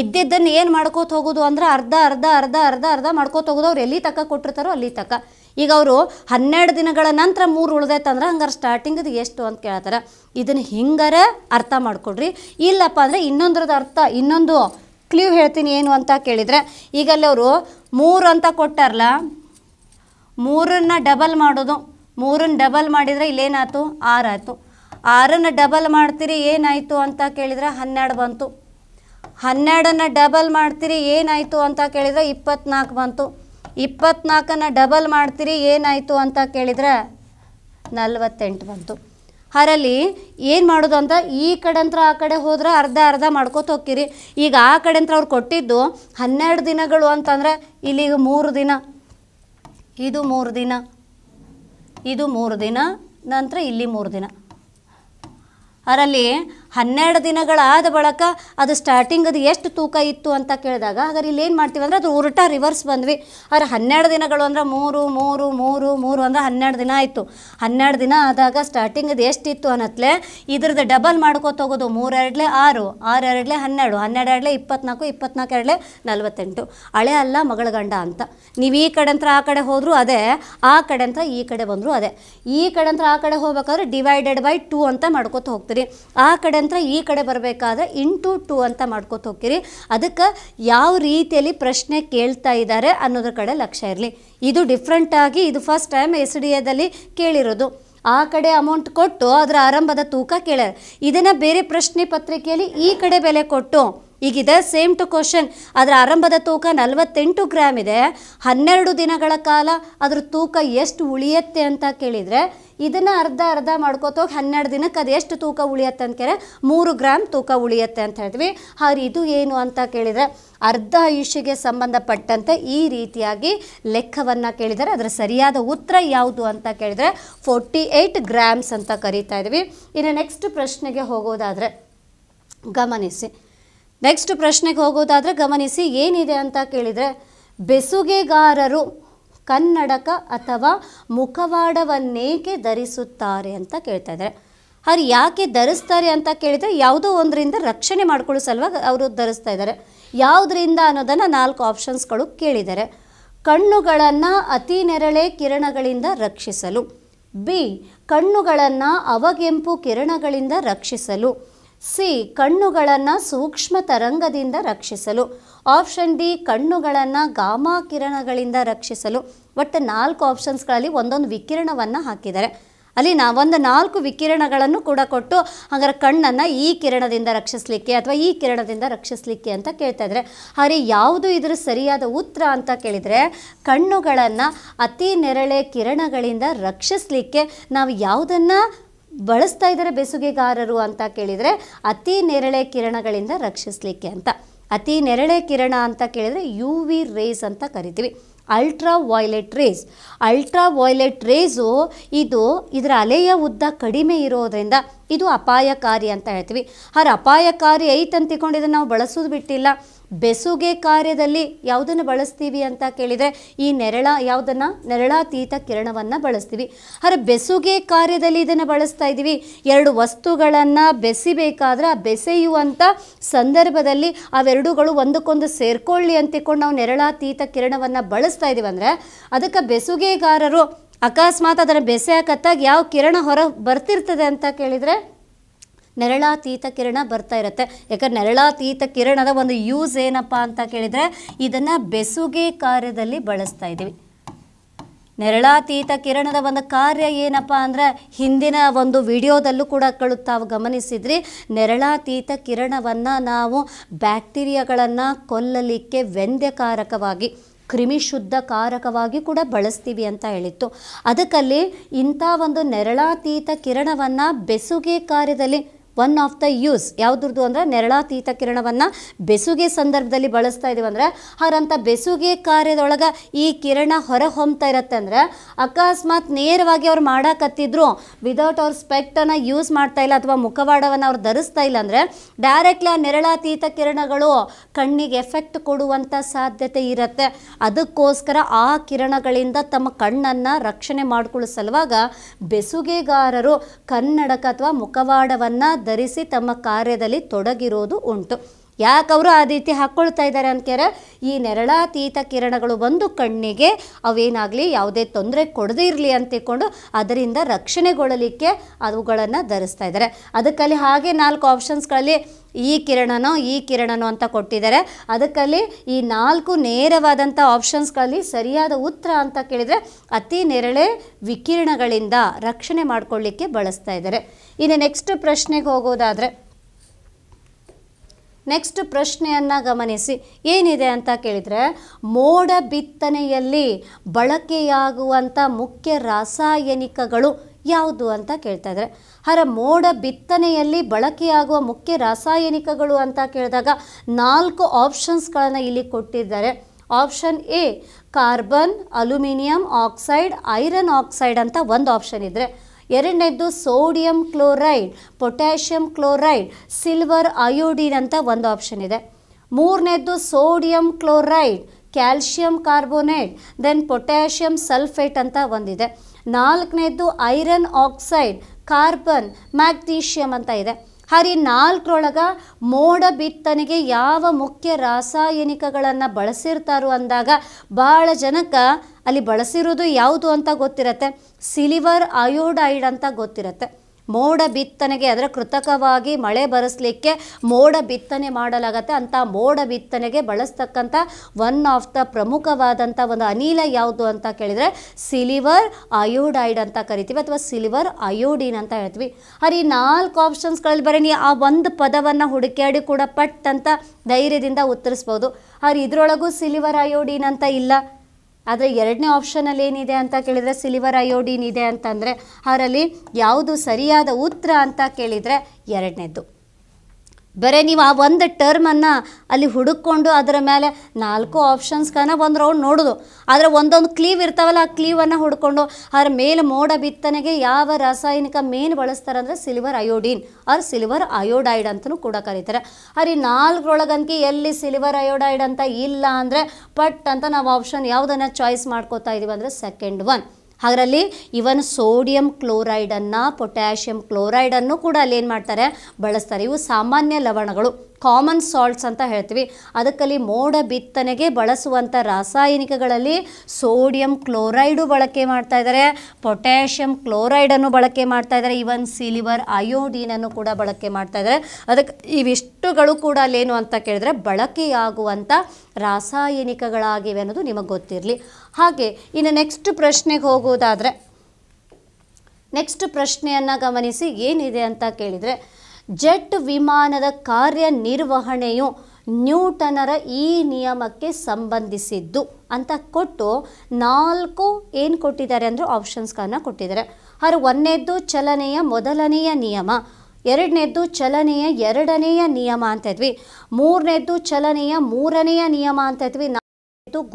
ಇದ್ದಿದ್ದನ್ನು ಏನು ಮಾಡ್ಕೋತ ಹೋಗೋದು ಅಂದ್ರೆ ಅರ್ಧ ಅರ್ಧ ಅರ್ಧ ಅರ್ಧ ಅರ್ಧ ಮಾಡ್ಕೋತ ಹೋಗೋದು ಅವ್ರು ಎಲ್ಲಿ ತಕ್ಕ ಕೊಟ್ಟಿರ್ತಾರೋ ಅಲ್ಲಿ ತಕ್ಕ ಈಗ ಅವರು ಹನ್ನೆರಡು ದಿನಗಳ ನಂತರ ಮೂರು ಉಳ್ದೈತಂದ್ರೆ ಹಂಗಾರೆ ಸ್ಟಾರ್ಟಿಂಗದು ಎಷ್ಟು ಅಂತ ಕೇಳ್ತಾರೆ ಇದನ್ನು ಹಿಂಗಾರೆ ಅರ್ಥ ಮಾಡಿಕೊಡ್ರಿ ಇಲ್ಲಪ್ಪ ಅಂದರೆ ಇನ್ನೊಂದ್ರದ್ದು ಅರ್ಥ ಇನ್ನೊಂದು ಕ್ಲೀವ್ ಹೇಳ್ತೀನಿ ಏನು ಅಂತ ಕೇಳಿದರೆ ಈಗಲ್ಲಿ ಅವರು ಮೂರು ಅಂತ ಕೊಟ್ಟಾರಲ್ಲ ಮೂರನ್ನ ಡಬಲ್ ಮಾಡೋದು ಮೂರನ್ನು ಡಬಲ್ ಮಾಡಿದರೆ ಇಲ್ಲೇನಾಯ್ತು ಆರು ಆರನ್ನು ಡಬಲ್ ಮಾಡ್ತೀರಿ ಏನಾಯಿತು ಅಂತ ಕೇಳಿದರೆ ಹನ್ನೆರಡು ಬಂತು ಹನ್ನೆರಡನ್ನು ಡಬಲ್ ಮಾಡ್ತೀರಿ ಏನಾಯಿತು ಅಂತ ಕೇಳಿದರೆ ಇಪ್ಪತ್ತ್ನಾಲ್ಕು ಬಂತು ಇಪ್ಪತ್ನಾಲ್ಕನ್ನು ಡಬಲ್ ಮಾಡ್ತೀರಿ ಏನಾಯಿತು ಅಂತ ಕೇಳಿದರೆ ನಲ್ವತ್ತೆಂಟು ಬಂತು ಅದರಲ್ಲಿ ಏನು ಮಾಡೋದು ಅಂತ ಈ ಕಡೆಂತ್ರ ಆ ಕಡೆ ಹೋದ್ರೆ ಅರ್ಧ ಅರ್ಧ ಮಾಡ್ಕೋತ ಹೋಗ್ತೀರಿ ಈಗ ಆ ಕಡೆಂತ್ರ ಅವ್ರು ಕೊಟ್ಟಿದ್ದು ಹನ್ನೆರಡು ದಿನಗಳು ಅಂತಂದರೆ ಇಲ್ಲಿಗೆ ಮೂರು ದಿನ ಇದು ಮೂರು ದಿನ ಇದು ಮೂರು ದಿನ ನಂತರ ಇಲ್ಲಿ ಮೂರು ದಿನ ಅದರಲ್ಲಿ ಹನ್ನೆರಡು ದಿನಗಳಾದ ಬಳಿಕ ಅದು ಸ್ಟಾರ್ಟಿಂಗ್ ಅದು ಎಷ್ಟು ತೂಕ ಇತ್ತು ಅಂತ ಕೇಳಿದಾಗ ಹಾಗಾದ್ರೆ ಇಲ್ಲಿ ಏನು ಮಾಡ್ತೀವಿ ಅಂದರೆ ಅದು ಉರುಟ ರಿವರ್ಸ್ ಬಂದ್ವಿ ಆದರೆ ಹನ್ನೆರಡು ದಿನಗಳು ಅಂದರೆ ಮೂರು ಮೂರು ಮೂರು ಮೂರು ಅಂದರೆ ಹನ್ನೆರಡು ದಿನ ಆಯಿತು ಹನ್ನೆರಡು ದಿನ ಆದಾಗ ಸ್ಟಾರ್ಟಿಂಗ್ ಅದು ಎಷ್ಟಿತ್ತು ಅನ್ನತ್ಲೆ ಇದ್ರದ್ದು ಡಬಲ್ ಮಾಡ್ಕೋತೋಗೋದು ಮೂರೆರಡ್ಲೆ ಆರು ಆರೆರಡ್ಲೆ ಹನ್ನೆರಡು ಹನ್ನೆರಡೆರಡ್ಲೆ ಇಪ್ಪತ್ನಾಲ್ಕು ಇಪ್ಪತ್ನಾಲ್ಕು ಎರಡಲೆ ನಲವತ್ತೆಂಟು ಹಳೆ ಅಲ್ಲ ಮಗಳ ಗಂಡ ಅಂತ ನೀವು ಈ ಕಡೆ ಅಂತ ಆ ಕಡೆ ಹೋದರೂ ಅದೇ ಆ ಕಡೆ ಅಂತ ಈ ಕಡೆ ಬಂದರೂ ಅದೇ ಈ ಕಡೆ ಅಂತ ಆ ಕಡೆ ಹೋಗ್ಬೇಕಾದ್ರೆ ಡಿವೈಡೆಡ್ ಬೈ ಟೂ ಅಂತ ಮಾಡ್ಕೋತ ಹೋಗ್ತೀರಿ ಆ ಕಡೆ ನಂತರ ಈ ಕಡೆ ಬರಬೇಕಾದ್ರೆ ಇಂಟು ಟು ಅಂತ ಮಾಡ್ಕೋತ ಹೋಗ್ತೀರಿ ಅದಕ್ಕೆ ಯಾವ ರೀತಿಯಲ್ಲಿ ಪ್ರಶ್ನೆ ಕೇಳ್ತಾ ಇದ್ದಾರೆ ಅನ್ನೋದ್ರ ಕಡೆ ಲಕ್ಷ್ಯ ಇರಲಿ ಇದು ಆಗಿ ಇದು ಫಸ್ಟ್ ಟೈಮ್ ಎಸ್ ಡಿ ಎದಲ್ಲಿ ಕೇಳಿರೋದು ಆ ಕಡೆ ಅಮೌಂಟ್ ಕೊಟ್ಟು ಅದರ ಆರಂಭದ ತೂಕ ಕೇಳ ಇದನ್ನು ಬೇರೆ ಪ್ರಶ್ನೆ ಪತ್ರಿಕೆಯಲ್ಲಿ ಈ ಕಡೆ ಬೆಲೆ ಕೊಟ್ಟು ಈಗಿದೆ ಸೇಮ್ ಟು ಕ್ವಶನ್ ಅದರ ಆರಂಭದ ತೂಕ ನಲವತ್ತೆಂಟು ಗ್ರಾಮ್ ಇದೆ ಹನ್ನೆರಡು ದಿನಗಳ ಕಾಲ ಅದ್ರ ತೂಕ ಎಷ್ಟು ಉಳಿಯತ್ತೆ ಅಂತ ಕೇಳಿದರೆ ಇದನ್ನು ಅರ್ಧ ಅರ್ಧ ಹೋಗಿ ಹನ್ನೆರಡು ದಿನಕ್ಕೆ ಅದು ಎಷ್ಟು ತೂಕ ಉಳಿಯತ್ತೆ ಅಂತ ಕೇಳಿದ್ರೆ ಮೂರು ಗ್ರಾಮ್ ತೂಕ ಉಳಿಯುತ್ತೆ ಅಂತ ಹೇಳ್ತೀವಿ ಆದ್ರೆ ಇದು ಏನು ಅಂತ ಕೇಳಿದರೆ ಅರ್ಧ ಆಯುಷ್ಯಗೆ ಸಂಬಂಧಪಟ್ಟಂತೆ ಈ ರೀತಿಯಾಗಿ ಲೆಕ್ಕವನ್ನು ಕೇಳಿದರೆ ಅದರ ಸರಿಯಾದ ಉತ್ತರ ಯಾವುದು ಅಂತ ಕೇಳಿದರೆ ಫೋರ್ಟಿ ಏಯ್ಟ್ ಗ್ರಾಮ್ಸ್ ಅಂತ ಕರಿತಾ ಇದ್ವಿ ಇನ್ನು ನೆಕ್ಸ್ಟ್ ಪ್ರಶ್ನೆಗೆ ಹೋಗೋದಾದರೆ ಗಮನಿಸಿ ನೆಕ್ಸ್ಟ್ ಪ್ರಶ್ನೆಗೆ ಹೋಗೋದಾದರೆ ಗಮನಿಸಿ ಏನಿದೆ ಅಂತ ಕೇಳಿದರೆ ಬೆಸುಗೆಗಾರರು ಕನ್ನಡಕ ಅಥವಾ ಮುಖವಾಡವನ್ನೇಕೆ ಧರಿಸುತ್ತಾರೆ ಅಂತ ಕೇಳ್ತಾ ಇದ್ದಾರೆ ಅವ್ರು ಯಾಕೆ ಧರಿಸ್ತಾರೆ ಅಂತ ಕೇಳಿದರೆ ಯಾವುದೋ ಒಂದರಿಂದ ರಕ್ಷಣೆ ಮಾಡ್ಕೊಳ್ಳೋ ಸಲುವಾಗಿ ಅವರು ಧರಿಸ್ತಾ ಇದ್ದಾರೆ ಯಾವುದರಿಂದ ಅನ್ನೋದನ್ನು ನಾಲ್ಕು ಆಪ್ಷನ್ಸ್ಗಳು ಕೇಳಿದ್ದಾರೆ ಕಣ್ಣುಗಳನ್ನು ಅತಿ ನೆರಳೆ ಕಿರಣಗಳಿಂದ ರಕ್ಷಿಸಲು ಬಿ ಕಣ್ಣುಗಳನ್ನು ಅವಗೆಂಪು ಕಿರಣಗಳಿಂದ ರಕ್ಷಿಸಲು ಸಿ ಕಣ್ಣುಗಳನ್ನು ಸೂಕ್ಷ್ಮ ತರಂಗದಿಂದ ರಕ್ಷಿಸಲು ಆಪ್ಷನ್ ಡಿ ಕಣ್ಣುಗಳನ್ನು ಗಾಮಾ ಕಿರಣಗಳಿಂದ ರಕ್ಷಿಸಲು ಒಟ್ಟು ನಾಲ್ಕು ಆಪ್ಷನ್ಸ್ಗಳಲ್ಲಿ ಒಂದೊಂದು ವಿಕಿರಣವನ್ನು ಹಾಕಿದ್ದಾರೆ ಅಲ್ಲಿ ನಾವು ಒಂದು ನಾಲ್ಕು ವಿಕಿರಣಗಳನ್ನು ಕೂಡ ಕೊಟ್ಟು ಹಾಗಾದ್ರೆ ಕಣ್ಣನ್ನು ಈ ಕಿರಣದಿಂದ ರಕ್ಷಿಸಲಿಕ್ಕೆ ಅಥವಾ ಈ ಕಿರಣದಿಂದ ರಕ್ಷಿಸಲಿಕ್ಕೆ ಅಂತ ಕೇಳ್ತಾ ಇದ್ದಾರೆ ಹಾಗೆ ಯಾವುದು ಇದರ ಸರಿಯಾದ ಉತ್ತರ ಅಂತ ಕೇಳಿದರೆ ಕಣ್ಣುಗಳನ್ನು ಅತಿ ನೆರಳೆ ಕಿರಣಗಳಿಂದ ರಕ್ಷಿಸಲಿಕ್ಕೆ ನಾವು ಯಾವುದನ್ನು ಬಳಸ್ತಾ ಇದ್ದಾರೆ ಬೇಸುಗೆಗಾರರು ಅಂತ ಕೇಳಿದರೆ ಅತಿ ನೇರಳೆ ಕಿರಣಗಳಿಂದ ರಕ್ಷಿಸಲಿಕ್ಕೆ ಅಂತ ಅತಿ ನೆರಳೆ ಕಿರಣ ಅಂತ ಕೇಳಿದರೆ ಯು ವಿ ರೇಸ್ ಅಂತ ಕರಿತೀವಿ ultraviolet rays ultraviolet rays ಇದು ಇದರ ಅಲೆಯ ಉದ್ದ ಕಡಿಮೆ ಇರೋದರಿಂದ ಇದು ಅಪಾಯಕಾರಿ ಅಂತ ಹೇಳ್ತೀವಿ ಹರ ಅಪಾಯಕಾರಿ ಐತಂತಿಕೊಂಡು ನಾವು ಬಳಸೋದು ಬಿಟ್ಟಿಲ್ಲ ಬೆಸುಗೆ ಕಾರ್ಯದಲ್ಲಿ ಯಾವುದನ್ನು ಬಳಸ್ತೀವಿ ಅಂತ ಕೇಳಿದರೆ ಈ ನೆರಳ ಯಾವುದನ್ನು ನೆರಳಾತೀತ ಕಿರಣವನ್ನು ಬಳಸ್ತೀವಿ ಆದರೆ ಬೆಸುಗೆ ಕಾರ್ಯದಲ್ಲಿ ಇದನ್ನು ಬಳಸ್ತಾ ಇದ್ದೀವಿ ಎರಡು ವಸ್ತುಗಳನ್ನು ಬೆಸಿಬೇಕಾದ್ರೆ ಆ ಬೆಸೆಯುವಂಥ ಸಂದರ್ಭದಲ್ಲಿ ಅವೆರಡುಗಳು ಒಂದಕ್ಕೊಂದು ಸೇರ್ಕೊಳ್ಳಿ ಅಂತಿಕೊಂಡು ನಾವು ನೆರಳಾತೀತ ಕಿರಣವನ್ನು ಬಳಸ್ತಾ ಇದ್ದೀವಿ ಅಂದರೆ ಅದಕ್ಕೆ ಬೆಸುಗೆಗಾರರು ಅಕಸ್ಮಾತ್ ಅದನ್ನು ಬೆಸೆಯಾಕತ್ತಾಗ ಯಾವ ಕಿರಣ ಹೊರ ಬರ್ತಿರ್ತದೆ ಅಂತ ಕೇಳಿದರೆ ನೆರಳಾತೀತ ಕಿರಣ ಬರ್ತಾ ಇರುತ್ತೆ ಯಾಕಂದ್ರೆ ನೆರಳಾತೀತ ಕಿರಣದ ಒಂದು ಯೂಸ್ ಏನಪ್ಪ ಅಂತ ಕೇಳಿದರೆ ಇದನ್ನು ಬೆಸುಗೆ ಕಾರ್ಯದಲ್ಲಿ ಬಳಸ್ತಾ ಇದ್ದೀವಿ ನೆರಳಾತೀತ ಕಿರಣದ ಒಂದು ಕಾರ್ಯ ಏನಪ್ಪ ಅಂದರೆ ಹಿಂದಿನ ಒಂದು ವಿಡಿಯೋದಲ್ಲೂ ಕೂಡ ತಾವು ಗಮನಿಸಿದ್ರಿ ನೆರಳಾತೀತ ಕಿರಣವನ್ನು ನಾವು ಬ್ಯಾಕ್ಟೀರಿಯಾಗಳನ್ನು ಕೊಲ್ಲಲಿಕ್ಕೆ ವ್ಯಂದ್ಯಕಾರಕವಾಗಿ ಕ್ರಿಮಿ ಶುದ್ಧಕಾರಕವಾಗಿ ಕೂಡ ಬಳಸ್ತೀವಿ ಅಂತ ಹೇಳಿತ್ತು ಅದಕ್ಕಲ್ಲಿ ಇಂಥ ಒಂದು ನೆರಳಾತೀತ ಕಿರಣವನ್ನು ಬೆಸುಗೆ ಕಾರ್ಯದಲ್ಲಿ ಒನ್ ಆಫ್ ದ ಯೂಸ್ ಯಾವುದ್ರದ್ದು ಅಂದರೆ ನೆರಳಾತೀತ ಕಿರಣವನ್ನು ಬೆಸುಗೆ ಸಂದರ್ಭದಲ್ಲಿ ಬಳಸ್ತಾ ಇದೀವಿ ಅಂದರೆ ಹಾಗಂಥ ಬೆಸುಗೆ ಕಾರ್ಯದೊಳಗೆ ಈ ಕಿರಣ ಹೊರ ಹೊಮ್ತಾ ಇರತ್ತೆ ಅಂದರೆ ಅಕಸ್ಮಾತ್ ನೇರವಾಗಿ ಅವ್ರು ಮಾಡಾಕತ್ತಿದ್ರು ವಿದೌಟ್ ಅವ್ರ ಸ್ಪೆಕ್ಟನ್ನು ಯೂಸ್ ಮಾಡ್ತಾ ಇಲ್ಲ ಅಥವಾ ಮುಖವಾಡವನ್ನು ಅವ್ರು ಧರಿಸ್ತಾ ಇಲ್ಲ ಅಂದರೆ ಡೈರೆಕ್ಟ್ಲಿ ಆ ನೆರಳಾತೀತ ಕಿರಣಗಳು ಕಣ್ಣಿಗೆ ಎಫೆಕ್ಟ್ ಕೊಡುವಂಥ ಸಾಧ್ಯತೆ ಇರುತ್ತೆ ಅದಕ್ಕೋಸ್ಕರ ಆ ಕಿರಣಗಳಿಂದ ತಮ್ಮ ಕಣ್ಣನ್ನು ರಕ್ಷಣೆ ಮಾಡಿಕೊಳ್ಳೋ ಸಲುವಾಗ ಬೆಸುಗೆಗಾರರು ಕನ್ನಡಕ ಅಥವಾ ಮುಖವಾಡವನ್ನು ಧರಿಸಿ ತಮ್ಮ ಕಾರ್ಯದಲ್ಲಿ ತೊಡಗಿರೋದು ಉಂಟು ಯಾಕೆ ಅವರು ಆ ರೀತಿ ಹಾಕ್ಕೊಳ್ತಾ ಇದ್ದಾರೆ ಅನ್ಕ್ಯಾರ ಈ ನೆರಳಾತೀತ ಕಿರಣಗಳು ಬಂದು ಕಣ್ಣಿಗೆ ಅವೇನಾಗಲಿ ಯಾವುದೇ ತೊಂದರೆ ಕೊಡದೇ ಇರಲಿ ಅಂತಿಕೊಂಡು ಅದರಿಂದ ರಕ್ಷಣೆಗೊಳ್ಳಲಿಕ್ಕೆ ಅವುಗಳನ್ನು ಧರಿಸ್ತಾ ಇದ್ದಾರೆ ಅದಕ್ಕಲ್ಲಿ ಹಾಗೆ ನಾಲ್ಕು ಆಪ್ಷನ್ಸ್ಗಳಲ್ಲಿ ಈ ಕಿರಣನೋ ಈ ಕಿರಣನೋ ಅಂತ ಕೊಟ್ಟಿದ್ದಾರೆ ಅದಕ್ಕಲ್ಲಿ ಈ ನಾಲ್ಕು ನೇರವಾದಂಥ ಆಪ್ಷನ್ಸ್ಗಳಲ್ಲಿ ಸರಿಯಾದ ಉತ್ತರ ಅಂತ ಕೇಳಿದರೆ ಅತಿ ನೆರಳೆ ವಿಕಿರಣಗಳಿಂದ ರಕ್ಷಣೆ ಮಾಡಿಕೊಳ್ಳಿಕ್ಕೆ ಬಳಸ್ತಾ ಇದ್ದಾರೆ ಇನ್ನು ನೆಕ್ಸ್ಟ್ ಪ್ರಶ್ನೆಗೆ ಹೋಗೋದಾದರೆ ನೆಕ್ಸ್ಟ್ ಪ್ರಶ್ನೆಯನ್ನು ಗಮನಿಸಿ ಏನಿದೆ ಅಂತ ಕೇಳಿದರೆ ಮೋಡ ಬಿತ್ತನೆಯಲ್ಲಿ ಬಳಕೆಯಾಗುವಂಥ ಮುಖ್ಯ ರಾಸಾಯನಿಕಗಳು ಯಾವುದು ಅಂತ ಕೇಳ್ತಾ ಇದ್ದಾರೆ ಹರ ಮೋಡ ಬಿತ್ತನೆಯಲ್ಲಿ ಬಳಕೆಯಾಗುವ ಮುಖ್ಯ ರಾಸಾಯನಿಕಗಳು ಅಂತ ಕೇಳಿದಾಗ ನಾಲ್ಕು ಆಪ್ಷನ್ಸ್ಗಳನ್ನು ಇಲ್ಲಿ ಕೊಟ್ಟಿದ್ದಾರೆ option A carbon aluminium oxide iron oxide ಅಂತ ಒಂದು ಆಪ್ಷನ್ ಇದ್ದರೆ ಎರಡನೇದ್ದು sodium chloride potassium chloride silver iodine ಅಂತ ಒಂದು ಆಪ್ಷನ್ ಇದೆ ಮೂರನೇದ್ದು sodium chloride calcium carbonate then potassium sulphate ಅಂತ ಒಂದಿದೆ ನಾಲ್ಕನೇದ್ದು ಐರನ್ ಆಕ್ಸೈಡ್ ಕಾರ್ಬನ್ ಮ್ಯಾಗ್ನೀಷಿಯಂ ಅಂತ ಇದೆ ಹರಿ ನಾಲ್ಕರೊಳಗ ಮೋಡ ಬಿತ್ತನೆಗೆ ಯಾವ ಮುಖ್ಯ ರಾಸಾಯನಿಕಗಳನ್ನು ಬಳಸಿರ್ತಾರೋ ಅಂದಾಗ ಭಾಳ ಜನಕ್ಕೆ ಅಲ್ಲಿ ಬಳಸಿರೋದು ಯಾವುದು ಅಂತ ಗೊತ್ತಿರತ್ತೆ ಸಿಲಿವರ್ ಅಯೋಡೈಡ್ ಅಂತ ಗೊತ್ತಿರತ್ತೆ ಮೋಡ ಬಿತ್ತನೆಗೆ ಅದರ ಕೃತಕವಾಗಿ ಮಳೆ ಬರೆಸಲಿಕ್ಕೆ ಮೋಡ ಬಿತ್ತನೆ ಮಾಡಲಾಗತ್ತೆ ಅಂತ ಮೋಡ ಬಿತ್ತನೆಗೆ ಬಳಸ್ತಕ್ಕಂಥ ಒನ್ ಆಫ್ ದ ಪ್ರಮುಖವಾದಂಥ ಒಂದು ಅನಿಲ ಯಾವುದು ಅಂತ ಕೇಳಿದರೆ ಸಿಲಿವರ್ ಅಯೋಡೈಡ್ ಅಂತ ಕರಿತೀವಿ ಅಥವಾ ಸಿಲಿವರ್ ಅಯೋಡೀನ್ ಅಂತ ಹೇಳ್ತೀವಿ ಅರೆ ಈ ನಾಲ್ಕು ಆಪ್ಷನ್ಸ್ಗಳಲ್ಲಿ ಬರೀ ನೀ ಆ ಒಂದು ಪದವನ್ನು ಹುಡುಕಾಡಿ ಕೂಡ ಪಟ್ ಅಂತ ಧೈರ್ಯದಿಂದ ಉತ್ತರಿಸ್ಬೋದು ಆದರೆ ಇದರೊಳಗೂ ಸಿಲಿವರ್ ಅಯೋಡಿನ್ ಅಂತ ಇಲ್ಲ ಆದರೆ ಎರಡನೇ ಆಪ್ಷನಲ್ಲಿ ಏನಿದೆ ಅಂತ ಕೇಳಿದರೆ ಸಿಲಿವರ್ ಅಯೋಡಿನ್ ಇದೆ ಅಂತಂದರೆ ಅದರಲ್ಲಿ ಯಾವುದು ಸರಿಯಾದ ಉತ್ತರ ಅಂತ ಕೇಳಿದರೆ ಎರಡನೇದು ಬರೀ ನೀವು ಆ ಒಂದು ಟರ್ಮನ್ನು ಅಲ್ಲಿ ಹುಡುಕೊಂಡು ಅದರ ಮೇಲೆ ನಾಲ್ಕು ಆಪ್ಷನ್ಸ್ಗನ ಒಂದು ರೌಂಡ್ ನೋಡೋದು ಆದರೆ ಒಂದೊಂದು ಕ್ಲೀವ್ ಇರ್ತಾವಲ್ಲ ಆ ಕ್ಲೀವನ್ನು ಹುಡ್ಕೊಂಡು ಅದರ ಮೇಲೆ ಮೋಡ ಬಿತ್ತನೆಗೆ ಯಾವ ರಾಸಾಯನಿಕ ಮೇನ್ ಬಳಸ್ತಾರೆ ಅಂದರೆ silver iodine or silver iodide ಅಂತಲೂ ಕೂಡ ಕರೀತಾರೆ ಈ ನಾಲ್ಕರೊಳಗಂಕಿ ಎಲ್ಲಿ ಸಿಲ್ವರ್ ಅಯೋಡೈಡ್ ಅಂತ ಇಲ್ಲ ಅಂದರೆ ಪಟ್ ಅಂತ ನಾವು ಆಪ್ಷನ್ ಯಾವುದನ್ನು ಚಾಯ್ಸ್ ಮಾಡ್ಕೋತಾ ಇದ್ದೀವಿ ಅಂದರೆ ಸೆಕೆಂಡ್ ಒನ್ ಅದರಲ್ಲಿ ಇವನ್ ಸೋಡಿಯಂ ಕ್ಲೋರೈಡನ್ನು ಪೊಟ್ಯಾಷಿಯಂ ಕ್ಲೋರೈಡನ್ನು ಕೂಡ ಅಲ್ಲಿ ಏನು ಮಾಡ್ತಾರೆ ಬಳಸ್ತಾರೆ ಇವು ಸಾಮಾನ್ಯ ಲವಣಗಳು ಕಾಮನ್ ಸಾಲ್ಟ್ಸ್ ಅಂತ ಹೇಳ್ತೀವಿ ಅದಕ್ಕಲ್ಲಿ ಮೋಡ ಬಿತ್ತನೆಗೆ ಬಳಸುವಂಥ ರಾಸಾಯನಿಕಗಳಲ್ಲಿ ಸೋಡಿಯಂ ಕ್ಲೋರೈಡು ಬಳಕೆ ಮಾಡ್ತಾ ಇದ್ದಾರೆ ಪೊಟ್ಯಾಷಿಯಂ ಕ್ಲೋರೈಡನ್ನು ಬಳಕೆ ಮಾಡ್ತಾ ಇದ್ದಾರೆ ಇವನ್ ಸಿಲಿವರ್ ಅಯೋಡಿನನ್ನು ಕೂಡ ಬಳಕೆ ಮಾಡ್ತಾ ಇದ್ದಾರೆ ಅದಕ್ಕೆ ಇವಿಷ್ಟುಗಳು ಕೂಡ ಅಲ್ಲೇನು ಅಂತ ಕೇಳಿದ್ರೆ ಬಳಕೆಯಾಗುವಂಥ ರಾಸಾಯನಿಕಗಳಾಗಿವೆ ಅನ್ನೋದು ನಿಮಗೆ ಗೊತ್ತಿರಲಿ ಹಾಗೆ ಇನ್ನು ನೆಕ್ಸ್ಟ್ ಪ್ರಶ್ನೆಗೆ ಹೋಗೋದಾದರೆ ನೆಕ್ಸ್ಟ್ ಪ್ರಶ್ನೆಯನ್ನು ಗಮನಿಸಿ ಏನಿದೆ ಅಂತ ಕೇಳಿದರೆ ಜೆಟ್ ವಿಮಾನದ ಕಾರ್ಯನಿರ್ವಹಣೆಯು ನ್ಯೂಟನರ ಈ ನಿಯಮಕ್ಕೆ ಸಂಬಂಧಿಸಿದ್ದು ಅಂತ ಕೊಟ್ಟು ನಾಲ್ಕು ಏನು ಕೊಟ್ಟಿದ್ದಾರೆ ಅಂದರೆ ಆಪ್ಷನ್ಸ್ಗಳನ್ನು ಕೊಟ್ಟಿದ್ದಾರೆ ಅವರು ಒಂದನೇದ್ದು ಚಲನೆಯ ಮೊದಲನೆಯ ನಿಯಮ ಎರಡನೇದ್ದು ಚಲನೆಯ ಎರಡನೆಯ ನಿಯಮ ಅಂತ ಇದ್ವಿ ಮೂರನೇದ್ದು ಚಲನೆಯ ಮೂರನೆಯ ನಿಯಮ ಅಂತ ಇದ್ವಿ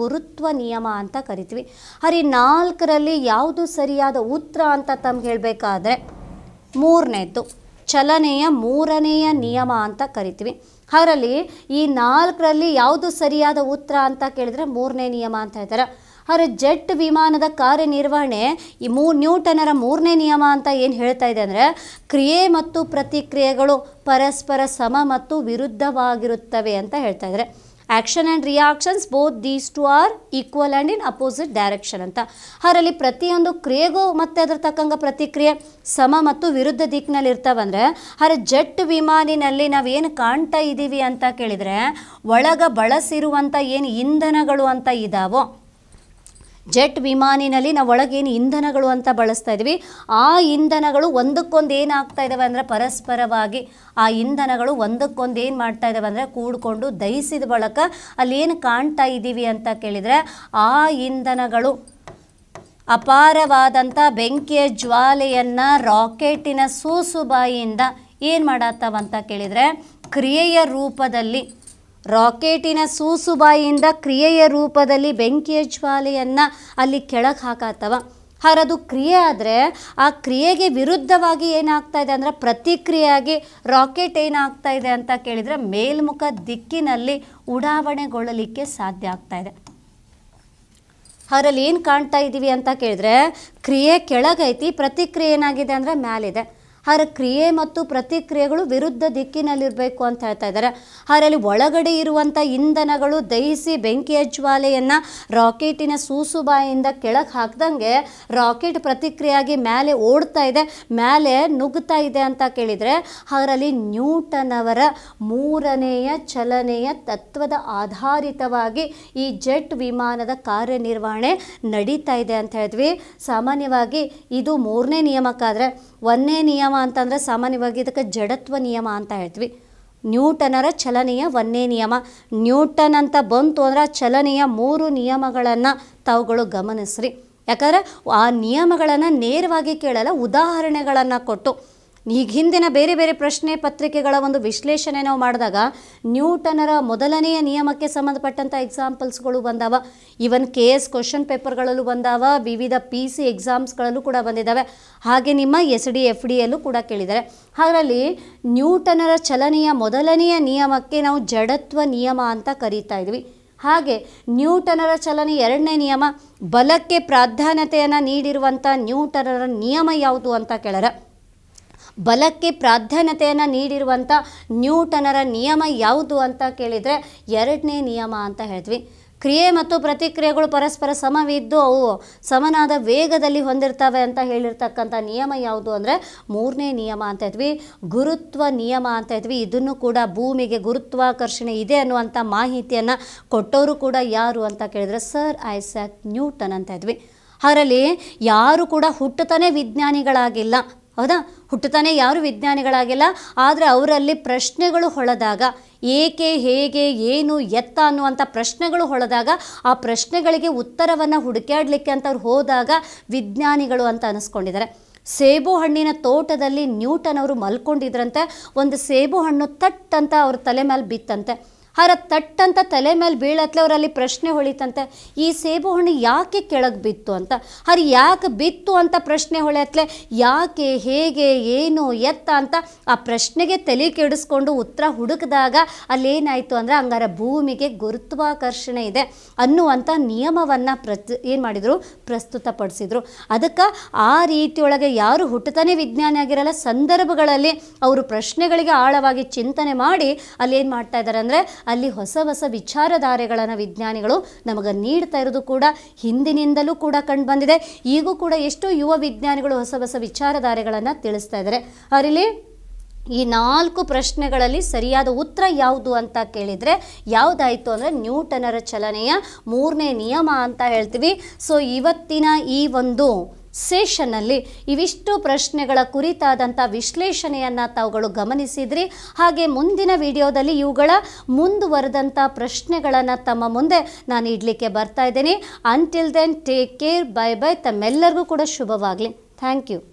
ಗುರುತ್ವ ನಿಯಮ ಅಂತ ಕರಿತೀವಿ ಹರಿ ನಾಲ್ಕರಲ್ಲಿ ಯಾವುದು ಸರಿಯಾದ ಉತ್ತರ ಅಂತ ತಮ್ಗೆ ಹೇಳಬೇಕಾದ್ರೆ ಮೂರನೇದ್ದು ಚಲನೆಯ ಮೂರನೆಯ ನಿಯಮ ಅಂತ ಕರಿತೀವಿ ಅದರಲ್ಲಿ ಈ ನಾಲ್ಕರಲ್ಲಿ ಯಾವುದು ಸರಿಯಾದ ಉತ್ತರ ಅಂತ ಕೇಳಿದರೆ ಮೂರನೇ ನಿಯಮ ಅಂತ ಹೇಳ್ತಾರೆ ಆದರೆ ಜೆಟ್ ವಿಮಾನದ ಕಾರ್ಯನಿರ್ವಹಣೆ ಈ ಮೂ ನ್ಯೂಟನರ ಮೂರನೇ ನಿಯಮ ಅಂತ ಏನು ಹೇಳ್ತಾ ಇದೆ ಅಂದರೆ ಕ್ರಿಯೆ ಮತ್ತು ಪ್ರತಿಕ್ರಿಯೆಗಳು ಪರಸ್ಪರ ಸಮ ಮತ್ತು ವಿರುದ್ಧವಾಗಿರುತ್ತವೆ ಅಂತ ಹೇಳ್ತಾ ಇದ್ದಾರೆ action and reactions both these two are equal and in opposite direction ಅಂತ ಅದರಲ್ಲಿ ಪ್ರತಿಯೊಂದು ಕ್ರಿಯೆಗೂ ಮತ್ತು ಅದರ ತಕ್ಕಂಗೆ ಪ್ರತಿಕ್ರಿಯೆ ಸಮ ಮತ್ತು ವಿರುದ್ಧ ದಿಕ್ಕಿನಲ್ಲಿ ಇರ್ತಾವಂದರೆ ಅದರ ಜೆಟ್ ವಿಮಾನಿನಲ್ಲಿ ನಾವೇನು ಕಾಣ್ತಾ ಇದ್ದೀವಿ ಅಂತ ಕೇಳಿದರೆ ಒಳಗ ಬಳಸಿರುವಂಥ ಏನು ಇಂಧನಗಳು ಅಂತ ಇದ್ದಾವೋ ಜೆಟ್ ವಿಮಾನಿನಲ್ಲಿ ನಾವು ಒಳಗೇನು ಇಂಧನಗಳು ಅಂತ ಬಳಸ್ತಾ ಇದೀವಿ ಆ ಇಂಧನಗಳು ಒಂದಕ್ಕೊಂದು ಏನಾಗ್ತಾ ಇದ್ದಾವೆ ಅಂದರೆ ಪರಸ್ಪರವಾಗಿ ಆ ಇಂಧನಗಳು ಒಂದಕ್ಕೊಂದು ಏನು ಮಾಡ್ತಾ ಇದ್ದಾವೆ ಅಂದರೆ ಕೂಡಿಕೊಂಡು ದಹಿಸಿದ ಬಳಕ ಅಲ್ಲಿ ಏನು ಕಾಣ್ತಾ ಇದ್ದೀವಿ ಅಂತ ಕೇಳಿದರೆ ಆ ಇಂಧನಗಳು ಅಪಾರವಾದಂಥ ಬೆಂಕಿಯ ಜ್ವಾಲೆಯನ್ನು ರಾಕೆಟಿನ ಸೂಸುಬಾಯಿಯಿಂದ ಏನು ಮಾಡತ್ತವಂತ ಕೇಳಿದರೆ ಕ್ರಿಯೆಯ ರೂಪದಲ್ಲಿ ರಾಕೆಟಿನ ಸೂಸುಬಾಯಿಯಿಂದ ಕ್ರಿಯೆಯ ರೂಪದಲ್ಲಿ ಬೆಂಕಿಯ ಜ್ವಾಲೆಯನ್ನು ಅಲ್ಲಿ ಕೆಳಗೆ ಹಾಕತ್ತವ ಹಾರದು ಕ್ರಿಯೆ ಆದರೆ ಆ ಕ್ರಿಯೆಗೆ ವಿರುದ್ಧವಾಗಿ ಏನಾಗ್ತಾ ಇದೆ ಅಂದರೆ ಪ್ರತಿಕ್ರಿಯೆಯಾಗಿ ರಾಕೆಟ್ ಏನಾಗ್ತಾ ಇದೆ ಅಂತ ಕೇಳಿದರೆ ಮೇಲ್ಮುಖ ದಿಕ್ಕಿನಲ್ಲಿ ಉಡಾವಣೆಗೊಳ್ಳಲಿಕ್ಕೆ ಸಾಧ್ಯ ಆಗ್ತಾ ಇದೆ ಅದರಲ್ಲಿ ಏನು ಕಾಣ್ತಾ ಇದ್ದೀವಿ ಅಂತ ಕೇಳಿದ್ರೆ ಕ್ರಿಯೆ ಕೆಳಗೈತಿ ಪ್ರತಿಕ್ರಿಯೆ ಏನಾಗಿದೆ ಅಂದರೆ ಮ್ಯಾಲಿದೆ ಅದರ ಕ್ರಿಯೆ ಮತ್ತು ಪ್ರತಿಕ್ರಿಯೆಗಳು ವಿರುದ್ಧ ದಿಕ್ಕಿನಲ್ಲಿರಬೇಕು ಅಂತ ಹೇಳ್ತಾ ಇದ್ದಾರೆ ಅದರಲ್ಲಿ ಒಳಗಡೆ ಇರುವಂಥ ಇಂಧನಗಳು ದಹಿಸಿ ಬೆಂಕಿಯ ಜ್ವಾಲೆಯನ್ನು ರಾಕೆಟಿನ ಸೂಸುಬಾಯಿಂದ ಕೆಳಗೆ ಹಾಕ್ದಂಗೆ ರಾಕೆಟ್ ಪ್ರತಿಕ್ರಿಯೆಯಾಗಿ ಮೇಲೆ ಓಡ್ತಾ ಇದೆ ಮೇಲೆ ನುಗ್ತಾ ಇದೆ ಅಂತ ಕೇಳಿದರೆ ಅದರಲ್ಲಿ ನ್ಯೂಟನ್ ಅವರ ಮೂರನೆಯ ಚಲನೆಯ ತತ್ವದ ಆಧಾರಿತವಾಗಿ ಈ ಜೆಟ್ ವಿಮಾನದ ಕಾರ್ಯನಿರ್ವಹಣೆ ನಡೀತಾ ಇದೆ ಅಂತ ಹೇಳಿದ್ವಿ ಸಾಮಾನ್ಯವಾಗಿ ಇದು ಮೂರನೇ ನಿಯಮಕ್ಕಾದರೆ ಒಂದನೇ ನಿಯಮ ಅಂತಂದರೆ ಸಾಮಾನ್ಯವಾಗಿ ಇದಕ್ಕೆ ಜಡತ್ವ ನಿಯಮ ಅಂತ ಹೇಳ್ತೀವಿ ನ್ಯೂಟನರ ಚಲನೆಯ ಒಂದೇ ನಿಯಮ ನ್ಯೂಟನ್ ಅಂತ ಬಂತು ಅಂದರೆ ಆ ಚಲನೆಯ ಮೂರು ನಿಯಮಗಳನ್ನು ತಾವುಗಳು ಗಮನಿಸ್ರಿ ಯಾಕಂದರೆ ಆ ನಿಯಮಗಳನ್ನು ನೇರವಾಗಿ ಕೇಳಲ್ಲ ಉದಾಹರಣೆಗಳನ್ನು ಕೊಟ್ಟು ಈಗ ಹಿಂದಿನ ಬೇರೆ ಬೇರೆ ಪ್ರಶ್ನೆ ಪತ್ರಿಕೆಗಳ ಒಂದು ವಿಶ್ಲೇಷಣೆ ನಾವು ಮಾಡಿದಾಗ ನ್ಯೂಟನರ ಮೊದಲನೆಯ ನಿಯಮಕ್ಕೆ ಸಂಬಂಧಪಟ್ಟಂಥ ಎಕ್ಸಾಂಪಲ್ಸ್ಗಳು ಬಂದಾವ ಈವನ್ ಕೆ ಎಸ್ ಕ್ವಶನ್ ಪೇಪರ್ಗಳಲ್ಲೂ ಬಂದಾವ ವಿವಿಧ ಪಿ ಸಿ ಎಕ್ಸಾಮ್ಸ್ಗಳಲ್ಲೂ ಕೂಡ ಬಂದಿದ್ದಾವೆ ಹಾಗೆ ನಿಮ್ಮ ಎಸ್ ಡಿ ಎಫ್ ಡಿಯಲ್ಲೂ ಕೂಡ ಕೇಳಿದ್ದಾರೆ ಹಾಗಾಗಿ ನ್ಯೂಟನರ ಚಲನೆಯ ಮೊದಲನೆಯ ನಿಯಮಕ್ಕೆ ನಾವು ಜಡತ್ವ ನಿಯಮ ಅಂತ ಕರೀತಾ ಇದ್ವಿ ಹಾಗೆ ನ್ಯೂಟನರ ಚಲನೆ ಎರಡನೇ ನಿಯಮ ಬಲಕ್ಕೆ ಪ್ರಾಧಾನ್ಯತೆಯನ್ನು ನೀಡಿರುವಂಥ ನ್ಯೂಟನರ ನಿಯಮ ಯಾವುದು ಅಂತ ಕೇಳರೆ ಬಲಕ್ಕೆ ಪ್ರಾಧಾನ್ಯತೆಯನ್ನು ನೀಡಿರುವಂಥ ನ್ಯೂಟನರ ನಿಯಮ ಯಾವುದು ಅಂತ ಕೇಳಿದರೆ ಎರಡನೇ ನಿಯಮ ಅಂತ ಹೇಳಿದ್ವಿ ಕ್ರಿಯೆ ಮತ್ತು ಪ್ರತಿಕ್ರಿಯೆಗಳು ಪರಸ್ಪರ ಸಮವಿದ್ದು ಅವು ಸಮನಾದ ವೇಗದಲ್ಲಿ ಹೊಂದಿರ್ತವೆ ಅಂತ ಹೇಳಿರ್ತಕ್ಕಂಥ ನಿಯಮ ಯಾವುದು ಅಂದರೆ ಮೂರನೇ ನಿಯಮ ಅಂತ ಇದ್ವಿ ಗುರುತ್ವ ನಿಯಮ ಅಂತ ಇದ್ವಿ ಇದನ್ನು ಕೂಡ ಭೂಮಿಗೆ ಗುರುತ್ವಾಕರ್ಷಣೆ ಇದೆ ಅನ್ನುವಂಥ ಮಾಹಿತಿಯನ್ನು ಕೊಟ್ಟವರು ಕೂಡ ಯಾರು ಅಂತ ಕೇಳಿದರೆ ಸರ್ ಐಸಾಕ್ ನ್ಯೂಟನ್ ಅಂತ ಇದ್ವಿ ಅದರಲ್ಲಿ ಯಾರು ಕೂಡ ಹುಟ್ಟುತ್ತಾನೆ ವಿಜ್ಞಾನಿಗಳಾಗಿಲ್ಲ ಹೌದಾ ಹುಟ್ಟುತ್ತಾನೆ ಯಾರು ವಿಜ್ಞಾನಿಗಳಾಗಿಲ್ಲ ಆದರೆ ಅವರಲ್ಲಿ ಪ್ರಶ್ನೆಗಳು ಹೊಳೆದಾಗ ಏಕೆ ಹೇಗೆ ಏನು ಎತ್ತ ಅನ್ನುವಂಥ ಪ್ರಶ್ನೆಗಳು ಹೊಳೆದಾಗ ಆ ಪ್ರಶ್ನೆಗಳಿಗೆ ಉತ್ತರವನ್ನು ಹುಡುಕ್ಯಾಡಲಿಕ್ಕೆ ಅಂತ ಅವ್ರು ಹೋದಾಗ ವಿಜ್ಞಾನಿಗಳು ಅಂತ ಅನಿಸ್ಕೊಂಡಿದ್ದಾರೆ ಸೇಬು ಹಣ್ಣಿನ ತೋಟದಲ್ಲಿ ನ್ಯೂಟನ್ ಅವರು ಮಲ್ಕೊಂಡಿದ್ರಂತೆ ಒಂದು ಸೇಬು ಹಣ್ಣು ತಟ್ ಅಂತ ಅವ್ರ ತಲೆ ಮೇಲೆ ಬಿತ್ತಂತೆ ಹರ ತಟ್ಟಂತ ತಲೆ ಮೇಲೆ ಬೀಳತ್ಲೆ ಅವರಲ್ಲಿ ಪ್ರಶ್ನೆ ಹೊಳಿತಂತೆ ಈ ಸೇಬು ಹಣ್ಣು ಯಾಕೆ ಕೆಳಗೆ ಬಿತ್ತು ಅಂತ ಅವ್ರು ಯಾಕೆ ಬಿತ್ತು ಅಂತ ಪ್ರಶ್ನೆ ಹೊಳೆಯತ್ಲೆ ಯಾಕೆ ಹೇಗೆ ಏನು ಎತ್ತ ಅಂತ ಆ ಪ್ರಶ್ನೆಗೆ ತಲೆ ಕೆಡಿಸ್ಕೊಂಡು ಉತ್ತರ ಹುಡುಕಿದಾಗ ಅಲ್ಲೇನಾಯಿತು ಅಂದರೆ ಹಂಗಾರ ಭೂಮಿಗೆ ಗುರುತ್ವಾಕರ್ಷಣೆ ಇದೆ ಅನ್ನುವಂಥ ನಿಯಮವನ್ನು ಪ್ರತಿ ಏನು ಮಾಡಿದರು ಪ್ರಸ್ತುತಪಡಿಸಿದರು ಅದಕ್ಕೆ ಆ ರೀತಿಯೊಳಗೆ ಯಾರು ಹುಟ್ಟತಾನೆ ವಿಜ್ಞಾನಿ ಆಗಿರಲ್ಲ ಸಂದರ್ಭಗಳಲ್ಲಿ ಅವರು ಪ್ರಶ್ನೆಗಳಿಗೆ ಆಳವಾಗಿ ಚಿಂತನೆ ಮಾಡಿ ಅಲ್ಲಿ ಏನು ಮಾಡ್ತಾ ಇದ್ದಾರೆ ಅಂದರೆ ಅಲ್ಲಿ ಹೊಸ ಹೊಸ ವಿಚಾರಧಾರೆಗಳನ್ನು ವಿಜ್ಞಾನಿಗಳು ನಮಗೆ ನೀಡ್ತಾ ಇರೋದು ಕೂಡ ಹಿಂದಿನಿಂದಲೂ ಕೂಡ ಕಂಡುಬಂದಿದೆ ಈಗೂ ಕೂಡ ಎಷ್ಟೋ ಯುವ ವಿಜ್ಞಾನಿಗಳು ಹೊಸ ಹೊಸ ವಿಚಾರಧಾರೆಗಳನ್ನು ತಿಳಿಸ್ತಾ ಇದ್ದಾರೆ ಅದರಲ್ಲಿ ಈ ನಾಲ್ಕು ಪ್ರಶ್ನೆಗಳಲ್ಲಿ ಸರಿಯಾದ ಉತ್ತರ ಯಾವುದು ಅಂತ ಕೇಳಿದರೆ ಯಾವುದಾಯಿತು ಅಂದರೆ ನ್ಯೂಟನರ ಚಲನೆಯ ಮೂರನೇ ನಿಯಮ ಅಂತ ಹೇಳ್ತೀವಿ ಸೊ ಇವತ್ತಿನ ಈ ಒಂದು ಸೇಷನ್ನಲ್ಲಿ ಇವಿಷ್ಟು ಪ್ರಶ್ನೆಗಳ ಕುರಿತಾದಂಥ ವಿಶ್ಲೇಷಣೆಯನ್ನು ತಾವುಗಳು ಗಮನಿಸಿದ್ರಿ ಹಾಗೆ ಮುಂದಿನ ವಿಡಿಯೋದಲ್ಲಿ ಇವುಗಳ ಮುಂದುವರೆದಂಥ ಪ್ರಶ್ನೆಗಳನ್ನು ತಮ್ಮ ಮುಂದೆ ನಾನು ಇಡಲಿಕ್ಕೆ ಬರ್ತಾ ಇದ್ದೀನಿ until then take care bye bye ತಮ್ಮೆಲ್ಲರಿಗೂ ಕೂಡ ಶುಭವಾಗಲಿ ಥ್ಯಾಂಕ್ ಯು